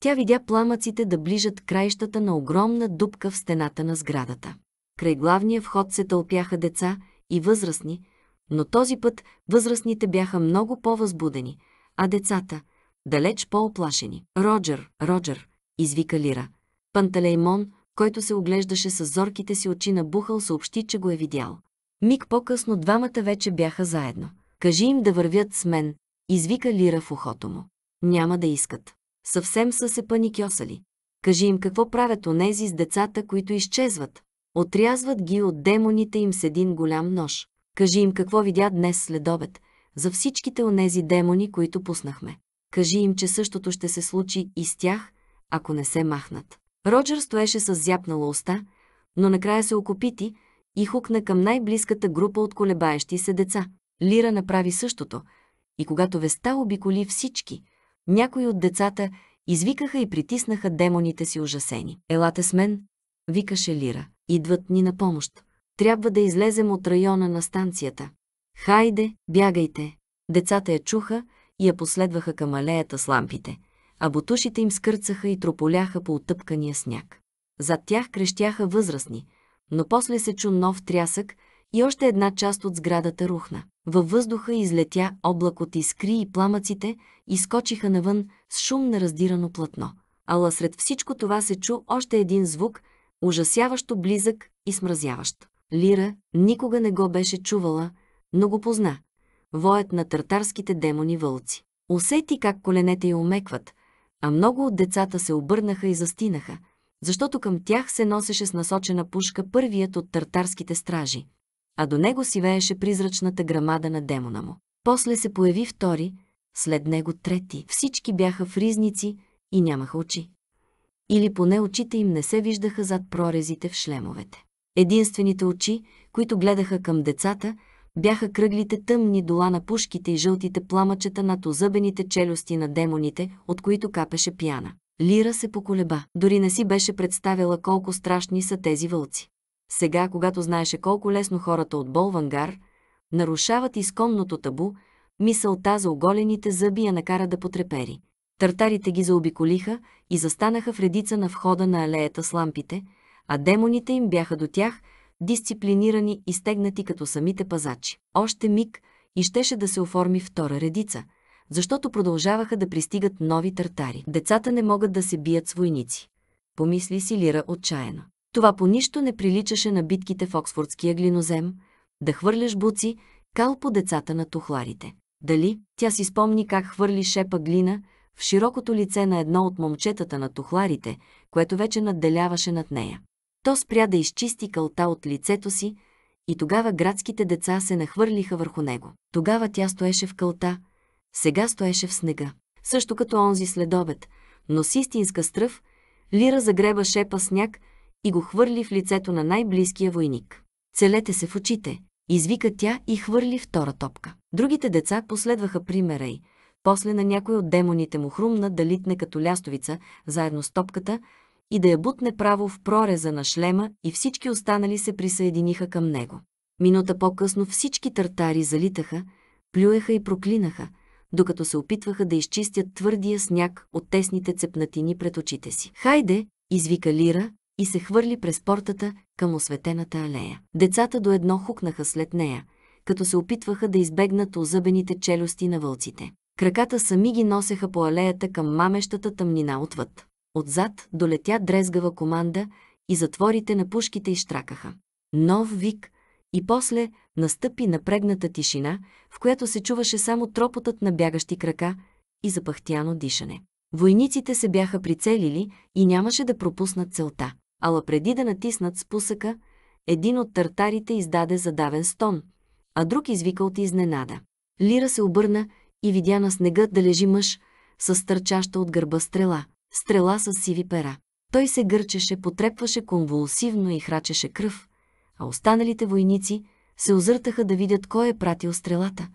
тя видя пламъците да ближат краищата на огромна дупка в стената на сградата. Край главния вход се тълпяха деца и възрастни, но този път възрастните бяха много по-възбудени, а децата – далеч по-оплашени. «Роджер, Роджер!» – извика Лира. Панталеймон, който се оглеждаше с зорките си очи на Бухал, съобщи, че го е видял. Миг по-късно двамата вече бяха заедно. «Кажи им да вървят с мен», извика Лира в ухото му. «Няма да искат». Съвсем са се паникьосали. Кажи им какво правят онези с децата, които изчезват. Отрязват ги от демоните им с един голям нож. Кажи им какво видя днес след обед, за всичките онези демони, които пуснахме. Кажи им, че същото ще се случи и с тях, ако не се махнат. Роджер стоеше с зяпнала уста, но накрая се окопити и хукна към най-близката група от колебаещи се деца. Лира направи същото, и когато веста обиколи всички, някои от децата извикаха и притиснаха демоните си ужасени. «Елате с мен!» – викаше Лира. «Идват ни на помощ. Трябва да излезем от района на станцията. Хайде, бягайте!» Децата я чуха и я последваха към алеята с лампите, а бутушите им скърцаха и трополяха по отъпкания сняг. Зад тях крещяха възрастни, но после се чу нов трясък – и още една част от сградата рухна. Във въздуха излетя облак от искри и пламъците изкочиха навън с шум на раздирано платно. Ала сред всичко това се чу още един звук, ужасяващо близък и смразяващ. Лира никога не го беше чувала, но го позна. Воят на тартарските демони вълци. Усети как коленете й омекват, а много от децата се обърнаха и застинаха, защото към тях се носеше с насочена пушка първият от тартарските стражи а до него си вееше призрачната грамада на демона му. После се появи втори, след него трети. Всички бяха в ризници и нямаха очи. Или поне очите им не се виждаха зад прорезите в шлемовете. Единствените очи, които гледаха към децата, бяха кръглите тъмни дола на пушките и жълтите пламъчета над озъбените челюсти на демоните, от които капеше пяна. Лира се поколеба. Дори не си беше представила колко страшни са тези вълци. Сега, когато знаеше колко лесно хората от Болвангар нарушават изконното табу, мисълта за оголените зъби я накара да потрепери. Тартарите ги заобиколиха и застанаха в редица на входа на алеята с лампите, а демоните им бяха до тях, дисциплинирани и стегнати като самите пазачи. Още миг и щеше да се оформи втора редица, защото продължаваха да пристигат нови тартари. Децата не могат да се бият с войници. Помисли си Лира отчаяно. Това по нищо не приличаше на битките в Оксфордския глинозем, да хвърляш буци, кал по децата на тухларите. Дали тя си спомни как хвърли шепа глина в широкото лице на едно от момчетата на тухларите, което вече надделяваше над нея. То спря да изчисти кълта от лицето си и тогава градските деца се нахвърлиха върху него. Тогава тя стоеше в кълта, сега стоеше в снега. Също като онзи следобед, но с истинска стръв, Лира загреба шепа сняг – и го хвърли в лицето на най-близкия войник. Целете се в очите, извика тя и хвърли втора топка. Другите деца последваха примера й. После на някой от демоните му хрумна да литне като лястовица заедно с топката и да я бутне право в прореза на шлема и всички останали се присъединиха към него. Минута по-късно всички тартари залитаха, плюеха и проклинаха, докато се опитваха да изчистят твърдия сняг от тесните цепнатини пред очите си. «Хайде!» извика Лира, и се хвърли през портата към осветената алея. Децата до едно хукнаха след нея, като се опитваха да избегнат озъбените челюсти на вълците. Краката сами ги носеха по алеята към мамещата тъмнина отвъд. Отзад долетя дрезгава команда и затворите на пушките изтракаха. Нов вик и после настъпи напрегната тишина, в която се чуваше само тропотът на бягащи крака и запахтяно дишане. Войниците се бяха прицелили и нямаше да пропуснат целта ала преди да натиснат спусъка, един от тартарите издаде задавен стон, а друг извика от изненада. Лира се обърна и видя на снега да лежи мъж с стърчаща от гърба стрела, стрела с сиви пера. Той се гърчеше, потрепваше конвулсивно и храчеше кръв, а останалите войници се озъртаха да видят кой е пратил стрелата,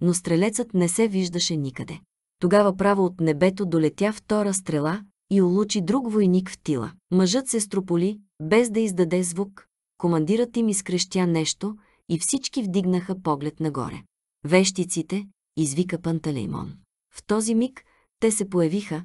но стрелецът не се виждаше никъде. Тогава право от небето долетя втора стрела и улучи друг войник в тила. Мъжът се строполи, без да издаде звук. Командирът им изкрещя нещо и всички вдигнаха поглед нагоре. Вещиците, извика Пантелеймон. В този миг те се появиха,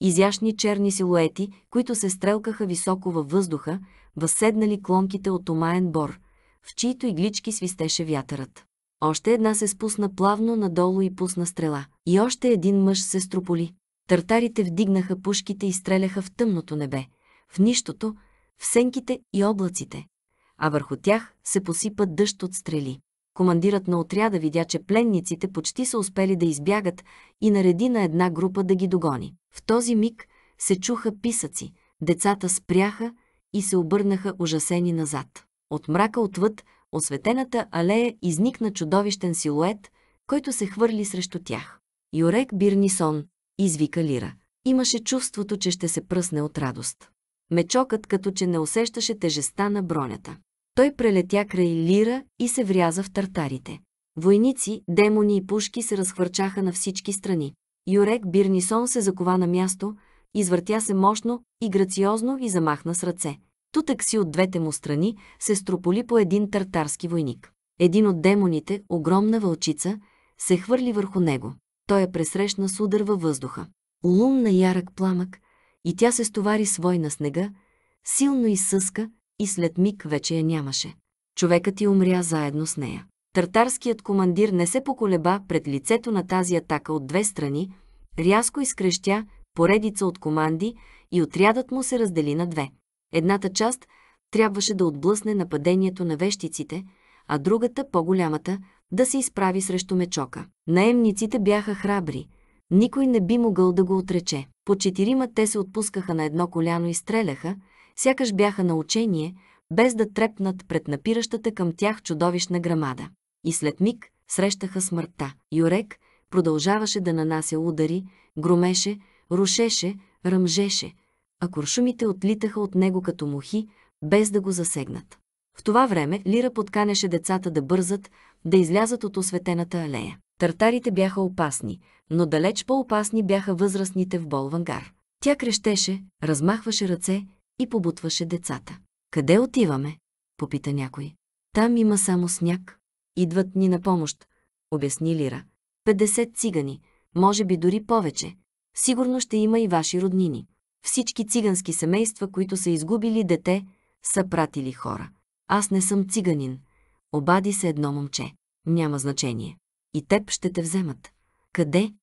изящни черни силуети, които се стрелкаха високо във въздуха, възседнали клонките от омаен бор, в чието иглички свистеше вятърът. Още една се спусна плавно надолу и пусна стрела. И още един мъж се строполи. Тартарите вдигнаха пушките и стреляха в тъмното небе, в нищото, в сенките и облаците, а върху тях се посипа дъжд от стрели. Командирът на отряда видя, че пленниците почти са успели да избягат и нареди на една група да ги догони. В този миг се чуха писъци, децата спряха и се обърнаха ужасени назад. От мрака отвъд, осветената алея изникна чудовищен силует, който се хвърли срещу тях. Юрек Бирнисон, извика Лира. Имаше чувството, че ще се пръсне от радост. Мечокът като че не усещаше тежестта на бронята. Той прелетя край Лира и се вряза в тартарите. Войници, демони и пушки се разхвърчаха на всички страни. Юрек Бирнисон се закова на място, извъртя се мощно и грациозно и замахна с ръце. Тутък си от двете му страни се строполи по един тартарски войник. Един от демоните, огромна вълчица, се хвърли върху него той я е пресрещна с удар във въздуха. Лунна ярък пламък и тя се стовари свой на снега, силно изсъска и след миг вече я нямаше. Човекът и умря заедно с нея. Тартарският командир не се поколеба пред лицето на тази атака от две страни, рязко изкрещя поредица от команди и отрядът му се раздели на две. Едната част трябваше да отблъсне нападението на вещиците, а другата, по-голямата, да се изправи срещу мечока. Наемниците бяха храбри. Никой не би могъл да го отрече. По четирима те се отпускаха на едно коляно и стреляха, сякаш бяха на учение, без да трепнат пред напиращата към тях чудовищна грамада. И след миг срещаха смъртта. Юрек продължаваше да нанася удари, громеше, рушеше, ръмжеше, а куршумите отлитаха от него като мухи, без да го засегнат. В това време Лира подканяше децата да бързат, да излязат от осветената алея. Тартарите бяха опасни, но далеч по-опасни бяха възрастните в болвангар. Тя крещеше, размахваше ръце и побутваше децата. «Къде отиваме?» – попита някой. «Там има само сняг. Идват ни на помощ», обясни Лира. «50 цигани, може би дори повече. Сигурно ще има и ваши роднини. Всички цигански семейства, които са изгубили дете, са пратили хора. Аз не съм циганин. Обади се едно момче. Няма значение. И теб ще те вземат. Къде?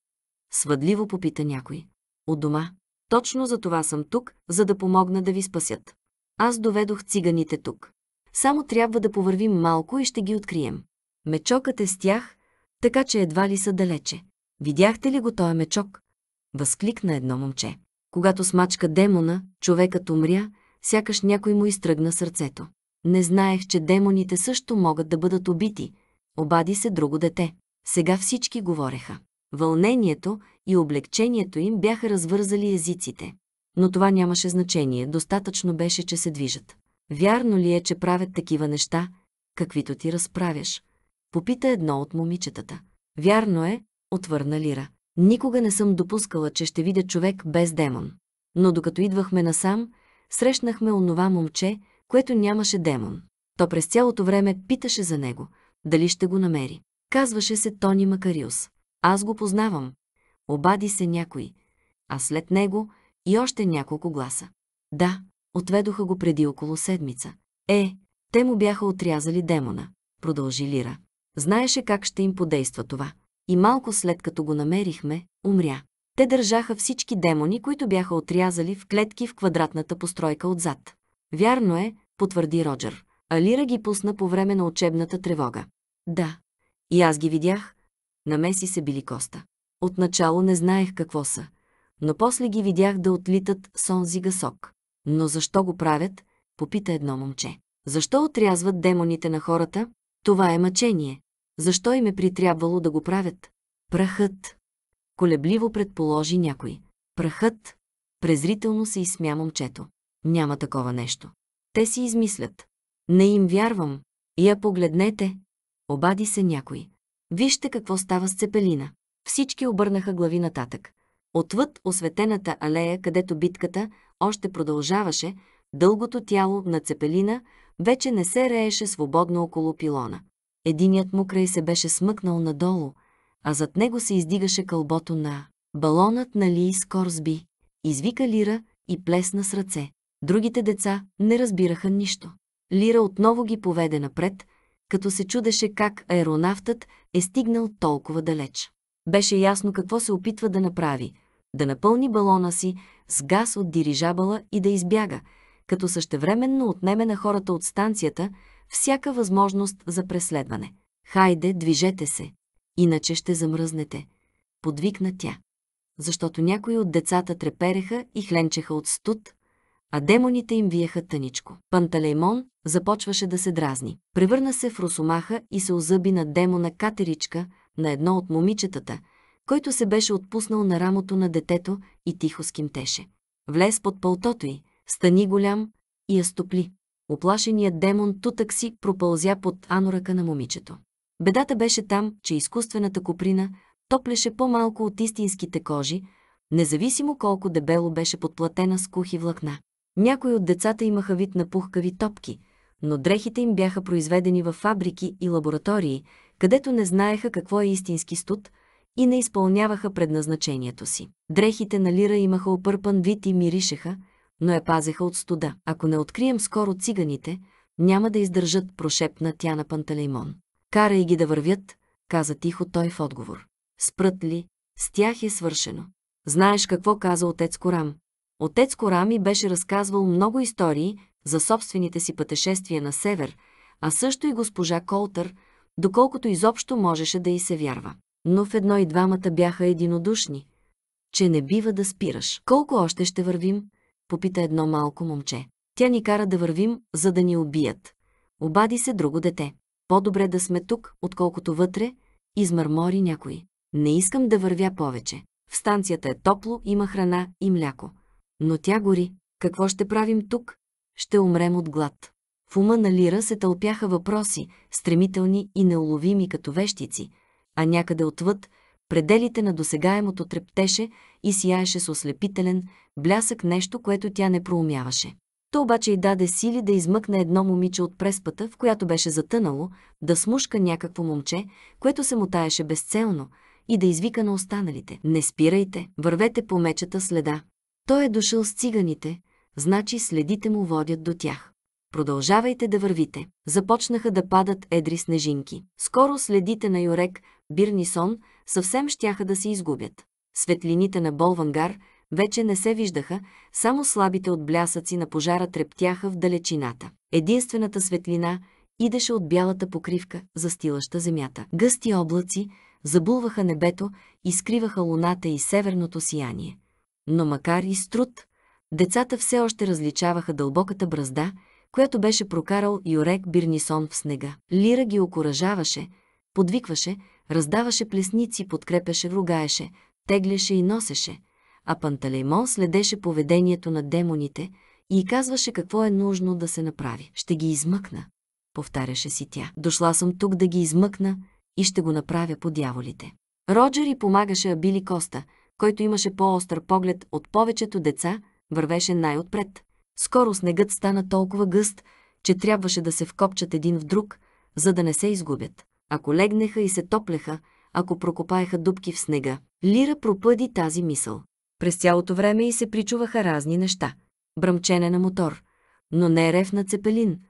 Свъдливо попита някой. От дома. Точно за това съм тук, за да помогна да ви спасят. Аз доведох циганите тук. Само трябва да повървим малко и ще ги открием. Мечокът е с тях, така че едва ли са далече. Видяхте ли го този мечок? Възкликна едно момче. Когато смачка демона, човекът умря, сякаш някой му изтръгна сърцето. Не знаех, че демоните също могат да бъдат убити, обади се друго дете. Сега всички говореха. Вълнението и облегчението им бяха развързали езиците. Но това нямаше значение, достатъчно беше, че се движат. Вярно ли е, че правят такива неща, каквито ти разправяш? Попита едно от момичетата. Вярно е, отвърна Лира. Никога не съм допускала, че ще видя човек без демон. Но докато идвахме насам, срещнахме онова момче, което нямаше демон. То през цялото време питаше за него, дали ще го намери. Казваше се Тони Макариус. Аз го познавам. Обади се някой. А след него и още няколко гласа. Да, отведоха го преди около седмица. Е, те му бяха отрязали демона. Продължи Лира. Знаеше как ще им подейства това. И малко след като го намерихме, умря. Те държаха всички демони, които бяха отрязали в клетки в квадратната постройка отзад. Вярно е, потвърди Роджер. Алира ги пусна по време на учебната тревога. Да. И аз ги видях. Намеси се били коста. Отначало не знаех какво са, но после ги видях да отлитат с онзи гасок. Но защо го правят? Попита едно момче. Защо отрязват демоните на хората? Това е мъчение. Защо им е притрябвало да го правят? Прахът. Колебливо предположи някой. Прахът. Презрително се изсмя момчето няма такова нещо. Те си измислят. Не им вярвам. Я погледнете. Обади се някой. Вижте какво става с цепелина. Всички обърнаха глави нататък. Отвъд осветената алея, където битката още продължаваше, дългото тяло на цепелина вече не се рееше свободно около пилона. Единият му край се беше смъкнал надолу, а зад него се издигаше кълбото на балонът на Лии Скорсби. Извика Лира и плесна с ръце. Другите деца не разбираха нищо. Лира отново ги поведе напред, като се чудеше как аеронавтът е стигнал толкова далеч. Беше ясно какво се опитва да направи – да напълни балона си с газ от дирижабала и да избяга, като същевременно отнеме на хората от станцията всяка възможност за преследване. «Хайде, движете се, иначе ще замръзнете», подвикна тя. Защото някои от децата трепереха и хленчеха от студ, а демоните им виеха тъничко. Панталеймон започваше да се дразни. Превърна се в росомаха и се озъби на демона Катеричка, на едно от момичетата, който се беше отпуснал на рамото на детето и тихо скимтеше. Влез под пълтото й, стани голям и я стопли. Оплашеният демон тутък си пропълзя под аноръка на момичето. Бедата беше там, че изкуствената куприна топлеше по-малко от истинските кожи, независимо колко дебело беше подплатена с кухи влакна. Някои от децата имаха вид на пухкави топки, но дрехите им бяха произведени в фабрики и лаборатории, където не знаеха какво е истински студ и не изпълняваха предназначението си. Дрехите на Лира имаха опърпан вид и миришеха, но я пазеха от студа. Ако не открием скоро циганите, няма да издържат, прошепна тя на Пантелеймон. Карай ги да вървят, каза тихо той в отговор. Спрат ли? С тях е свършено. Знаеш какво каза отец Корам? Отец Корами беше разказвал много истории за собствените си пътешествия на север, а също и госпожа Колтър, доколкото изобщо можеше да й се вярва. Но в едно и двамата бяха единодушни, че не бива да спираш. Колко още ще вървим? Попита едно малко момче. Тя ни кара да вървим, за да ни убият. Обади се друго дете. По-добре да сме тук, отколкото вътре, измърмори някой. Не искам да вървя повече. В станцията е топло, има храна и мляко. Но тя гори. Какво ще правим тук? Ще умрем от глад. В ума на Лира се тълпяха въпроси, стремителни и неуловими като вещици, а някъде отвъд, пределите на досегаемото трептеше и сияеше с ослепителен блясък нещо, което тя не проумяваше. То обаче й даде сили да измъкне едно момиче от преспата, в която беше затънало, да смушка някакво момче, което се мутаеше безцелно, и да извика на останалите. Не спирайте, вървете по мечета следа. Той е дошъл с циганите, значи следите му водят до тях. Продължавайте да вървите. Започнаха да падат едри снежинки. Скоро следите на Йорек, Бирнисон, съвсем щяха да се изгубят. Светлините на Болвангар вече не се виждаха, само слабите отблясъци на пожара трептяха в далечината. Единствената светлина идеше от бялата покривка, застилаща земята. Гъсти облаци забулваха небето, и скриваха луната и северното сияние но макар и с труд, децата все още различаваха дълбоката бръзда, която беше прокарал Юрек Бирнисон в снега. Лира ги окоръжаваше, подвикваше, раздаваше плесници, подкрепяше, ругаеше, теглеше и носеше, а Панталеймон следеше поведението на демоните и казваше какво е нужно да се направи. «Ще ги измъкна», повтаряше си тя. «Дошла съм тук да ги измъкна и ще го направя по дяволите». Роджер и помагаше Абили Коста – който имаше по-остър поглед от повечето деца, вървеше най-отпред. Скоро снегът стана толкова гъст, че трябваше да се вкопчат един в друг, за да не се изгубят. Ако легнеха и се топлеха, ако прокопаеха дубки в снега, Лира пропъди тази мисъл. През цялото време и се причуваха разни неща. Бръмчене на мотор, но не рев на цепелин,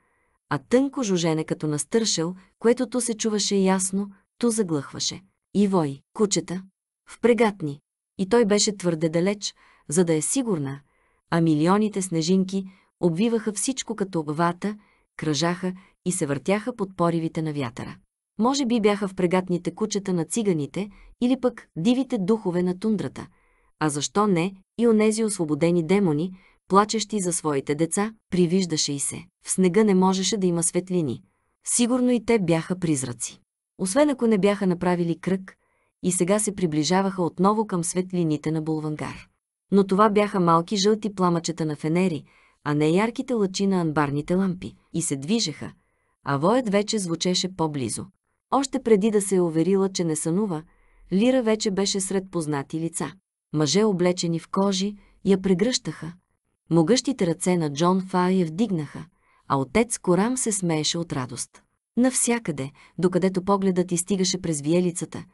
а тънко жужене като настършел, което то се чуваше ясно, то заглъхваше. И вой, кучета, впрегатни, и той беше твърде далеч, за да е сигурна, а милионите снежинки обвиваха всичко като обвата, кръжаха и се въртяха под поривите на вятъра. Може би бяха в прегатните кучета на циганите или пък дивите духове на тундрата, а защо не и онези освободени демони, плачещи за своите деца, привиждаше и се. В снега не можеше да има светлини. Сигурно и те бяха призраци. Освен ако не бяха направили кръг, и сега се приближаваха отново към светлините на булвангар. Но това бяха малки жълти пламъчета на фенери, а не ярките лъчи на анбарните лампи, и се движеха, а воят вече звучеше по-близо. Още преди да се е уверила, че не сънува, Лира вече беше сред познати лица. Мъже, облечени в кожи, я прегръщаха. Могъщите ръце на Джон Фа я вдигнаха, а отец Корам се смееше от радост. Навсякъде, докъдето погледът и стигаше през виелицата,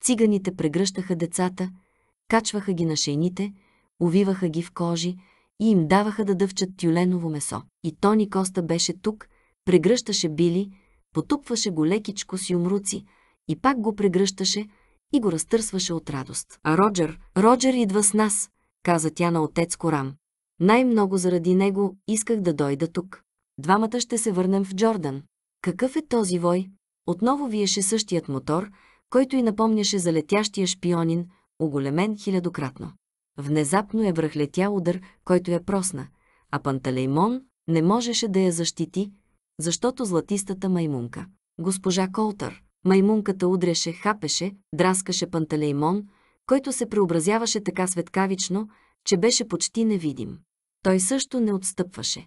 циганите прегръщаха децата, качваха ги на шейните, увиваха ги в кожи и им даваха да дъвчат тюленово месо. И Тони Коста беше тук, прегръщаше били, потупваше го лекичко с юмруци и пак го прегръщаше и го разтърсваше от радост. А Роджер, Роджер идва с нас, каза тя на отец Корам. Най-много заради него исках да дойда тук. Двамата ще се върнем в Джордан. Какъв е този вой? Отново виеше същият мотор – който и напомняше за летящия шпионин, оголемен хилядократно. Внезапно е връхлетя удар, който я просна, а Пантелеймон не можеше да я защити, защото златистата маймунка. Госпожа Колтър, маймунката удряше, хапеше, драскаше Пантелеймон, който се преобразяваше така светкавично, че беше почти невидим. Той също не отстъпваше.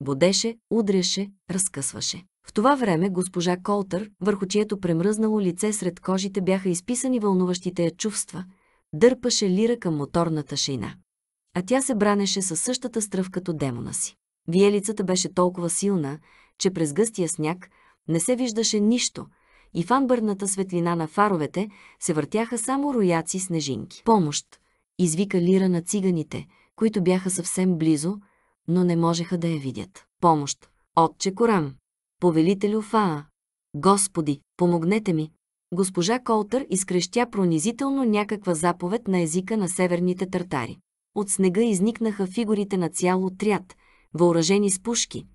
Бодеше, удряше, разкъсваше. В това време госпожа Колтър, върху чието премръзнало лице сред кожите бяха изписани вълнуващите я чувства, дърпаше лира към моторната шейна. А тя се бранеше със същата стръв като демона си. Виелицата беше толкова силна, че през гъстия сняг не се виждаше нищо и в амбърната светлина на фаровете се въртяха само рояци снежинки. Помощ! Извика лира на циганите, които бяха съвсем близо, но не можеха да я видят. Помощ. Отче Корам. Повелителю Фаа. Господи, помогнете ми. Госпожа Колтър изкрещя пронизително някаква заповед на езика на северните тартари. От снега изникнаха фигурите на цял отряд, въоръжени с пушки,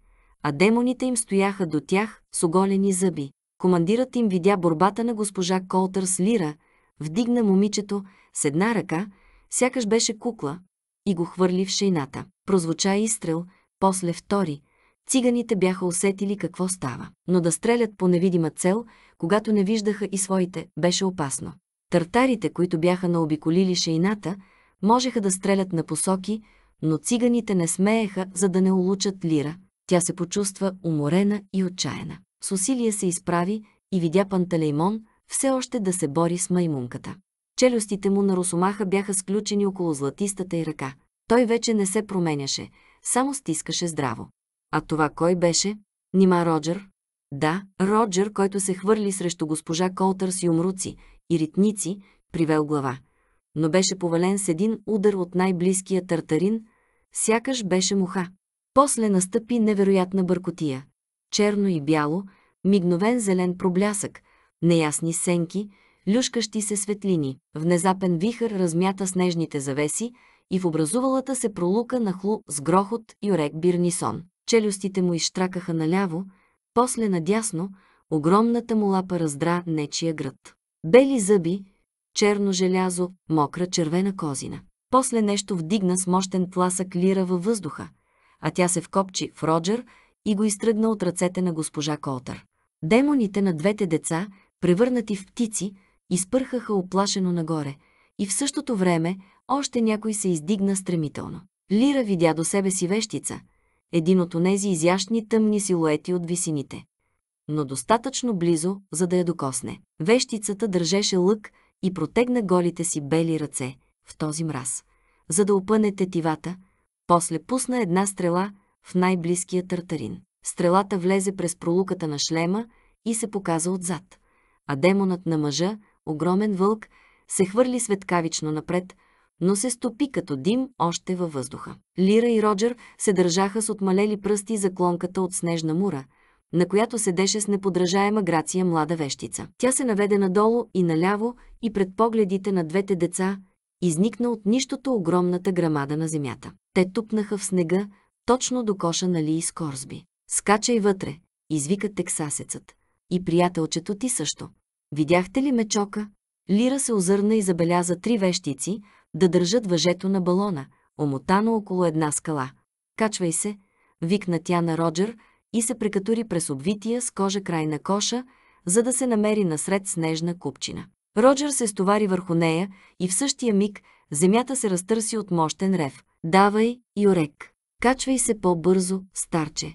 а демоните им стояха до тях с оголени зъби. Командирът им видя борбата на госпожа Колтър с Лира, вдигна момичето с една ръка, сякаш беше кукла, и го хвърли в шейната. Прозвуча изстрел, после втори. Циганите бяха усетили какво става. Но да стрелят по невидима цел, когато не виждаха и своите, беше опасно. Тартарите, които бяха наобиколили шейната, можеха да стрелят на посоки, но циганите не смееха, за да не улучат лира. Тя се почувства уморена и отчаяна. С усилие се изправи и видя Пантелеймон все още да се бори с маймунката. Челюстите му на Росомаха бяха сключени около златистата й ръка. Той вече не се променяше, само стискаше здраво. А това кой беше? Нима Роджер? Да, Роджер, който се хвърли срещу госпожа Колтър с юмруци и ритници, привел глава. Но беше повален с един удар от най-близкия тартарин, сякаш беше муха. После настъпи невероятна бъркотия. Черно и бяло, мигновен зелен проблясък, неясни сенки, люшкащи се светлини. Внезапен вихър размята снежните завеси, и в образувалата се пролука нахлу с грохот Юрек Бирнисон. Челюстите му изштракаха наляво, после надясно, огромната му лапа раздра нечия град. Бели зъби, черно желязо, мокра червена козина. После нещо вдигна с мощен тласък лира във въздуха, а тя се вкопчи в Роджер и го изтръгна от ръцете на госпожа Колтър. Демоните на двете деца, превърнати в птици, изпърхаха оплашено нагоре – и в същото време още някой се издигна стремително. Лира видя до себе си вещица, един от онези изящни тъмни силуети от висините. Но достатъчно близо, за да я докосне. Вещицата държеше лък и протегна голите си бели ръце в този мраз, за да опъне тетивата, после пусна една стрела в най-близкия тартарин. Стрелата влезе през пролуката на шлема и се показа отзад, а демонът на мъжа, огромен вълк, се хвърли светкавично напред, но се стопи като дим още във въздуха. Лира и Роджер се държаха с отмалели пръсти за клонката от снежна мура, на която седеше с неподражаема грация млада вещица. Тя се наведе надолу и наляво и пред погледите на двете деца изникна от нищото огромната грамада на земята. Те тупнаха в снега, точно до коша на Ли и Скорсби. «Скачай вътре!» извика тексасецът. «И приятелчето ти също. Видяхте ли мечока? Лира се озърна и забеляза три вещици да държат въжето на балона, омотано около една скала. Качвай се, викна тя на Роджер и се прекатури през обвития с кожа край на коша, за да се намери насред снежна купчина. Роджер се стовари върху нея и в същия миг земята се разтърси от мощен рев. Давай, Юрек! Качвай се по-бързо, старче!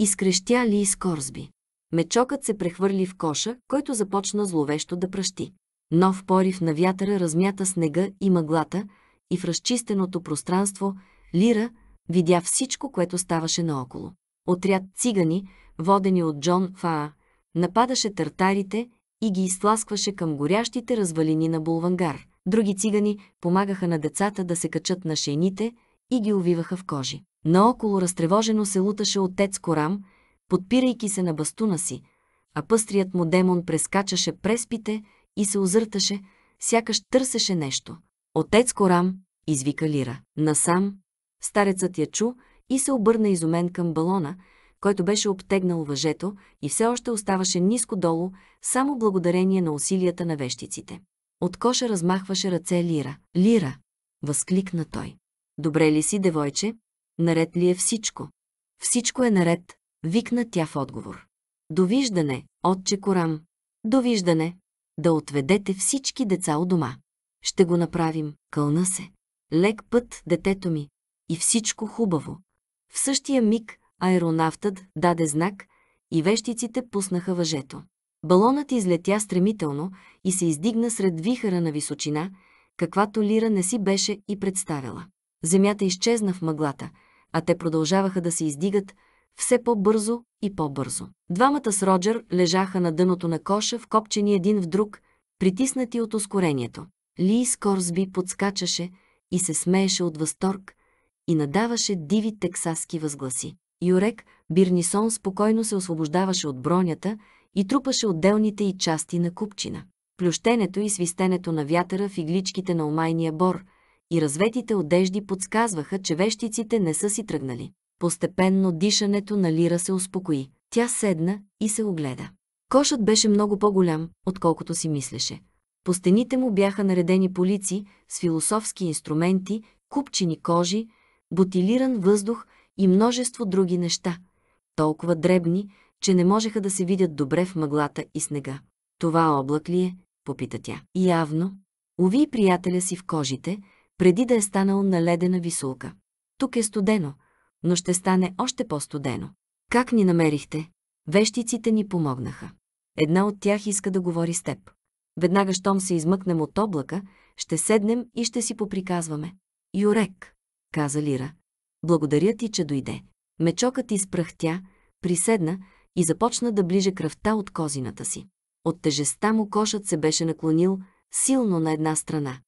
Изкрещя ли из Корсби. Мечокът се прехвърли в коша, който започна зловещо да пръщи. Нов порив на вятъра размята снега и мъглата и в разчистеното пространство Лира видя всичко, което ставаше наоколо. Отряд цигани, водени от Джон Фаа, нападаше тартарите и ги изтласкваше към горящите развалини на булвангар. Други цигани помагаха на децата да се качат на шейните и ги увиваха в кожи. Наоколо разтревожено се луташе отец Корам, подпирайки се на бастуна си, а пъстрият му демон прескачаше преспите, и се озърташе, сякаш търсеше нещо. Отец Корам, извика Лира. Насам, старецът я чу и се обърна изумен към балона, който беше обтегнал въжето и все още оставаше ниско долу, само благодарение на усилията на вещиците. От коша размахваше ръце Лира. Лира! възкликна той. Добре ли си, девойче? Наред ли е всичко? Всичко е наред, викна тя в отговор. Довиждане, отче Корам. Довиждане, да отведете всички деца от дома. Ще го направим, кълна се. Лек път, детето ми. И всичко хубаво. В същия миг аеронавтът даде знак и вещиците пуснаха въжето. Балонът излетя стремително и се издигна сред вихара на височина, каквато Лира не си беше и представила. Земята изчезна в мъглата, а те продължаваха да се издигат, все по-бързо и по-бързо. Двамата с Роджер лежаха на дъното на коша, вкопчени един в друг, притиснати от ускорението. Ли Скорсби подскачаше и се смееше от възторг и надаваше диви тексаски възгласи. Юрек Бирнисон спокойно се освобождаваше от бронята и трупаше отделните и части на купчина. Плющенето и свистенето на вятъра в игличките на омайния бор и разветите одежди подсказваха, че вещиците не са си тръгнали. Постепенно дишането на Лира се успокои. Тя седна и се огледа. Кошът беше много по-голям, отколкото си мислеше. По стените му бяха наредени полици с философски инструменти, купчени кожи, бутилиран въздух и множество други неща, толкова дребни, че не можеха да се видят добре в мъглата и снега. Това облак ли е? попита тя. Явно. Уви приятеля си в кожите, преди да е станал на ледена висулка. Тук е студено, но ще стане още по-студено. Как ни намерихте? Вещиците ни помогнаха. Една от тях иска да говори с теб. Веднага, щом се измъкнем от облака, ще седнем и ще си поприказваме. Юрек, каза Лира. Благодаря ти, че дойде. Мечокът изпръхтя, приседна и започна да ближе кръвта от козината си. От тежестта му кошът се беше наклонил силно на една страна.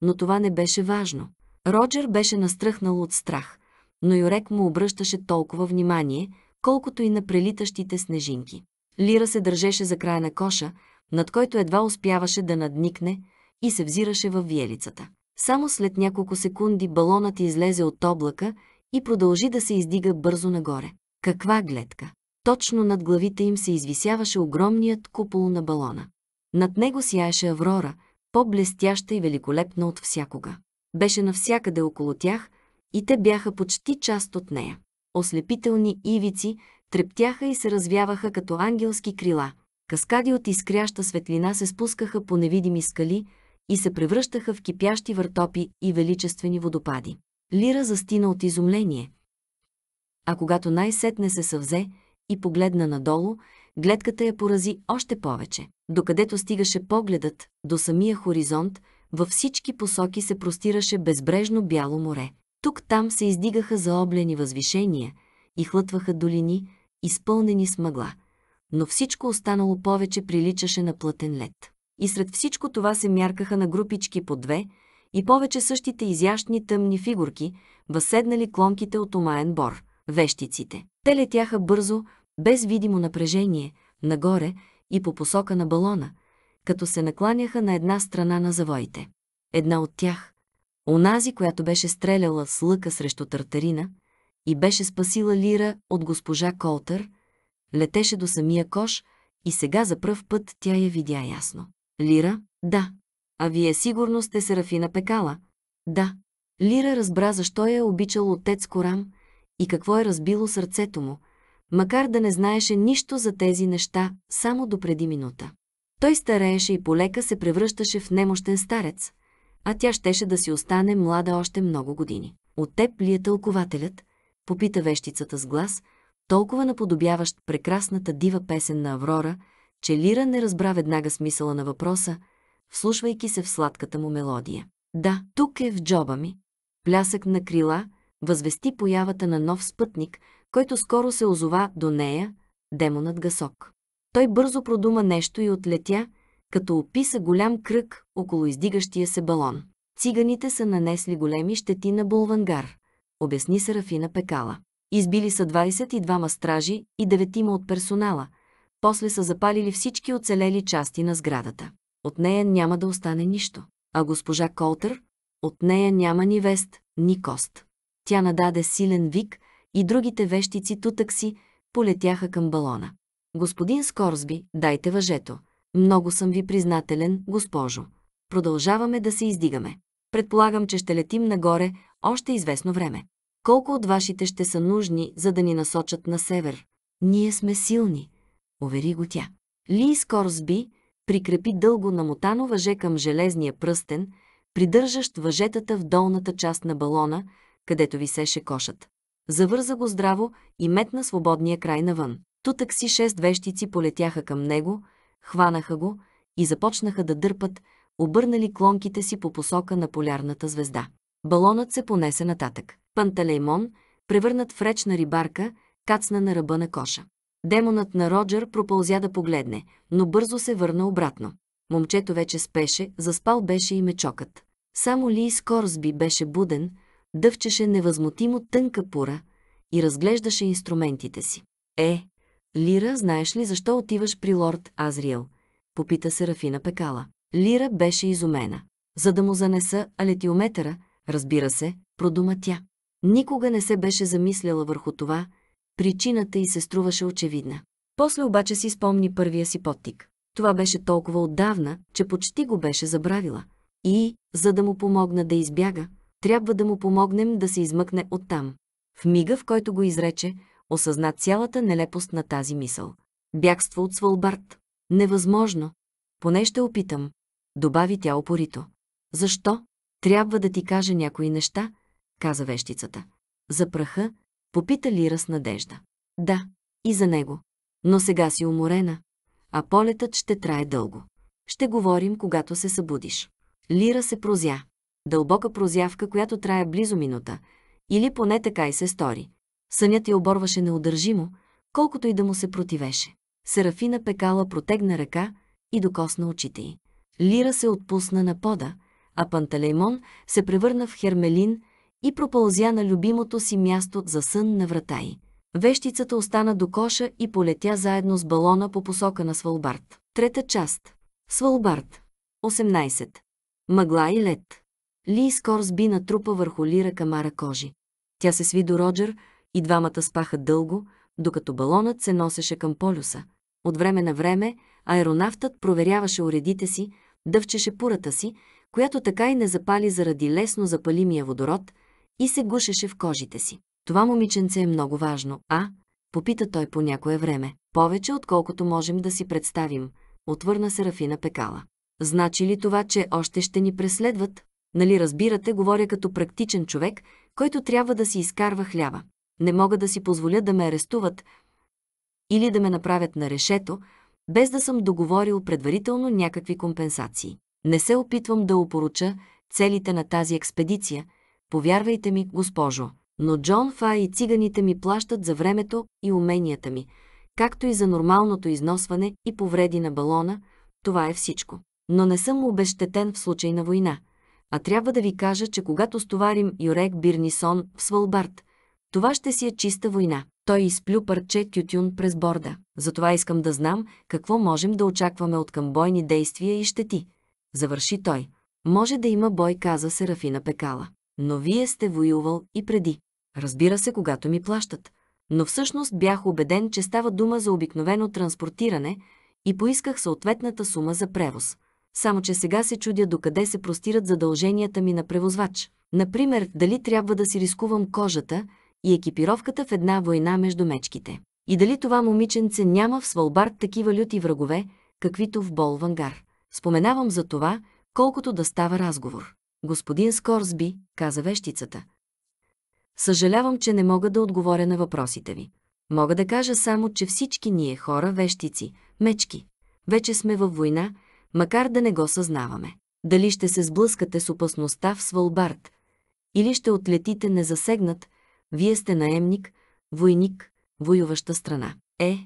Но това не беше важно. Роджер беше настръхнал от страх – но Юрек му обръщаше толкова внимание, колкото и на прелитащите снежинки. Лира се държеше за края на коша, над който едва успяваше да надникне и се взираше във виелицата. Само след няколко секунди балонът излезе от облака и продължи да се издига бързо нагоре. Каква гледка! Точно над главите им се извисяваше огромният купол на балона. Над него сияеше аврора, по-блестяща и великолепна от всякога. Беше навсякъде около тях, и те бяха почти част от нея. Ослепителни ивици трептяха и се развяваха като ангелски крила. Каскади от изкряща светлина се спускаха по невидими скали и се превръщаха в кипящи въртопи и величествени водопади. Лира застина от изумление. А когато най-сетне се съвзе и погледна надолу, гледката я порази още повече. Докъдето стигаше погледът, до самия хоризонт, във всички посоки се простираше безбрежно бяло море. Тук-там се издигаха заоблени възвишения и хлътваха долини, изпълнени с мъгла, но всичко останало повече приличаше на плътен лед. И сред всичко това се мяркаха на групички по две и повече същите изящни тъмни фигурки, възседнали клонките от омаен бор, вещиците. Те летяха бързо, без видимо напрежение, нагоре и по посока на балона, като се накланяха на една страна на завоите. Една от тях, Онази, която беше стреляла с лъка срещу Тартарина и беше спасила Лира от госпожа Колтър, летеше до самия кош и сега за пръв път тя я видя ясно. Лира, да. А вие сигурно сте Серафина Пекала? Да. Лира разбра защо я е обичал отец Корам и какво е разбило сърцето му, макар да не знаеше нищо за тези неща само до преди минута. Той старееше и полека се превръщаше в немощен старец – а тя щеше да си остане млада още много години. От теб ли е тълкователят? Попита вещицата с глас, толкова наподобяващ прекрасната дива песен на Аврора, че Лира не разбра веднага смисъла на въпроса, вслушвайки се в сладката му мелодия. Да, тук е в джоба ми. Плясък на крила възвести появата на нов спътник, който скоро се озова до нея, демонът Гасок. Той бързо продума нещо и отлетя, като описа голям кръг около издигащия се балон. Циганите са нанесли големи щети на Булвангар, обясни Сарафина Пекала. Избили са 22 стражи и 9 от персонала, после са запалили всички оцелели части на сградата. От нея няма да остане нищо. А госпожа Колтер, от нея няма ни вест, ни кост. Тя нададе силен вик и другите вещици тутък си полетяха към балона. Господин Скорсби, дайте въжето, много съм ви признателен, госпожо. Продължаваме да се издигаме. Предполагам, че ще летим нагоре още известно време. Колко от вашите ще са нужни, за да ни насочат на север? Ние сме силни, увери го тя. Ли Скорсби прикрепи дълго намотано въже към железния пръстен, придържащ въжетата в долната част на балона, където висеше кошът. Завърза го здраво и метна свободния край навън. Тутък си шест вещици полетяха към него, Хванаха го и започнаха да дърпат, обърнали клонките си по посока на полярната звезда. Балонът се понесе нататък. Панталеймон, превърнат в речна рибарка, кацна на ръба на коша. Демонът на Роджер пропълзя да погледне, но бързо се върна обратно. Момчето вече спеше, заспал беше и мечокът. Само Ли Скорсби беше буден, дъвчеше невъзмутимо тънка пура и разглеждаше инструментите си. Е, Лира, знаеш ли защо отиваш при лорд Азриел? Попита Серафина Пекала. Лира беше изумена. За да му занеса алетиометъра, разбира се, продума тя. Никога не се беше замисляла върху това, причината й се струваше очевидна. После обаче си спомни първия си подтик. Това беше толкова отдавна, че почти го беше забравила. И, за да му помогна да избяга, трябва да му помогнем да се измъкне оттам. В мига, в който го изрече, осъзна цялата нелепост на тази мисъл. Бягство от Свалбард? Невъзможно. Поне ще опитам, добави тя опорито. Защо? Трябва да ти кажа някои неща, каза вещицата. За праха, попита Лира с надежда. Да, и за него. Но сега си уморена, а полетът ще трае дълго. Ще говорим, когато се събудиш. Лира се прозя. Дълбока прозявка, която трае близо минута. Или поне така и се стори. Сънят я оборваше неудържимо, колкото и да му се противеше. Серафина Пекала протегна ръка и докосна очите й. Лира се отпусна на пода, а Пантелеймон се превърна в хермелин и пропълзя на любимото си място за сън на врата й. Вещицата остана до коша и полетя заедно с балона по посока на Свалбард. Трета част. Свалбард. 18. Мъгла и лед. Ли скор сби на трупа върху Лира камара кожи. Тя се сви до Роджер, и двамата спаха дълго, докато балонът се носеше към полюса. От време на време аеронавтът проверяваше уредите си, дъвчеше пурата си, която така и не запали заради лесно запалимия водород и се гушеше в кожите си. Това момиченце е много важно, а? Попита той по някое време. Повече, отколкото можем да си представим, отвърна се Рафина Пекала. Значи ли това, че още ще ни преследват? Нали разбирате, говоря като практичен човек, който трябва да си изкарва хляба. Не мога да си позволя да ме арестуват или да ме направят на решето, без да съм договорил предварително някакви компенсации. Не се опитвам да опоруча целите на тази експедиция, повярвайте ми, госпожо. Но Джон Фа и циганите ми плащат за времето и уменията ми, както и за нормалното износване и повреди на балона, това е всичко. Но не съм обещетен в случай на война. А трябва да ви кажа, че когато стоварим Юрек Бирнисон в Свалбард, това ще си е чиста война. Той изплю парче тютюн през борда. Затова искам да знам какво можем да очакваме от камбойни действия и щети. Завърши той. Може да има бой, каза Серафина Пекала. Но вие сте воювал и преди. Разбира се, когато ми плащат. Но всъщност бях убеден, че става дума за обикновено транспортиране и поисках съответната сума за превоз. Само, че сега се чудя докъде се простират задълженията ми на превозвач. Например, дали трябва да си рискувам кожата – и екипировката в една война между мечките. И дали това момиченце няма в Свалбард такива люти врагове, каквито в Бол Вангар. Споменавам за това, колкото да става разговор. Господин Скорсби, каза вещицата. Съжалявам, че не мога да отговоря на въпросите ви. Мога да кажа само, че всички ние хора, вещици, мечки, вече сме във война, макар да не го съзнаваме. Дали ще се сблъскате с опасността в Свалбард, или ще отлетите незасегнат, вие сте наемник, войник, воюваща страна. Е,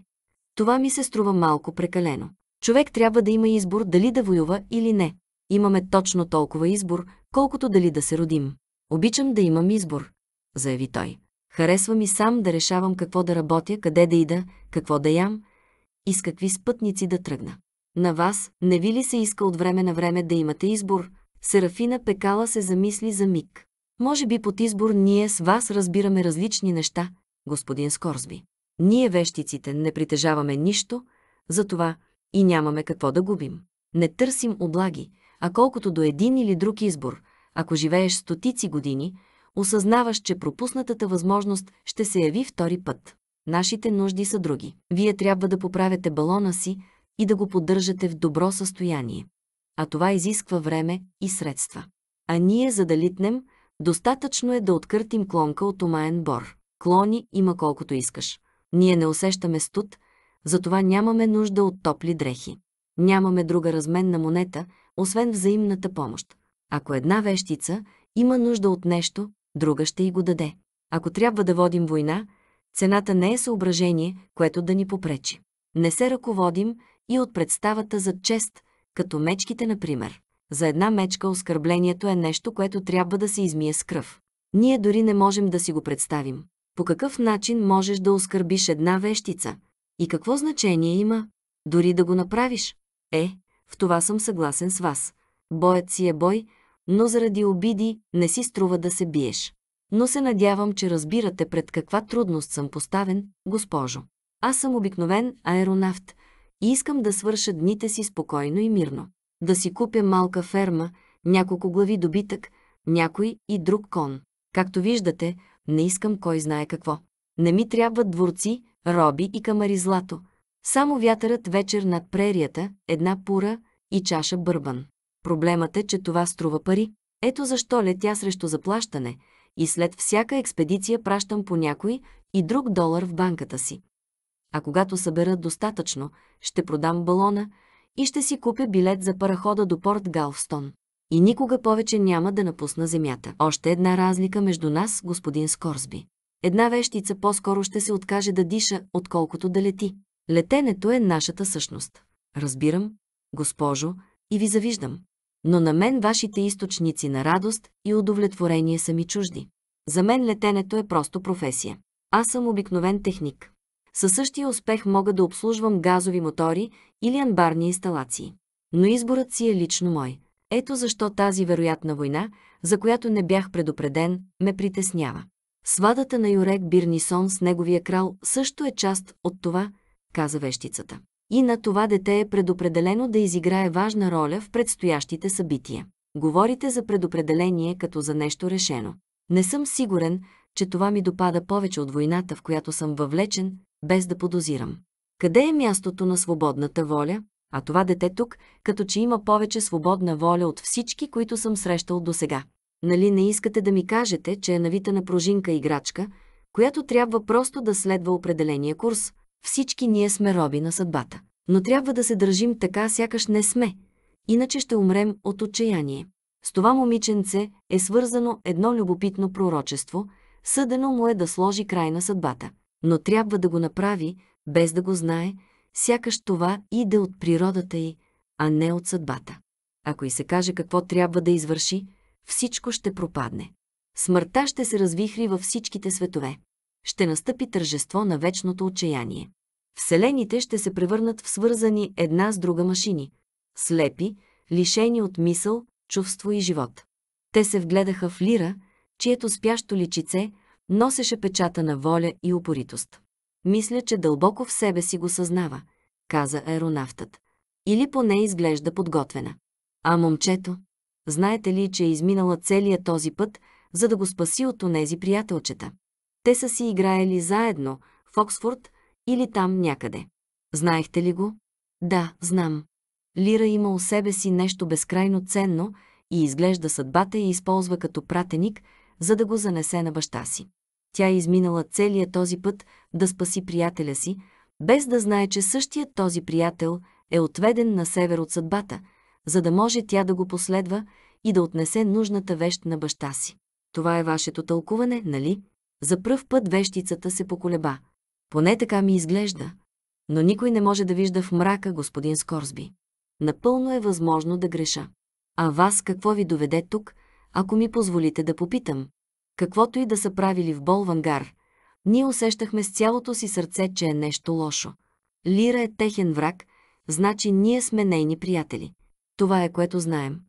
това ми се струва малко прекалено. Човек трябва да има избор дали да воюва или не. Имаме точно толкова избор, колкото дали да се родим. Обичам да имам избор, заяви той. Харесва ми сам да решавам какво да работя, къде да ида, какво да ям и с какви спътници да тръгна. На вас не ви ли се иска от време на време да имате избор? Серафина Пекала се замисли за миг. Може би под избор ние с вас разбираме различни неща, господин Скорсби. Ние вещиците не притежаваме нищо, затова и нямаме какво да губим. Не търсим облаги, а колкото до един или друг избор, ако живееш стотици години, осъзнаваш, че пропуснатата възможност ще се яви втори път. Нашите нужди са други. Вие трябва да поправяте балона си и да го поддържате в добро състояние. А това изисква време и средства. А ние, за да литнем, Достатъчно е да откъртим клонка от омаен бор. Клони има колкото искаш. Ние не усещаме студ, затова нямаме нужда от топли дрехи. Нямаме друга разменна монета, освен взаимната помощ. Ако една вещица има нужда от нещо, друга ще й го даде. Ако трябва да водим война, цената не е съображение, което да ни попречи. Не се ръководим и от представата за чест, като мечките, например. За една мечка оскърблението е нещо, което трябва да се измие с кръв. Ние дори не можем да си го представим. По какъв начин можеш да оскърбиш една вещица? И какво значение има? Дори да го направиш? Е, в това съм съгласен с вас. Боят си е бой, но заради обиди не си струва да се биеш. Но се надявам, че разбирате пред каква трудност съм поставен, госпожо. Аз съм обикновен аеронавт и искам да свърша дните си спокойно и мирно да си купя малка ферма, няколко глави добитък, някой и друг кон. Както виждате, не искам кой знае какво. Не ми трябват дворци, роби и камари злато. Само вятърът вечер над прерията, една пура и чаша бърбан. Проблемът е, че това струва пари. Ето защо летя срещу заплащане и след всяка експедиция пращам по някой и друг долар в банката си. А когато събера достатъчно, ще продам балона, и ще си купя билет за парахода до порт Галфстон. И никога повече няма да напусна земята. Още една разлика между нас, господин Скорсби. Една вещица по-скоро ще се откаже да диша, отколкото да лети. Летенето е нашата същност. Разбирам, госпожо, и ви завиждам. Но на мен вашите източници на радост и удовлетворение са ми чужди. За мен летенето е просто професия. Аз съм обикновен техник. Със същия успех мога да обслужвам газови мотори или анбарни инсталации. Но изборът си е лично мой. Ето защо тази вероятна война, за която не бях предупреден, ме притеснява. Свадата на Юрек Бирнисон с неговия крал също е част от това, каза вещицата. И на това дете е предопределено да изиграе важна роля в предстоящите събития. Говорите за предопределение като за нещо решено. Не съм сигурен, че това ми допада повече от войната, в която съм въвлечен, без да подозирам. Къде е мястото на свободната воля? А това дете тук, като че има повече свободна воля от всички, които съм срещал досега. Нали не искате да ми кажете, че е навита на пружинка играчка, която трябва просто да следва определения курс? Всички ние сме роби на съдбата. Но трябва да се държим така, сякаш не сме. Иначе ще умрем от отчаяние. С това момиченце е свързано едно любопитно пророчество, съдено му е да сложи край на съдбата но трябва да го направи, без да го знае, сякаш това иде от природата й, а не от съдбата. Ако и се каже какво трябва да извърши, всичко ще пропадне. Смъртта ще се развихри във всичките светове. Ще настъпи тържество на вечното отчаяние. Вселените ще се превърнат в свързани една с друга машини, слепи, лишени от мисъл, чувство и живот. Те се вгледаха в Лира, чието спящо личице – носеше печата на воля и упоритост. Мисля, че дълбоко в себе си го съзнава, каза аеронавтът. Или поне изглежда подготвена. А момчето? Знаете ли, че е изминала целия този път, за да го спаси от онези приятелчета? Те са си играели заедно в Оксфорд или там някъде. Знаехте ли го? Да, знам. Лира има у себе си нещо безкрайно ценно и изглежда съдбата и използва като пратеник, за да го занесе на баща си. Тя е изминала целия този път да спаси приятеля си, без да знае, че същият този приятел е отведен на север от съдбата, за да може тя да го последва и да отнесе нужната вещ на баща си. Това е вашето тълкуване, нали? За пръв път вещицата се поколеба. Поне така ми изглежда. Но никой не може да вижда в мрака господин Скорсби. Напълно е възможно да греша. А вас какво ви доведе тук, ако ми позволите да попитам? каквото и да са правили в Болвангар, ние усещахме с цялото си сърце, че е нещо лошо. Лира е техен враг, значи ние сме нейни приятели. Това е което знаем.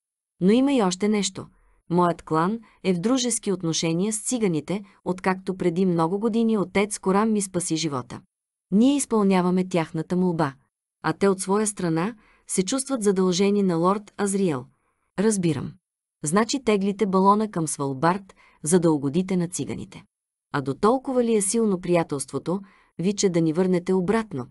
Но има и още нещо. Моят клан е в дружески отношения с циганите, откакто преди много години отец Коран ми спаси живота. Ние изпълняваме тяхната молба, а те от своя страна се чувстват задължени на лорд Азриел. Разбирам значи теглите балона към Свалбард, за да угодите на циганите. А до толкова ли е силно приятелството, ви, че да ни върнете обратно,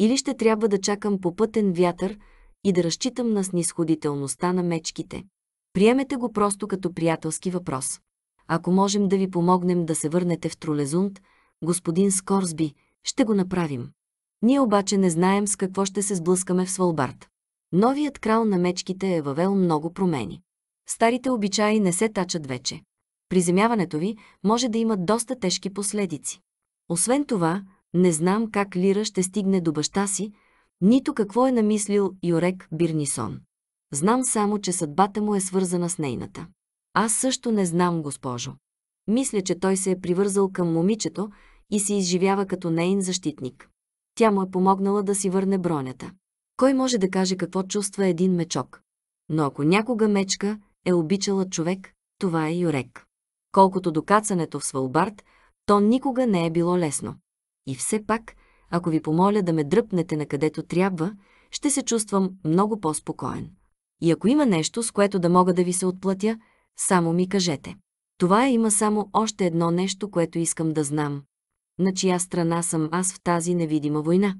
или ще трябва да чакам по пътен вятър и да разчитам на снисходителността на мечките. Приемете го просто като приятелски въпрос. Ако можем да ви помогнем да се върнете в Тролезунд, господин Скорсби, ще го направим. Ние обаче не знаем с какво ще се сблъскаме в Свалбард. Новият крал на мечките е въвел много промени. Старите обичаи не се тачат вече. Приземяването ви може да има доста тежки последици. Освен това, не знам как Лира ще стигне до баща си, нито какво е намислил Йорек Бирнисон. Знам само, че съдбата му е свързана с нейната. Аз също не знам, госпожо. Мисля, че той се е привързал към момичето и се изживява като нейн защитник. Тя му е помогнала да си върне бронята. Кой може да каже какво чувства един мечок? Но ако някога мечка, е обичала човек, това е Юрек. Колкото до кацането в Свалбард, то никога не е било лесно. И все пак, ако ви помоля да ме дръпнете на където трябва, ще се чувствам много по-спокоен. И ако има нещо, с което да мога да ви се отплатя, само ми кажете. Това е, има само още едно нещо, което искам да знам. На чия страна съм аз в тази невидима война?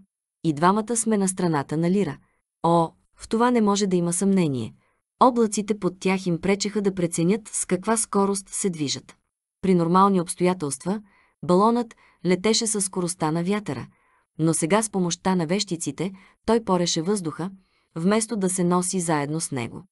И двамата сме на страната на Лира. О, в това не може да има съмнение. Облаците под тях им пречеха да преценят с каква скорост се движат. При нормални обстоятелства балонът летеше със скоростта на вятъра, но сега с помощта на вещиците той пореше въздуха, вместо да се носи заедно с него.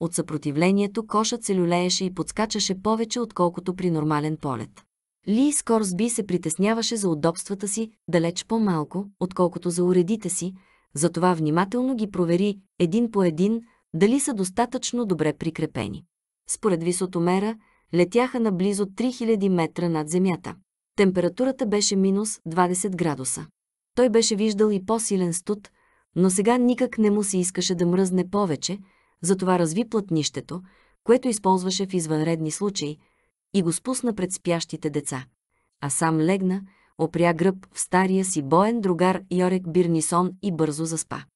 От съпротивлението кошът се люлееше и подскачаше повече, отколкото при нормален полет. Ли Скорсби се притесняваше за удобствата си далеч по-малко, отколкото за уредите си, затова внимателно ги провери един по един – дали са достатъчно добре прикрепени. Според висотомера, летяха на близо 3000 метра над земята. Температурата беше минус 20 градуса. Той беше виждал и по-силен студ, но сега никак не му се искаше да мръзне повече, затова разви плътнището, което използваше в извънредни случаи, и го спусна пред спящите деца. А сам легна, опря гръб в стария си боен другар Йорек Бирнисон и бързо заспа.